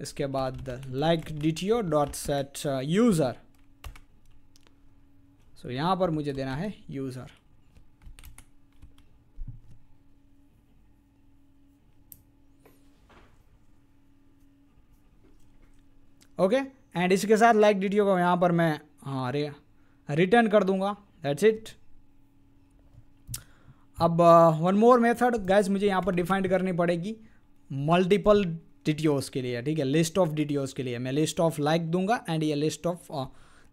इसके बाद like D T O dot set user so यहाँ पर मुझे देना है user okay and इसके साथ लाइक वीडियो को यहाँ पर मैं हाँ अरे रिटर्न कर दूंगा दैट्स इट अब वन मोर मेथड गैस मुझे यहाँ पर डिफाइन करनी पड़ेगी मल्टीपल डी के लिए ठीक है लिस्ट ऑफ डी के लिए मैं लिस्ट ऑफ लाइक दूंगा एंड ये list of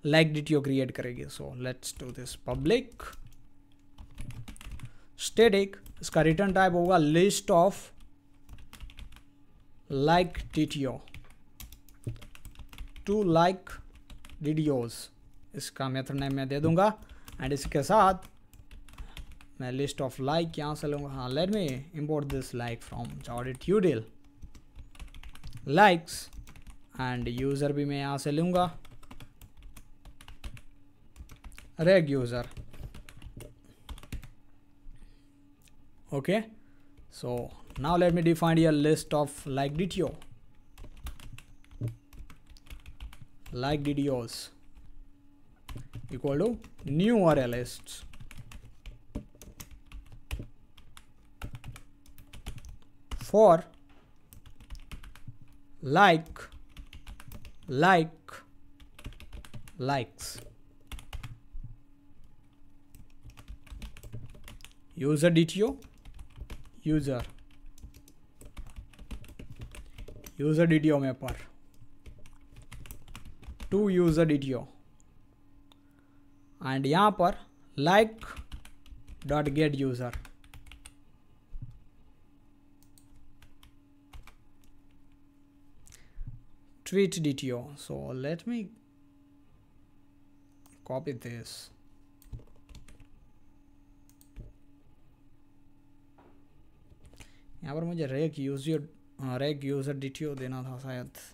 like D create करेगी so let's do this public static इसका रिटर्न टाइप होगा list of like D to like DTOs इसका मेथड नेम मैं दे दूंगा एंड इसके साथ मैं लिस्ट ऑफ लाइक यहाँ से लूँगा हाँ let me import this like from you deal likes and user भी मैं यहाँ से लूँगा req user okay so now let me defined your list of like DTO like DDoS equal to new URL lists. For like, like, likes. User DTO, user, user DTO mapper. To user D and यहां पर like dot get user tweet DTO. So let me copy this यहां पर मुझे req use req user D देना था शायद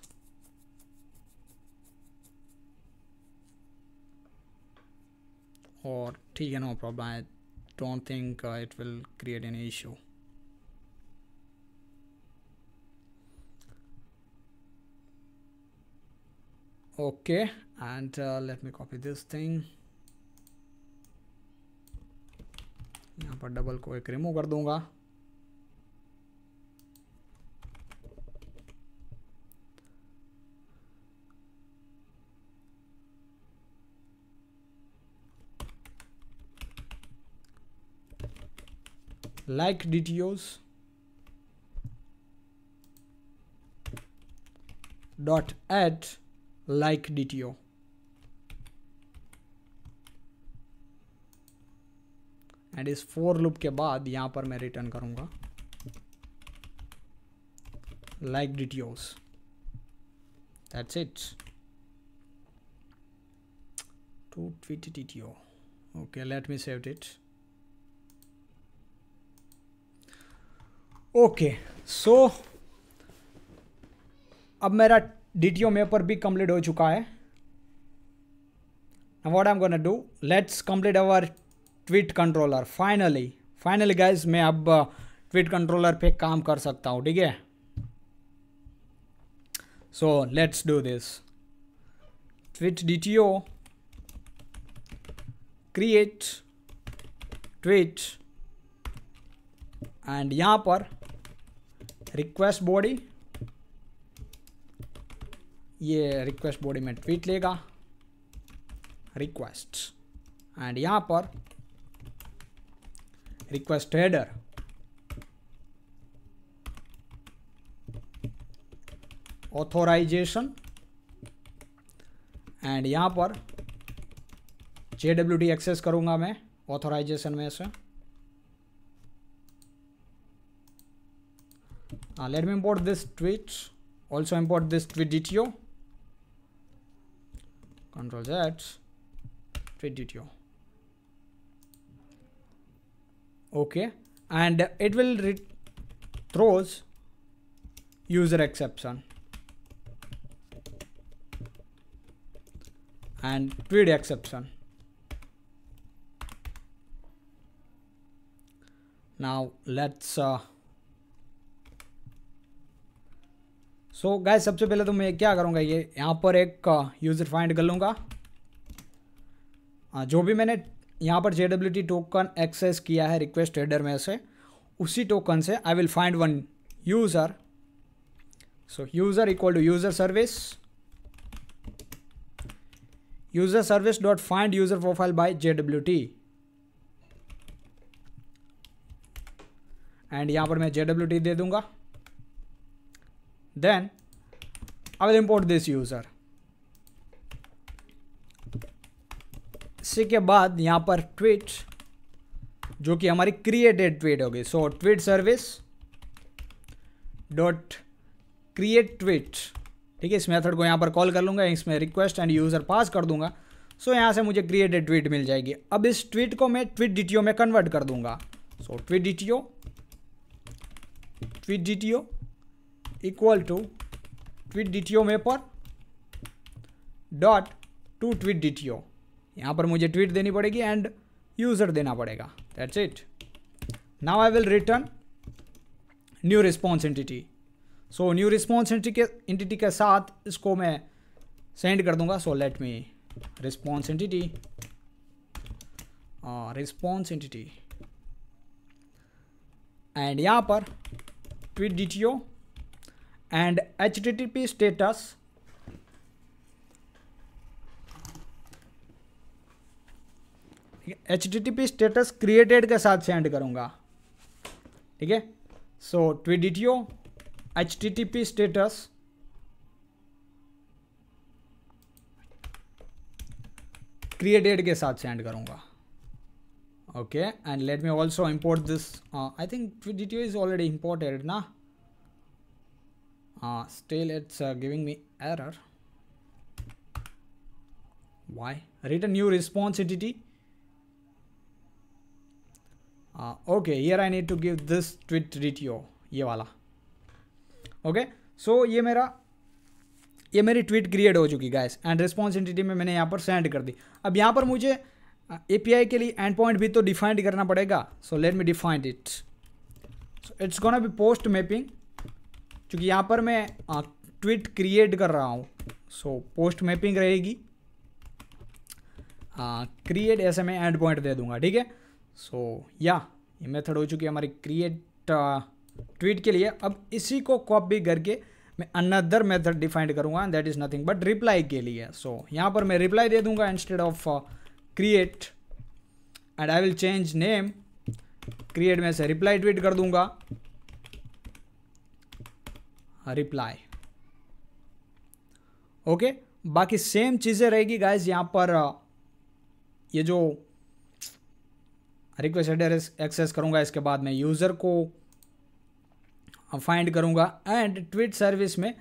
और ठीक है no problem I don't think it will create any issue okay and let me copy this thing यहाँ पर डबल को एक रिमूव कर दूंगा like DTOs dot add like DTO. And इस for loop के बाद यहाँ पर मैं return करूँगा like DTOs. That's it. To tweet DTO. Okay, let me save it. Okay so अब मेरा डी टी ओ मेपर भी कंप्लीट हो चुका है what I am gonna do let's complete our tweet controller finally finally guys मैं अब tweet uh, controller पे काम कर सकता हूँ ठीक है so let's do this tweet D T O create tweet and यहाँ पर रिक्वेस्ट बॉडी ये रिक्वेस्ट बॉडी में ट्वीट लेगा रिक्वेस्ट एंड यहां पर रिक्वेस्ट हेडर ऑथोराइजेशन एंड यहां पर जेडब्ल्यू एक्सेस करूंगा मैं ऑथोराइजेशन में से Now uh, let me import this tweet also import this tweet.dto control z tweet.dto okay and it will throws user exception and tweet exception now let's uh, so so, गाय सबसे पहले तो मैं क्या करूँगा ये यहाँ पर एक यूज़र uh, फाइंड कर लूँगा हाँ, जो भी मैंने यहाँ पर जे टोकन एक्सेस किया है रिक्वेस्ट हेडर में से उसी टोकन से I will find one user so user equal to user service user service dot find user profile by J and यहाँ पर मैं जे दे दूँगा then I will import this user इसके बाद यहाँ पर ट्वीट जो कि हमारी क्रिएटेड ट्वीट होगी so tweet service dot create tweet ठीक है इस मेथड को यहाँ पर कॉल कर लूँगा इसमें रिक्वेस्ट एंड यूज़र पास कर दूंगा सो so, यहाँ से मुझे क्रिएटेड ट्वीट मिल जाएगी अब इस ट्वीट को मैं ट्वीट डी में कन्वर्ट कर दूंगा so tweet D tweet D equal to tweet D T O dot to tweet D T O यहाँ पर मुझे ट्वीट देनी पड़ेगी एंड यूज़र देना पड़ेगा that's it now I will return new response entity so new response entity के साथ इसको मैं सेंड कर दूंगा so let me response entity response entity and यहाँ पर tweet D T O and http status H T T P status created के साथ सेंड करूंगा ठीक है so tweet DTO H T T P status created के साथ सेंड करूंगा okay and let me also import this I think tweet DTO is already imported ना uh, still it's uh, giving me error why read a new response entity uh, okay here I need to give this tweet DTO ये वाला okay okay? So so, ये मेरा ये मेरी tweet create हो चुकी gas and response entity में मैंने यहाँ पर सेंड कर दी अब यहाँ पर मुझे एपीआई uh, के लिए एंड पॉइंट भी तो डिफाइंड करना पड़ेगा so let me defined it so it's gonna be post mapping क्योंकि यहाँ पर मैं ट्वीट क्रिएट कर रहा हूँ सो पोस्ट मैपिंग रहेगी क्रिएट ऐसे मैं एंड पॉइंट दे दूंगा ठीक है सो या ये मेथड हो चुकी है हमारी क्रिएट ट्वीट के लिए अब इसी को कॉपी करके मैं अनदर मेथड डिफाइंड करूंगा that is nothing but reply के लिए सो so, यहाँ पर मैं रिप्लाई दे दूंगा instead of create and I will change name create में से रिप्लाई ट्वीट कर दूंगा रिप्लाई ओके बाकी सेम चीज़ें रहेगी गाइज यहां पर uh, ये जो रिक्वेस्ट एड्रेस एक्सेस करूंगा इसके बाद मैं यूज़र को फाइंड uh, करूंगा एंड ट्वीट सर्विस में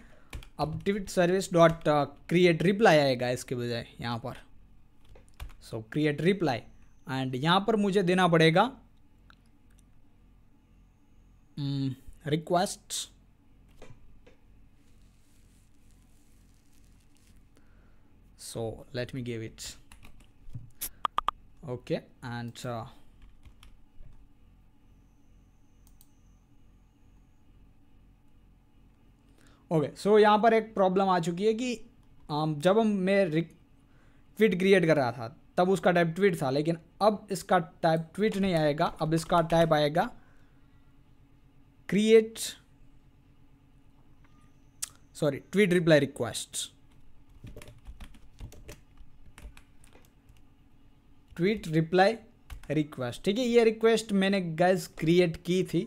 अब tweet service dot create reply आएगा इसके बजाय यहाँ पर सो क्रिएट रिप्लाई एंड यहां पर मुझे देना पड़ेगा request mm, so let me give it okay and uh, okay so यहाँ पर एक प्रॉब्लम आ चुकी है कि um, जब हम मैं ट्वीट क्रिएट कर रहा था तब उसका टाइप ट्वीट था लेकिन अब इसका टाइप ट्वीट नहीं आएगा अब इसका टाइप आएगा create sorry tweet reply request tweet reply request ठीक है ये रिक्वेस्ट मैंने गैस क्रिएट की थी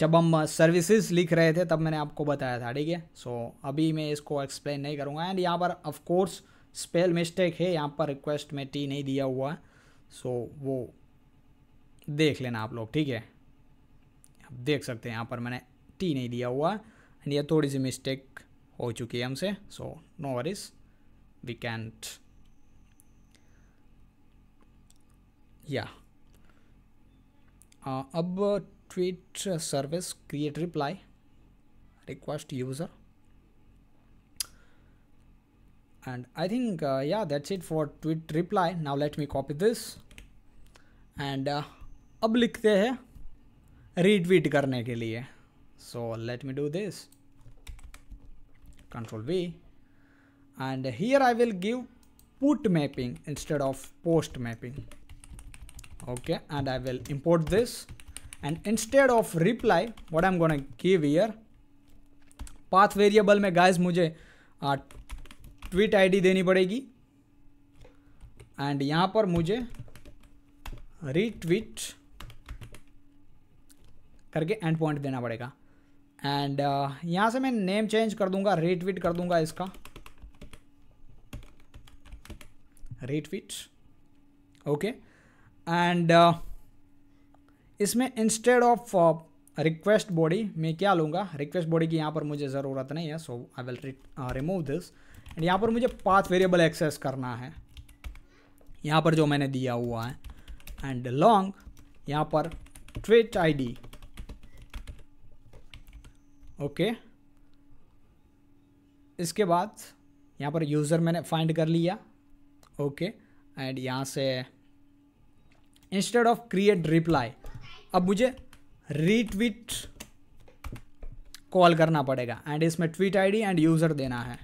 जब हम सर्विसेज uh, लिख रहे थे तब मैंने आपको बताया था ठीक है सो अभी मैं इसको एक्सप्लेन नहीं करूँगा एंड यहाँ पर ऑफकोर्स स्पेल मिस्टेक है यहाँ पर रिक्वेस्ट में टी नहीं दिया हुआ है सो वो देख लेना आप लोग ठीक है आप देख सकते हैं यहाँ पर मैंने टी नहीं दिया हुआ एंड यह थोड़ी सी मिस्टेक हो चुकी है हमसे so no worries we can't yeah uh, अब tweet service create reply request user and I think yeah that's it for tweet reply now let me copy this and अब लिखते हैं रीट्वीट करने के लिए so let me do this control V and here I will give put mapping instead of post mapping okay and i will import this and instead of reply what i'm going to give here path path variable में guys uh, tweet id deni padegi and yahan par mujhe retweet करके endpoint देना पड़ेगा and uh, यहाँ से मैं name change कर दूंगा retweet कर दूंगा इसका retweet okay okay. And uh, इसमें इंस्टेड ऑफ रिक्वेस्ट बॉडी मैं क्या लूँगा रिक्वेस्ट बॉडी की यहाँ पर मुझे ज़रूरत नहीं है so I will remove this and यहाँ पर मुझे पाथ वेरिएबल एक्सेस करना है यहाँ पर जो मैंने दिया हुआ है एंड लॉन्ग यहाँ पर ट्विट आईडी ओके इसके बाद यहाँ पर यूज़र मैंने फाइंड कर लिया ओके एंड यहाँ से इंस्टेड ऑफ क्रिएट रिप्लाई अब मुझे रीट्वीट कॉल करना पड़ेगा एंड इसमें ट्वीट आईडी एंड यूज़र देना है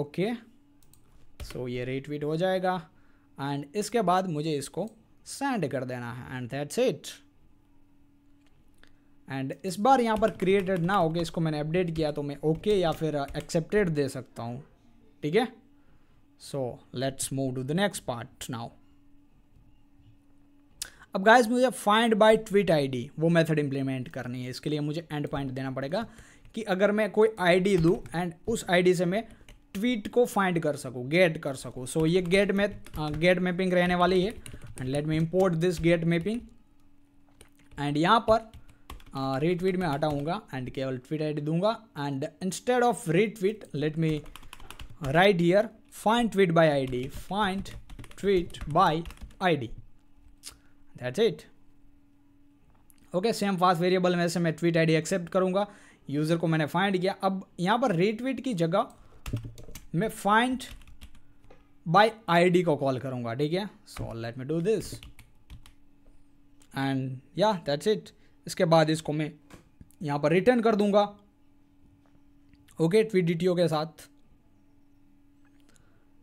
ओके okay. सो so, ये रीट्वीट हो जाएगा एंड इसके बाद मुझे इसको सेंड कर देना है एंड दैट्स इट एंड इस बार यहाँ पर क्रिएटेड ना हो गया इसको मैंने अपडेट किया तो मैं ओके okay या फिर एक्सेप्टेड दे सकता हूँ ठीक है so let's move to the next part now अब गाइस मुझे फाइंड बाय ट्वीट आईडी वो मेथड इंप्लीमेंट करनी है इसके लिए मुझे एंड पॉइंट देना पड़ेगा कि अगर मैं कोई आईडी दूँ एंड उस आईडी से मैं ट्वीट को फाइंड कर सकूँ गेट कर सकूँ सो so, ये गेट में गेट मैपिंग रहने वाली है and let me import this get mapping and यहाँ पर रीट्वीट uh, में हटाऊँगा एंड केवल ट्वीट आई दूंगा and instead of retweet let me write here find tweet by id find tweet by id that's it okay same path variable में से मैं tweet ID accept करूंगा user को मैंने find किया अब यहां पर रीट्वीट की जगह मैं फाइंड बाय आईडी को कॉल करूंगा ठीक है so let me do this and yeah that's it इसके बाद इसको मैं यहां पर रिटर्न कर दूंगा ओके ट्वीट डी के साथ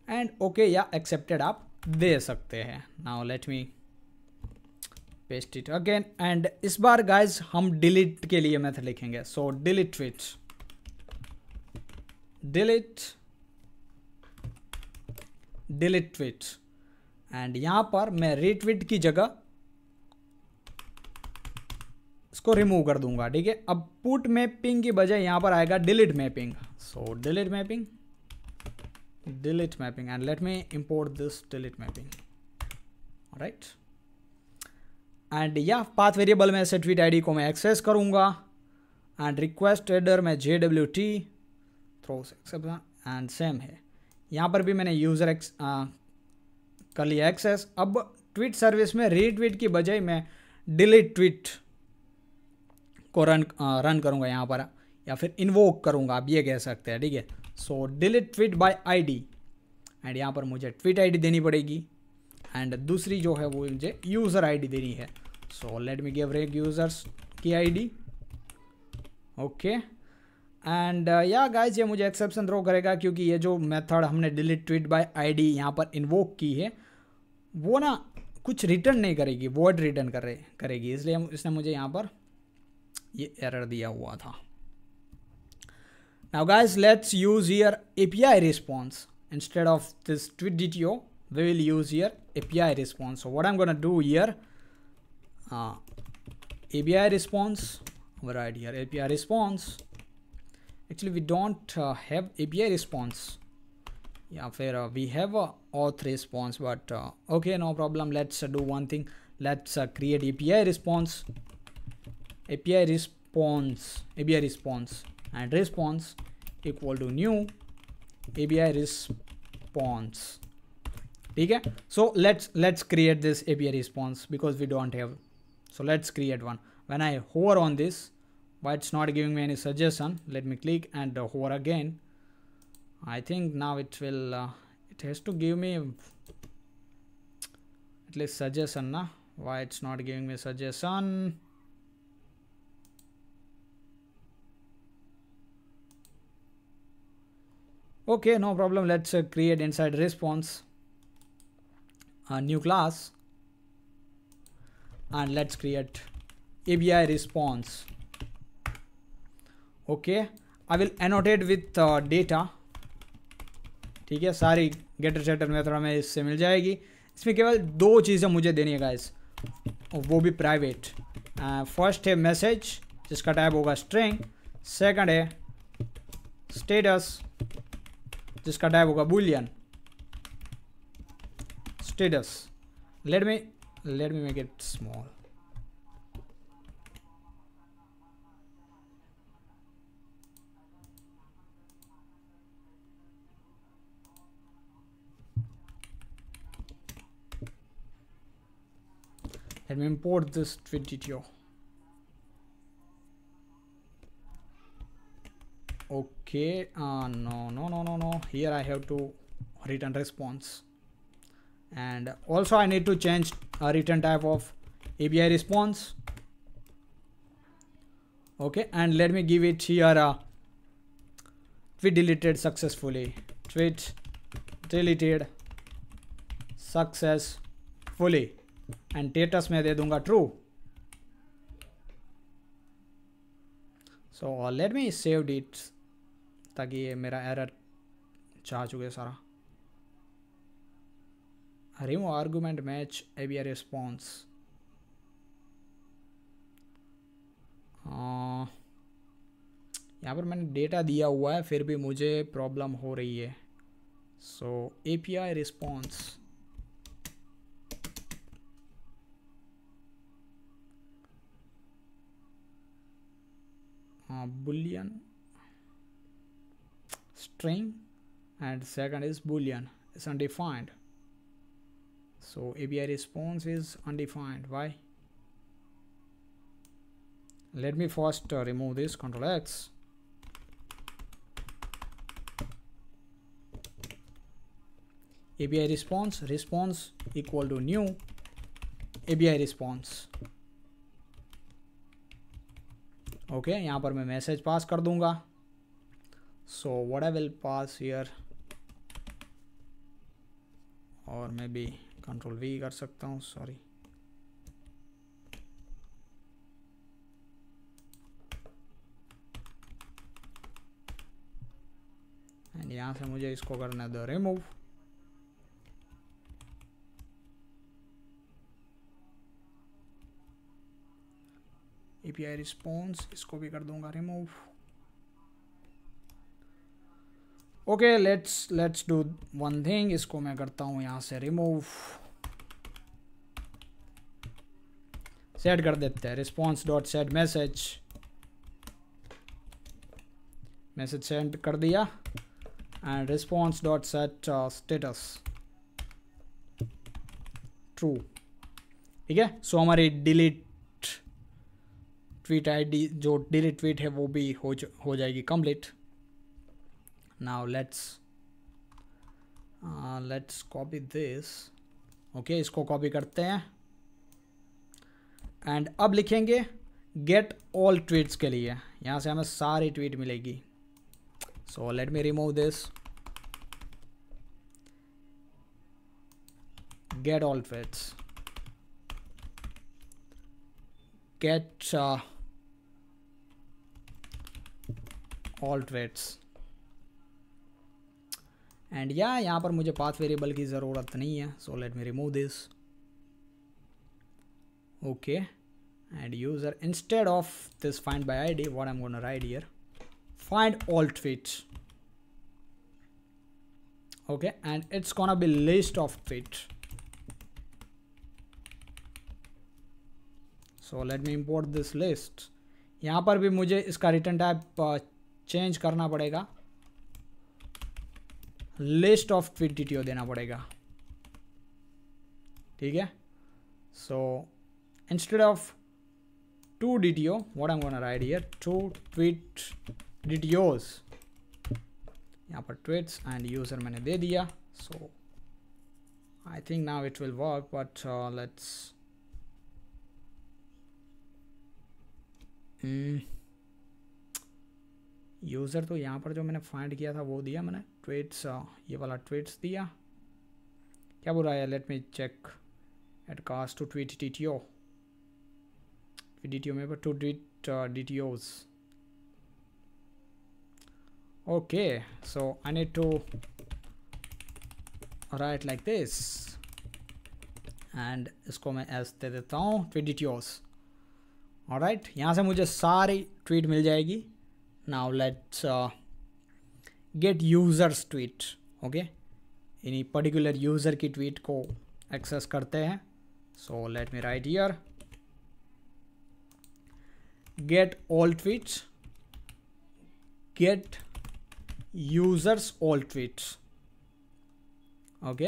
एंड ओके या एक्सेप्टेड आप दे सकते हैं now let me paste it again and इस बार गाइज हम डिलीट के लिए मेथड लिखेंगे so delete it delete delete tweet and यहां पर मैं रिट्विट की जगह इसको रिमूव कर दूंगा ठीक है अब पुट मैपिंग की बजाय यहां पर आएगा delete mapping so delete mapping delete mapping and let me import this delete mapping all right and yeah path variable में से ट्वीट आईडी को मैं एक्सेस करूँगा एंड रिक्वेस्ट हेडर में J W T throws and same है यहाँ पर भी मैंने यूज़र एक्स कर लिया एक्सेस अब ट्वीट सर्विस में रीट्वीट की बजाय मैं डिलीट ट्वीट को रन रन करूँगा यहाँ पर या फिर इन्वोक करूँगा आप ये कह सकते हैं ठीक है so delete tweet by ID and यहाँ पर मुझे ट्वीट आईडी देनी पड़ेगी एंड दूसरी जो है वो मुझे यूज़र आईडी देनी है so let me give req users की ID okay and yeah guys ये मुझे एक्सेप्शन थ्रो करेगा क्योंकि ये जो मेथड हमने डिलीट ट्वीट बाय आईडी यहाँ पर इन्वोक की है वो ना कुछ रिटर्न नहीं करेगी वर्ड रिटर्न करे करेगी इसलिए इसने मुझे यहाँ पर ये एरर दिया हुआ था Now guys, let's use here API response. Instead of this tweet DTO. we will use here API response. So what I'm gonna do here, uh, API response, override here, API response. Actually, we don't uh, have API response. Yeah, fair. Uh, we have a auth response, but uh, okay, no problem. Let's uh, do one thing. Let's uh, create API response. API response. API response and response equal to new API response. Okay, so let's let's create this API response because we don't have. So let's create one. When I hover on this, but it's not giving me any suggestion. Let me click and hover again. I think now it will. Uh, it has to give me at least suggestion. Na? Why it's not giving me suggestion? okay no problem let's uh, create inside response a new class and let's create ABI response okay I will annotate with uh, data ठीक है सारी गेटर shutter method हमें इससे मिल जाएगी इसमें केवल दो चीज़ें मुझे देनी है गाइस वो भी प्राइवेट फर्स्ट है मैसेज जिसका टाइप होगा स्ट्रिंग सेकंड है स्टेटस जिसका टाइप होगा boolean status let me let me make it small Let me import this to video. okay uh, no no no no no here I have to return response and also I need to change a return type of API response okay and let me give it here uh, tweet deleted successfully tweet deleted successfully and status में दे दूंगा true so uh, let me save it ताकि ये मेरा error चाह चुके सारा रिमो argument match A B response यहाँ पर मैंने डेटा दिया हुआ है फिर भी मुझे प्रॉब्लम हो रही है so A P I response boolean string and second is boolean it's undefined so API response is undefined why let me first uh, remove this control X API response response equal to new API response okay okay, यहाँ पर मैं message pass कर दूंगा so what I will pass here और मैं भी control we कर सकता हूँ सॉरी एंड यहाँ से मुझे इसको करना दो remove A P I response इसको भी कर दूंगा remove okay let's let's do one thing इसको मैं करता हूँ यहाँ से रिमूव सेट कर देते हैं response dot set message message send कर दिया and response dot set status true ठीक है सो हमारी डिलीट ट्वीट आईडी जो डिलीट ट्वीट है वो भी हो हो जाएगी complete now let's let's copy this okay इसको कॉपी करते हैं एंड अब लिखेंगे गेट ऑल ट्वीट्स के लिए यहाँ से हमें सारी ट्वीट मिलेगी so let me remove this get all tweets get all tweets and yeah यहाँ पर मुझे पाथ वेरिएबल की ज़रूरत नहीं है so let me remove this okay and user instead of this find by ID what I am gonna write here find all tweets okay and it's gonna be list of tweet so let me import this list यहाँ पर भी मुझे इसका return type change करना पड़ेगा list of tweet देना पड़ेगा ठीक है so instead of to D T O what am write here to tweet D T Os यहाँ पर ट्वीट्स एंड यूज़र मैंने दे दिया so I think now it will work but let's user तो यहाँ पर जो मैंने फाइंड किया था वो दिया मैंने ट्वीट्स uh, ये वाला ट्वीट्स दिया क्या बोल रहा है let me check at cast to tweet D T O D T O में to tweet D T Os okay so I need to write like this and इसको मैं एस दे देता हूँ ट्वीट डी टी ओज़ और right यहाँ से मुझे सारी ट्वीट मिल जाएगी now let's get users tweet okay यानी पर्टिकुलर यूज़र की ट्वीट को एक्सेस करते हैं so let me write year get all tweet get users all tweet okay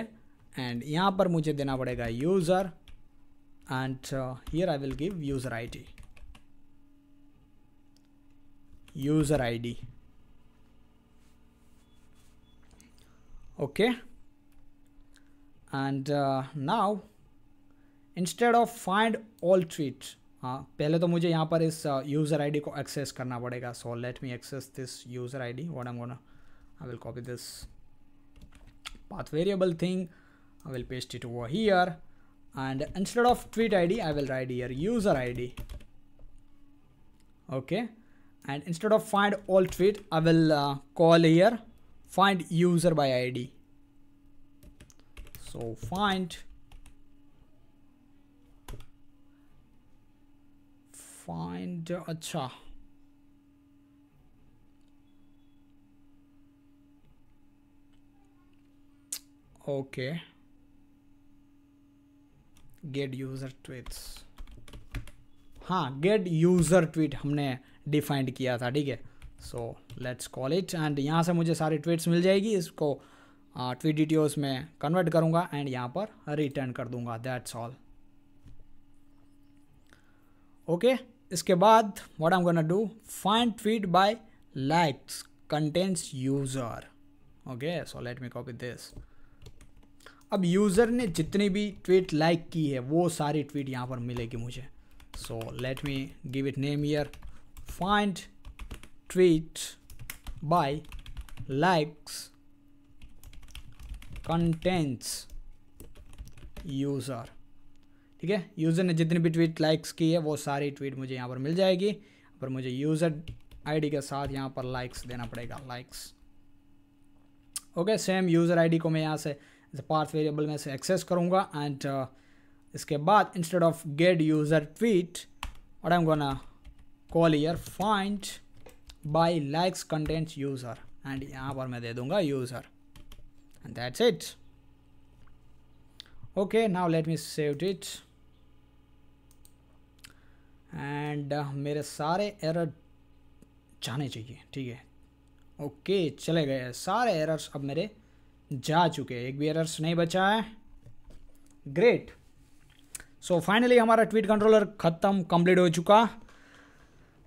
and यहां पर मुझे देना पड़ेगा user and here I will give user ID user ID okay and uh, now instead of find all tweet, हाँ uh, पहले तो मुझे यहाँ पर इस यूज़र uh, आईडी को access करना पड़ेगा let me access this user ID. What I'm gonna, I will copy this path variable thing I will paste it over here and instead of tweet ID I will write here user ID okay and instead of find all tweet I will uh, call here find user by id so find find acha okay get user tweets हाँ get user tweet हमने defined किया था ठीक है so so, let's call it and यहाँ से मुझे सारी ट्वीट्स मिल जाएगी इसको ट्वीट डिटेल्स में कन्वर्ट करूँगा एंड यहाँ पर रिटर्न कर दूँगा दैट्स ऑल ओके इसके बाद what I am gonna do find tweet by likes contents user okay so let me copy this अब यूज़र ने जितनी भी ट्वीट लाइक की है वो सारी ट्वीट यहाँ पर मिलेगी मुझे so let me give it name here find tweet by likes contents user ठीक है यूज़र ने जितनी भी ट्वीट लाइक्स की है वो सारी ट्वीट मुझे यहाँ पर मिल जाएगी पर मुझे यूज़र आईडी के साथ यहाँ पर लाइक्स देना पड़ेगा likes okay same user ID को मैं यहाँ से पार्थ वेरिएबल में से एक्सेस करूँगा एंड uh, इसके बाद instead of get user tweet और I am gonna call here find by likes contents user and यहाँ पर मैं दे दूंगा user and that's it okay now let me save it and मेरे सारे एरर जाने चाहिए ठीक है ओके चले गए सारे एरर्स अब मेरे जा चुके हैं एक भी एरर्स नहीं बचा है ग्रेट सो फाइनली हमारा ट्वीट कंट्रोलर ख़त्म कंप्लीट हो चुका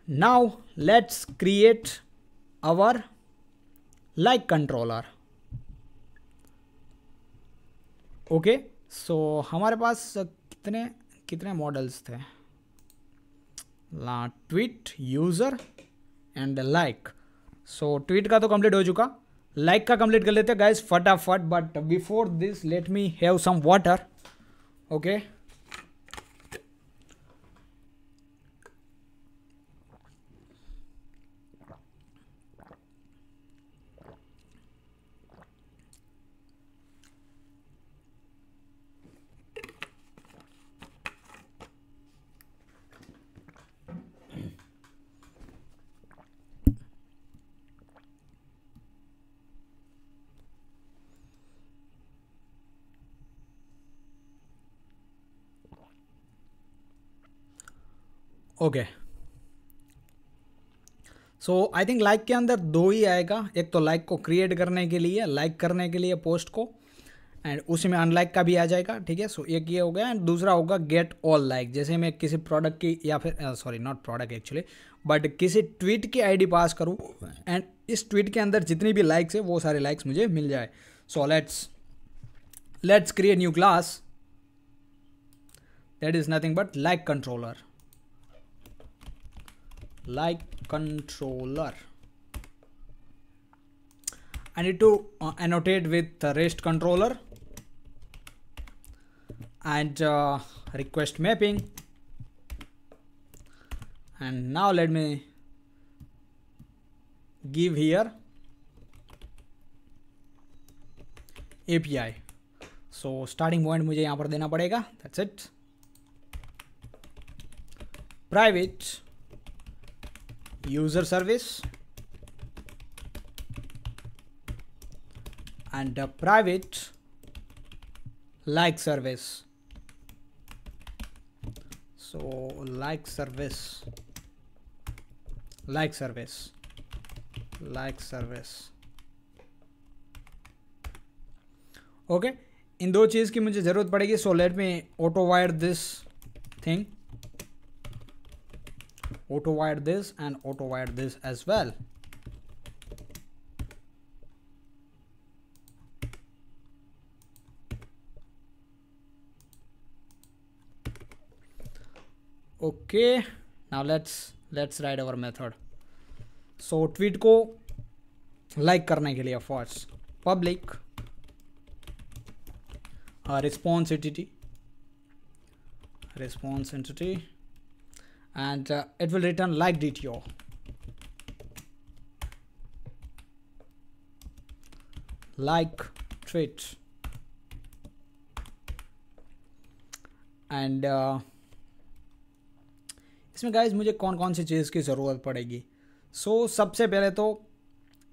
now let's create our like controller okay okay, so so हमारे पास कितने कितने मॉडल्स थे ला tweet user and like so tweet का तो कंप्लीट हो चुका लाइक like का कंप्लीट कर लेते हैं गाइस फटाफट but before this let me have some water okay okay so I think like के अंदर दो ही आएगा एक तो लाइक like को क्रिएट करने के लिए लाइक like करने के लिए पोस्ट को एंड उसी में अनलाइक का भी आ जाएगा ठीक है सो एक ये हो गया एंड दूसरा होगा गेट ऑल लाइक जैसे मैं किसी प्रोडक्ट की या फिर sorry not product actually but किसी ट्वीट की आईडी पास करूँ एंड इस ट्वीट के अंदर जितनी भी लाइक्स है वो सारे लाइक्स मुझे मिल जाए so let's let's create new class that is nothing but like controller like controller I need to uh, annotate with REST controller and uh, request mapping and now let me give here API so starting point मुझे यहाँ पर देना पड़ेगा that's it private user service and a private like service so like service like service like service okay okay? इन दो चीज़ की मुझे ज़रूरत पड़ेगी so let me auto wire this thing auto wire this and auto wire this as well. Okay, now let's let's write our method. So tweet को like करने के लिए force public uh, response entity response entity and uh, it will return like DTO. Like treat and uh, इसमें guys मुझे कौन कौन सी चीज़ की ज़रूरत पड़ेगी सो so, सबसे पहले तो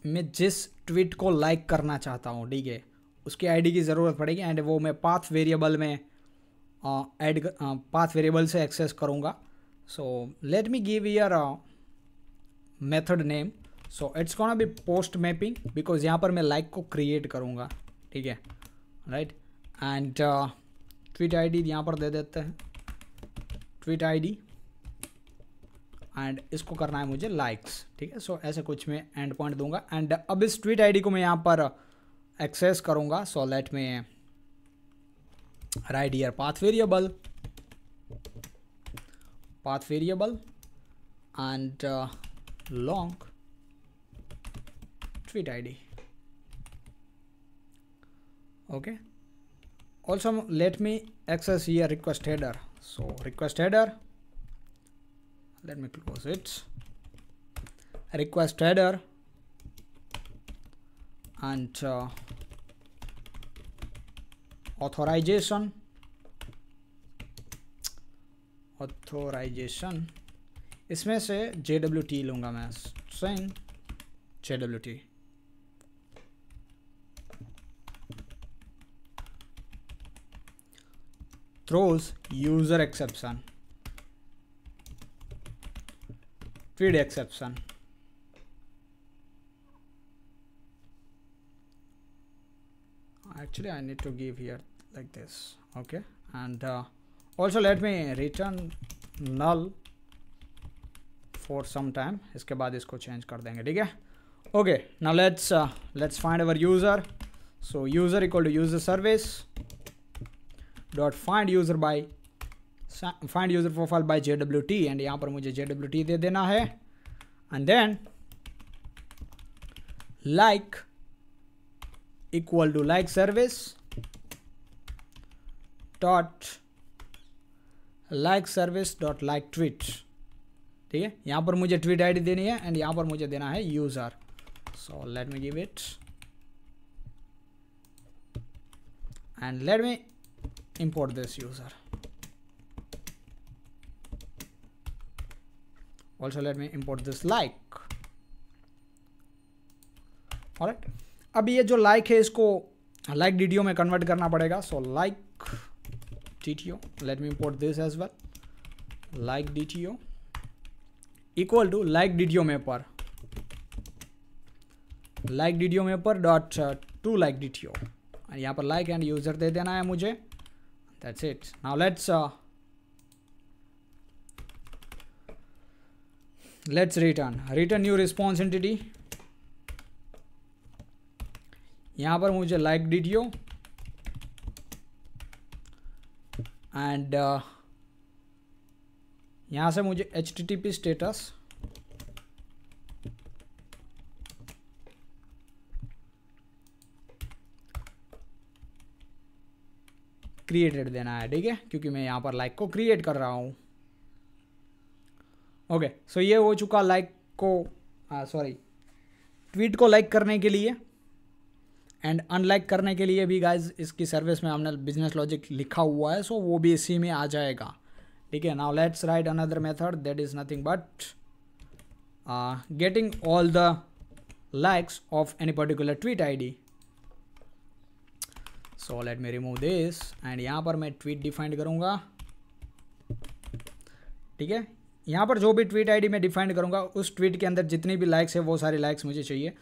मैं जिस ट्वीट को लाइक करना चाहता हूँ ठीक है उसकी आईडी की ज़रूरत पड़ेगी एंड वो मैं पाथ वेरिएबल में ऐड पाथ वेरिएबल से एक्सेस करूँगा so let me give here a method name so it's gonna be post mapping because यहाँ पर मैं like को create करूँगा ठीक है right and uh, tweet id यहाँ पर दे देते हैं tweet id एंड इसको करना है मुझे लाइक्स ठीक है सो ऐसे कुछ मैं एंड पॉइंट दूंगा एंड uh, अब इस ट्वीट आईडी को मैं यहाँ पर एक्सेस करूँगा so let me write here path variable path variable and uh, long tweet id okay also let me access here request header so request header let me close it request header and uh, authorization authorization इसमें से J W T लूँगा मैं सेंग J W T throws user exception tweet exception actually I need to give here like this okay and also let me return null for some time इसके बाद इसको change कर देंगे ठीक है ओके ना let's let's find our user so user equal to user service dot find user by find user profile by J W T and यहाँ पर मुझे जे डब्ल्यू टी दे देना है and then like equal to like service dot like service dot like tweet ठीक है यहाँ पर मुझे ट्वीट आईडी देनी है एंड यहाँ पर मुझे देना है user so let me give it and let me import this user also let me import this like और अब ये जो like है इसको like वीडियो में कन्वर्ट करना पड़ेगा so so like dto let me import this as well like dto equal to like dto mapper like dto mapper dot to like D T O यहाँ पर लाइक एंड यूज़र दे देना है मुझे that's it now let's let's return return new response entity यहाँ पर मुझे like D T O and यहां uh, यहाँ से मुझे H T T P status created देना है ठीक है क्योंकि मैं यहाँ पर लाइक को क्रिएट कर रहा हूँ ओके सो ये हो चुका लाइक को सॉरी हाँ, ट्वीट को लाइक करने के लिए एंड अनलाइक करने के लिए भी गाइज इसकी सर्विस में हमने बिजनेस लॉजिक लिखा हुआ है सो so वो भी इसी में आ जाएगा ठीक है now let's write another method that is nothing but getting all the likes of any particular tweet I D so let me remove this and यहाँ पर मैं ट्वीट डिफाइंड करूँगा ठीक है यहाँ पर जो भी ट्वीट आई डी मैं डिफाइंड करूँगा उस ट्वीट के अंदर जितनी भी लाइक्स है वो सारी लाइक्स मुझे चाहिए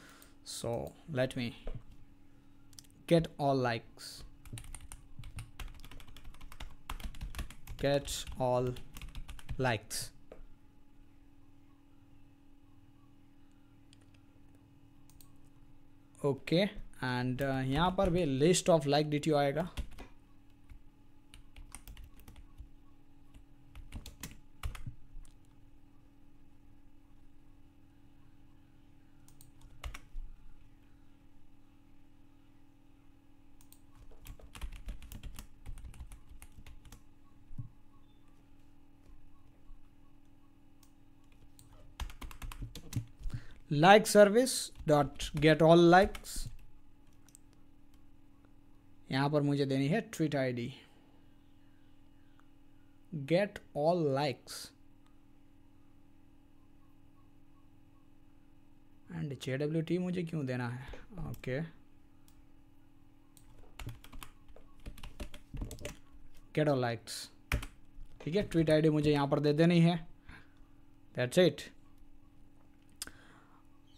so let me get all likes get all likes okay and यहाँ पर भी लिस्ट ऑफ लाइक डी आएगा like service dot get all likes यहाँ पर मुझे देनी है tweet ID get all likes and J W T मुझे क्यों देना है ओके गेट ऑल लाइक्स ठीक है ट्वीट आईडी मुझे यहाँ पर दे देनी है दैट्स इट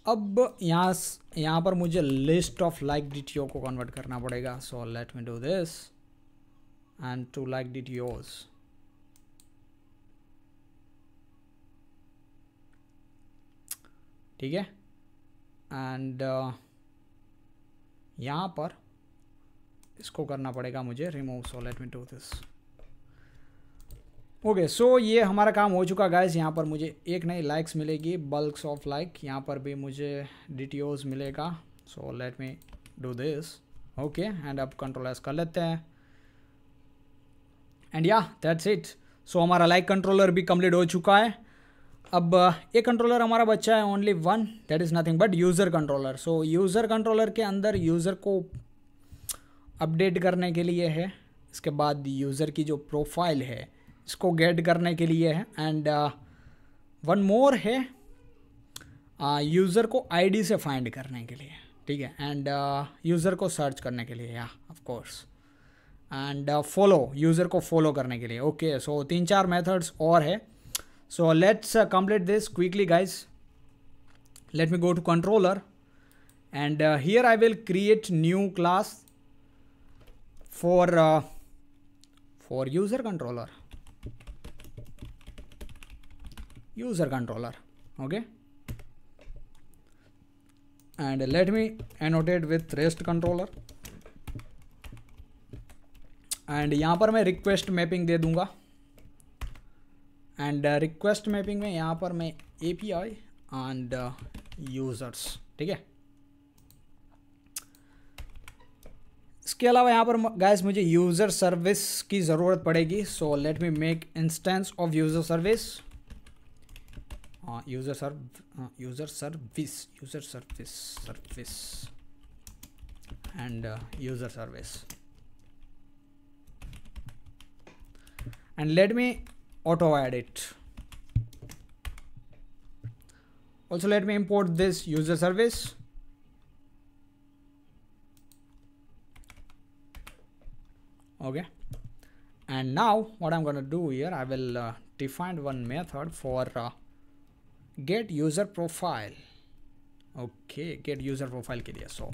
अब यहाँ यहाँ पर मुझे लिस्ट ऑफ लाइक डी को कन्वर्ट करना पड़ेगा so let me do this and to like D ठीक है एंड uh, यहाँ पर इसको करना पड़ेगा मुझे remove so let me do this okay so ये हमारा काम हो चुका गाइज यहाँ पर मुझे एक नई लाइक्स मिलेगी बल्क्स ऑफ लाइक यहाँ पर भी मुझे डी मिलेगा so let me do this okay and अब कंट्रोल एस कर लेते हैं and yeah that's it so हमारा लाइक कंट्रोलर भी कम्प्लीट हो चुका है अब एक uh, कंट्रोलर हमारा बच्चा है only one that is nothing but user controller so user controller के अंदर यूज़र को अपडेट करने के लिए है इसके बाद यूज़र की जो प्रोफाइल है इसको गेट करने के लिए है एंड वन मोर है यूज़र uh, को आईडी से फाइंड करने के लिए ठीक है एंड यूज़र uh, को सर्च करने के लिए या of course and follow user को फॉलो करने के लिए ओके सो तीन चार मेथड्स और है so let's complete this quickly guys let me go to controller and here I will create new class for for user controller user controller okay and let me annotate with rest controller and यहाँ पर मैं request mapping दे दूंगा and request mapping में यहाँ पर मैं A P I and users ठीक है इसके अलावा यहाँ पर गैस मुझे यूज़र सर्विस की ज़रूरत पड़ेगी so let me make instance of user service Uh, user uh, user service user service service and uh, user service and let me auto add it also let me import this user service okay and now what i'm going to do here i will uh, define one method for uh, get user profile okay get user profile के so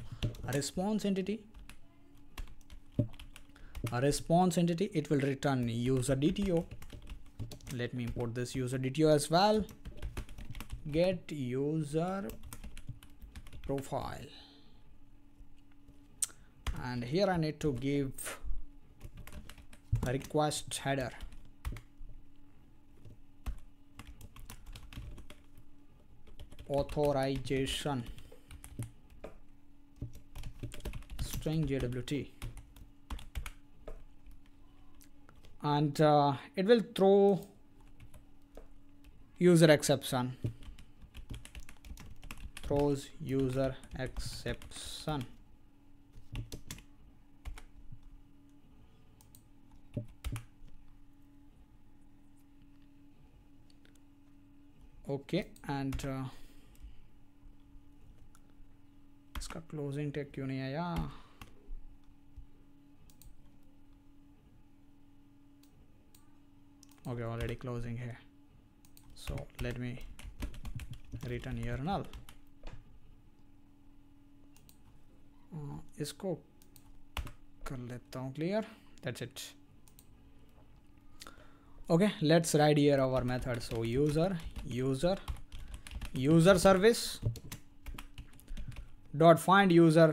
a response entity a response entity it will return user DTO let me import this user DTO as well get user profile and here I need to give a request header authorization string JWT and uh, it will throw user exception throws user exception okay and uh, इसका closing tag क्यों नहीं आया okay already closing है so let me return here null uh, इसको कर लेता हूँ clear that's it okay let's write here our method so user user user service dot find user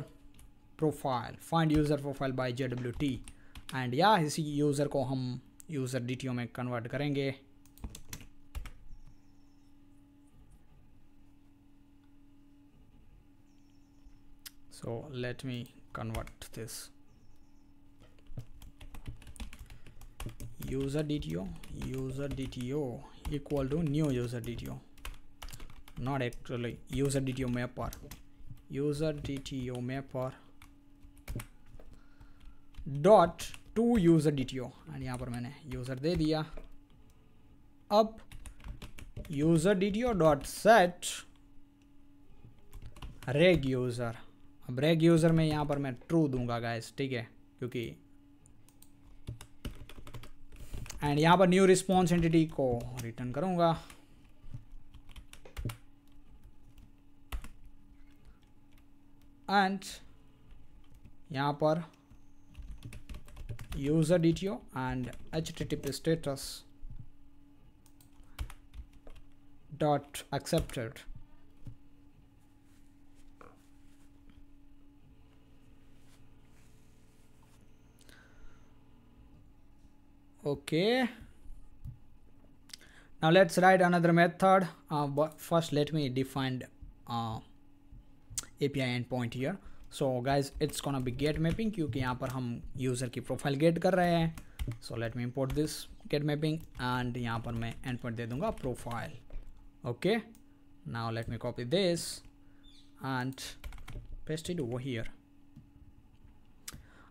profile find user profile by jwt and या इसी user ko hum user dto में convert karenge. so let me convert this user dto user dto equal to new user dto not actually user dto mapper user DTO mapper dot to user D T O and यहाँ पर मैंने user दे दिया अब user D T O dot set req user अब req user में यहाँ पर मैं ट्रू दूंगा गाइस ठीक है क्योंकि एंड यहाँ पर न्यू रिस्पॉन्स एंटिटी को रिटर्न करूँगा and यहाँ पर user DTO and HTTP status dot accepted. Okay. Now let's write another method. Uh, but first, let me define. Uh, API endpoint here. So guys, it's gonna be get mapping क्योंकि यहाँ पर हम user की profile get कर रहे हैं. So let me import this get mapping and यहाँ पर मैं endpoint दे दूंगा profile. Okay. Now let me copy this and paste it over here.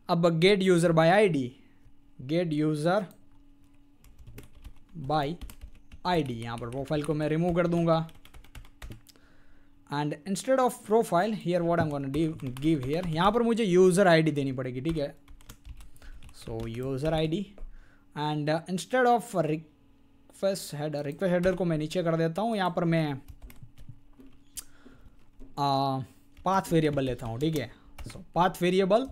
अब get user by ID, get user by ID यहाँ पर प्रोफाइल को मैं रिमूव कर दूंगा and instead of profile here what am gonna give here यहाँ पर मुझे यूज़र आई देनी पड़ेगी ठीक है so user I D and instead of request header request header को मैं नीचे कर देता हूँ यहाँ पर मैं पाथ uh, वेरिएबल लेता हूँ ठीक है so path variable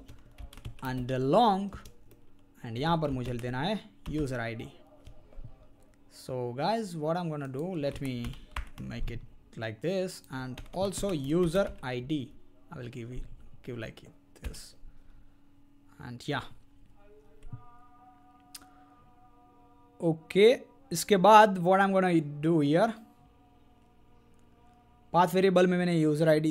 and long and यहाँ पर मुझे देना है user I D so guys what am gonna do let me make it like this and also user ID I will give you give like this and yeah okay इसके बाद what I am gonna do here path variable में मैंने user ID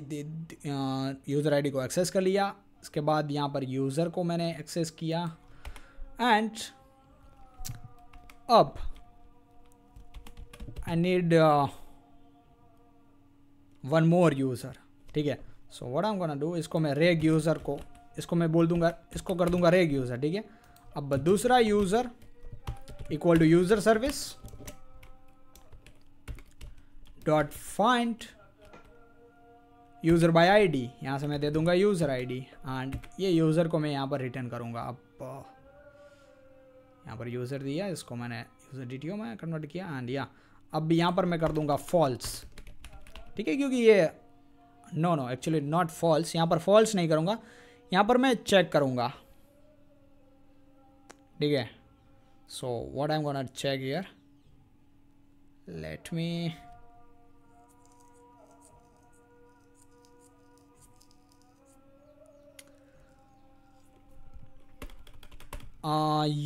user ID को access कर लिया इसके बाद यहाँ पर यूज़र को मैंने एक्सेस किया एंड अब I need one more user ठीक है so what am gonna do इसको मैं रेग यूज़र को इसको मैं बोल दूंगा इसको कर दूंगा रेग यूज़र ठीक है अब दूसरा user equal to user service dot find user by ID यहाँ से मैं दे दूंगा यूज़र आईडी एंड ये यूज़र को मैं यहाँ पर रिटर्न करूँगा अब यहाँ पर यूज़र दिया इसको मैंने यूज़र डी में कन्वर्ट किया एंड या अब यहाँ पर मैं कर दूंगा फॉल्स ठीक है क्योंकि ये no no actually not false यहाँ पर फॉल्स नहीं करूँगा यहाँ पर मैं चेक करूँगा ठीक है so what I am gonna check here let me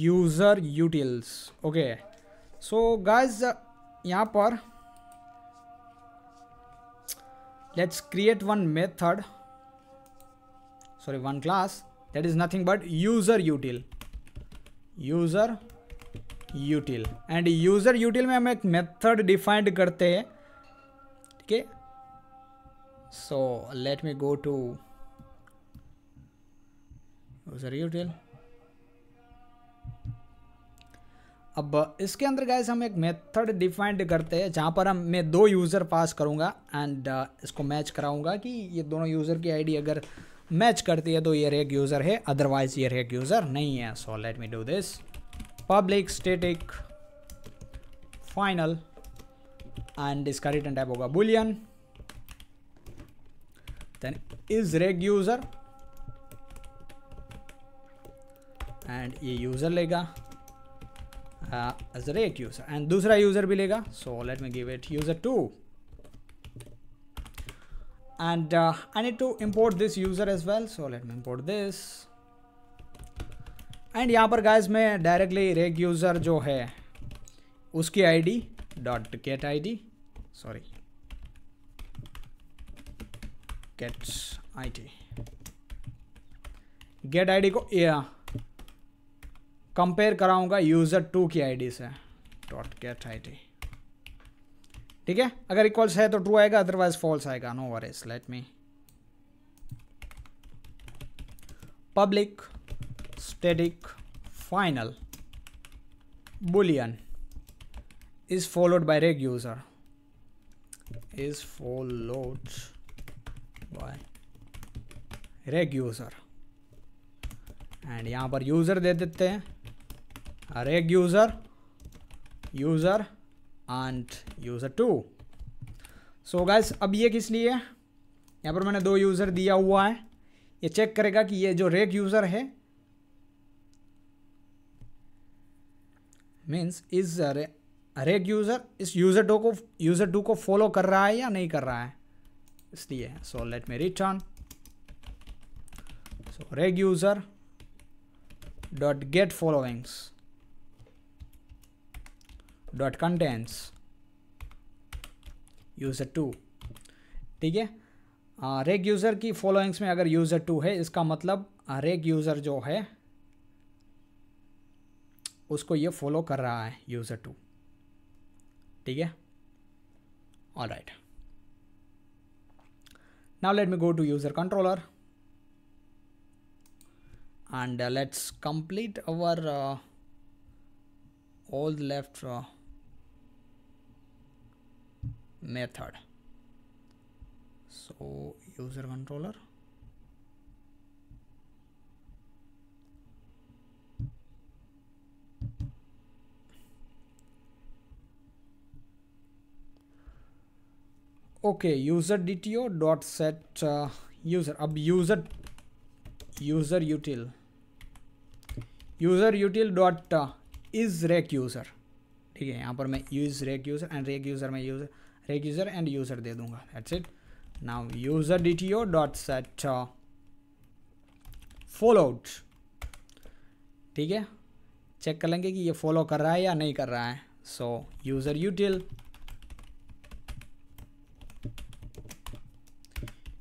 user utils okay so guys यहाँ पर let's create one method sorry one class that is nothing but user util user util and user util में हम एक method defined करते हैं Okay. So let me go to user util अब इसके अंदर गैस हम एक मेथड डिफाइंड करते हैं जहाँ पर हम मैं दो यूज़र पास करूँगा एंड इसको मैच कराऊँगा कि ये दोनों यूज़र की आईडी अगर मैच करती है तो ये रेग यूज़र है अदरवाइज ये रेग यूज़र नहीं है so let me do this public static final and इसका रिटर्न टाइप होगा boolean then is req user and ये यूज़र लेगा एज रेट यूजर एंड दूसरा यूजर भी लेगा so let me give it user two and I need to to this user as well so let me me this and यहाँ पर guys मैं directly रेग user जो है उसकी I D dot get I D sorry get I D get I D को yeah. Compare कराऊंगा user two की आईडी से डॉट गेट डी ठीक है अगर इक्वल्स है तो ट्रू आएगा अदरवाइज फॉल्स आएगा no worries let me public static final boolean is followed by req user is followed by req user and यहां पर यूजर दे देते हैं array user user and user two so so guys अब ये किस लिए यहाँ पर मैंने दो यूज़र दिया हुआ है ये चेक करेगा कि ये जो रेग यूज़र है मीन्स इज रेग यूज़र इस यूज़र टू को यूज़र टू को फॉलो कर रहा है या नहीं कर रहा है इसलिए सो लेट मे return so req user dot get followings dot contents user two ठीक है रेग यूज़र की फॉलोइंग्स में अगर यूज़र टू है इसका मतलब रेग यूज़र जो है उसको ये फॉलो कर रहा है यूज़र टू ठीक है all right now let me go to user controller and let's complete our all the left method so user controller okay user dto dot set uh, user ab user user util user util dot uh, is rec user ठीक है यहाँ पर मैं use rec user and rec user में user req user and user दे दूंगा that's it now user D T O dot set followed ठीक है चेक कर लेंगे कि ये फॉलो कर रहा है या नहीं कर रहा है so user util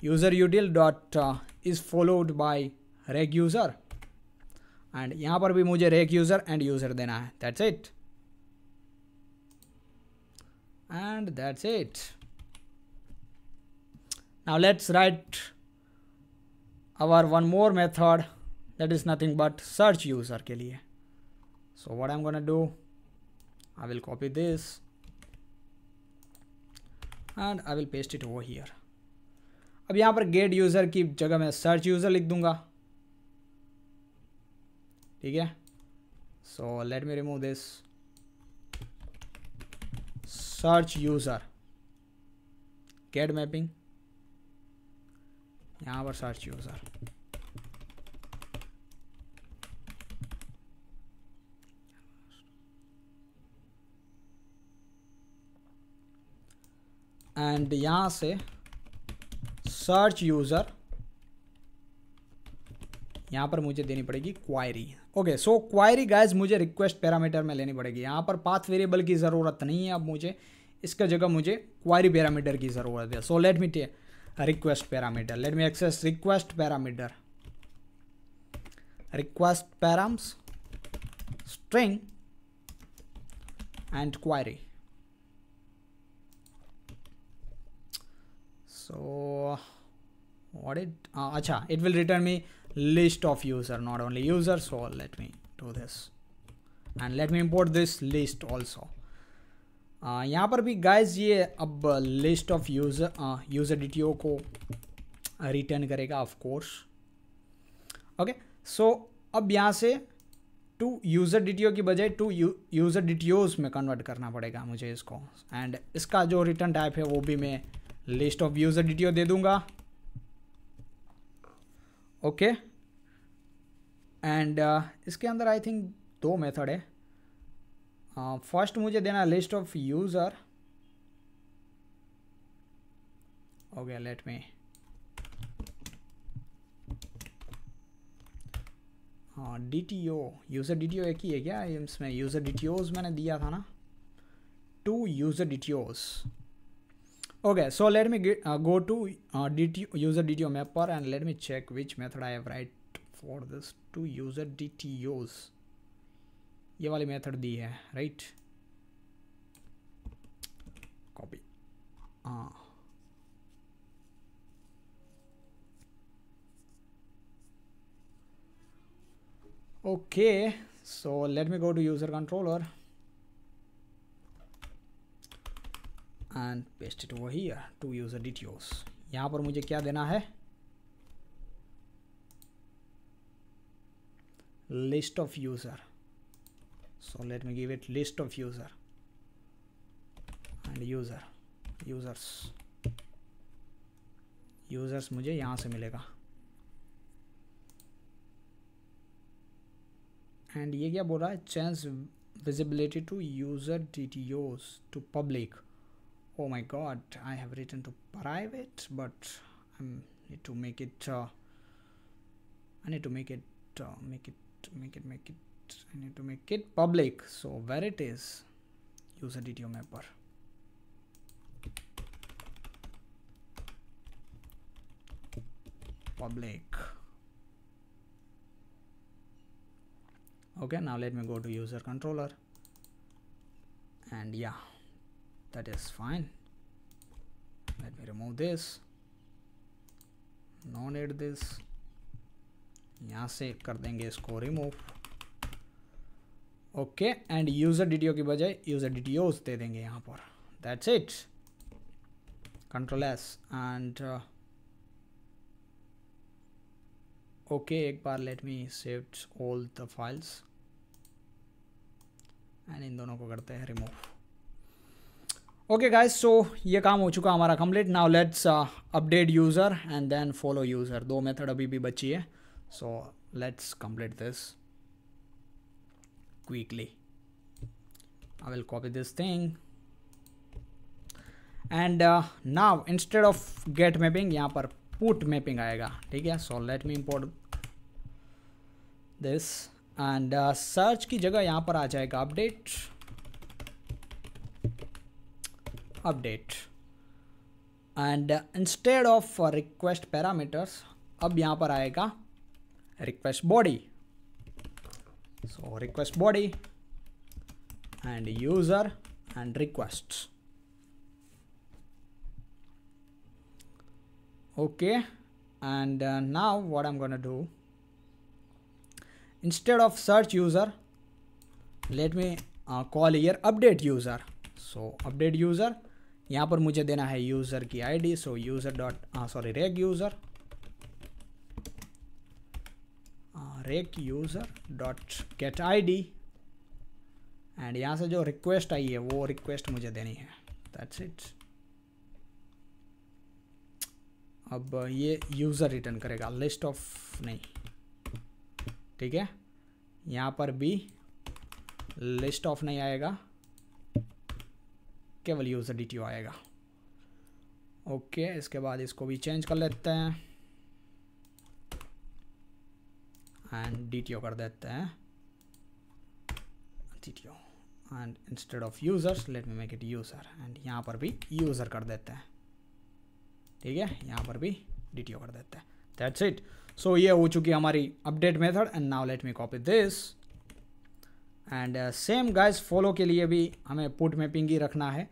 user util dot is followed by req user and यहाँ पर भी मुझे रेक यूज़र एंड यूज़र देना है that's it and that's it now let's write our one more method that is nothing but search user ke liye. so what i'm gonna do i will copy this and I will paste it over here. अब यहाँ पर gate user की जगह मैं search user लिख दूंगा ठीक है so let me remove this search user get mapping यहाँ पर सर्च यूज़र एंड यहाँ से सर्च यूज़र यहाँ पर मुझे देनी पड़ेगी query okay so query guys मुझे रिक्वेस्ट पैरामीटर में लेनी पड़ेगी यहाँ पर पाथ वेरिएबल की ज़रूरत नहीं है अब मुझे इसका जगह मुझे क्वायरी पैरामीटर की ज़रूरत है so let me take request parameter let me access request parameter request params string and query so अच्छा it will return me list of user not only user so let me do this and let me import this list also uh, यहाँ पर भी guys ये अब list of user user D को return करेगा of course okay so अब यहाँ से टू यूज़र डी की बजाय टू यूज़र डी में कन्वर्ट करना पड़ेगा मुझे इसको एंड इसका जो रिटर्न टाइप है वो भी मैं लिस्ट ऑफ यूज़र डी दे दूँगा ओके एंड uh, इसके अंदर आई थिंक दो मेथड है फर्स्ट uh, मुझे देना list of user okay let me हाँ D T O user D T O एक ही है क्या इसमें यूज़र डी टी ओज मैंने दिया था ना to user D T Os okay so let me get, uh, go to uh, user DTO mapper and let me check which method I have write for this to user DTOs ये वाली method दी है right? Copy. Uh. okay so let me go to user controller and paste it over here to user details यहाँ पर मुझे क्या देना है list of user so let me give it list of user and user users users मुझे यहाँ से मिलेगा एंड ये क्या बोल रहा है change visibility to user D T to public oh my god I have written to private but I need to make it uh, I need to make it uh, make it make it make it I need to make it public so where it is User DTO mapper public okay now let me go to user controller and yeah that is fine let me remove this no need this यहाँ से कर देंगे इसको remove okay and user D की बजाय user D दे देंगे यहाँ पर that's it control S and okay एक बार let me saved all the files and इन दोनों को करते हैं रिमूव ओके गाइस सो ये काम हो चुका हमारा complete now let's update user and then follow user दो मेथड अभी भी बची है so let's complete this quickly I will copy this thing and now instead of get mapping यहाँ पर पुट मैपिंग आएगा ठीक है so let me import this and search की जगह यहाँ पर आ जाएगा update update and uh, instead of uh, request parameters ab यहाँ par aayega request body so request body and user and requests okay and uh, now what I'm gonna do instead of search user let me uh, call here update user so update user यहाँ पर मुझे देना है user की ID so user dot sorry req user req user dot get I and यहाँ से जो request आई है वो रिक्वेस्ट मुझे देनी है दैट्स इट अब ये यूज़र रिटर्न करेगा लिस्ट ऑफ नहीं ठीक है यहाँ पर भी लिस्ट ऑफ नहीं आएगा केवल यूज़र डी आएगा ओके okay, इसके बाद इसको भी चेंज कर लेते हैं एंड डी कर देते हैं D and instead of users let me make it user and यहाँ पर भी यूज़र कर देते हैं ठीक है यहाँ पर भी डी कर देते हैं दैट्स इट सो ये हो चुकी हमारी update method and now let me copy this and same guys follow के लिए भी हमें पुट में ही रखना है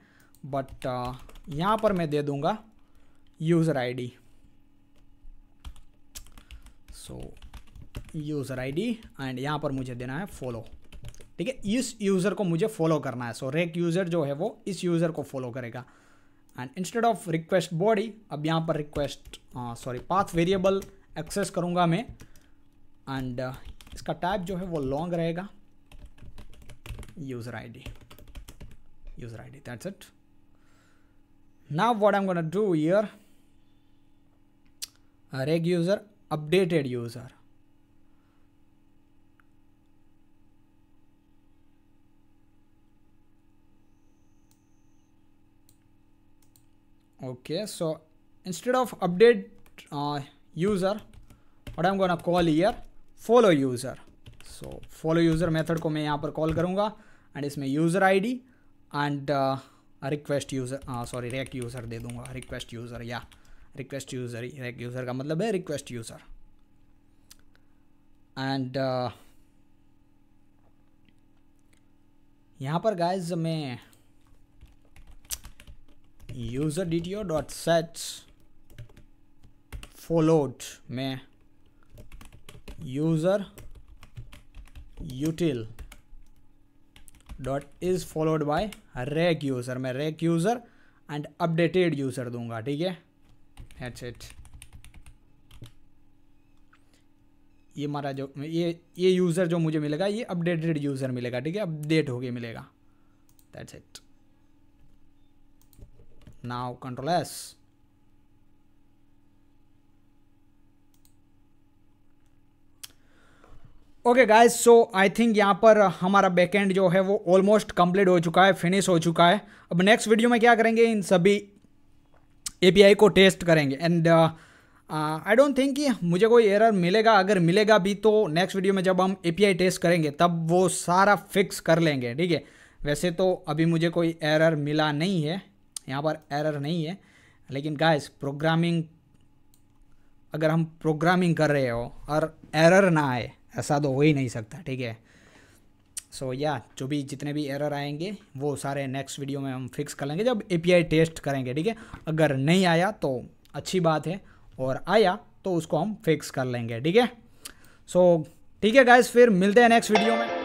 बट uh, यहाँ पर मैं दे दूँगा user ID so user ID and यहाँ पर मुझे देना है फॉलो ठीक है इस यूज़र को मुझे फॉलो करना है सो रेक यूज़र जो है वो इस यूज़र को फॉलो करेगा and instead of request body अब यहाँ पर request sorry path variable access करूँगा मैं एंड uh, इसका टाइप जो है वो लॉन्ग रहेगा user id user id that's it now what i'm gonna do here reg user updated user okay so instead of update uh, user what i'm gonna call here follow user so follow user method को मैं यहाँ पर call करूँगा and इसमें user ID and request user sorry req user दे दूंगा request user या request user req user का मतलब है रिक्वेस्ट यूज़र एंड यहाँ पर गाइज मैं user D T O dot set followed में user util dot is followed by req user मैं req user and updated user दूंगा ठीक है हेट्स इट ये हमारा जो ये ये यूज़र जो मुझे मिलेगा ये अपडेटेड यूज़र मिलेगा ठीक है अपडेट होके मिलेगा that's it now control S okay guys so I think यहाँ पर हमारा बैकएंड जो है वो ऑलमोस्ट कंप्लीट हो चुका है फिनिश हो चुका है अब नेक्स्ट वीडियो में क्या करेंगे इन सभी एपीआई को टेस्ट करेंगे एंड आई डोंट थिंक कि मुझे कोई एरर मिलेगा अगर मिलेगा भी तो नेक्स्ट वीडियो में जब हम एपीआई टेस्ट करेंगे तब वो सारा फिक्स कर लेंगे ठीक है वैसे तो अभी मुझे कोई एरर मिला नहीं है यहाँ पर एरर नहीं है लेकिन गाइस प्रोग्रामिंग अगर हम प्रोग्रामिंग कर रहे हो और एरर ना आए ऐसा तो हो ही नहीं सकता ठीक है सो so, या yeah, जो भी जितने भी एरर आएंगे वो सारे नेक्स्ट वीडियो में हम फिक्स कर लेंगे जब ए टेस्ट करेंगे ठीक है अगर नहीं आया तो अच्छी बात है और आया तो उसको हम फिक्स कर लेंगे ठीक है सो ठीक है गाइज फिर मिलते हैं नेक्स्ट वीडियो में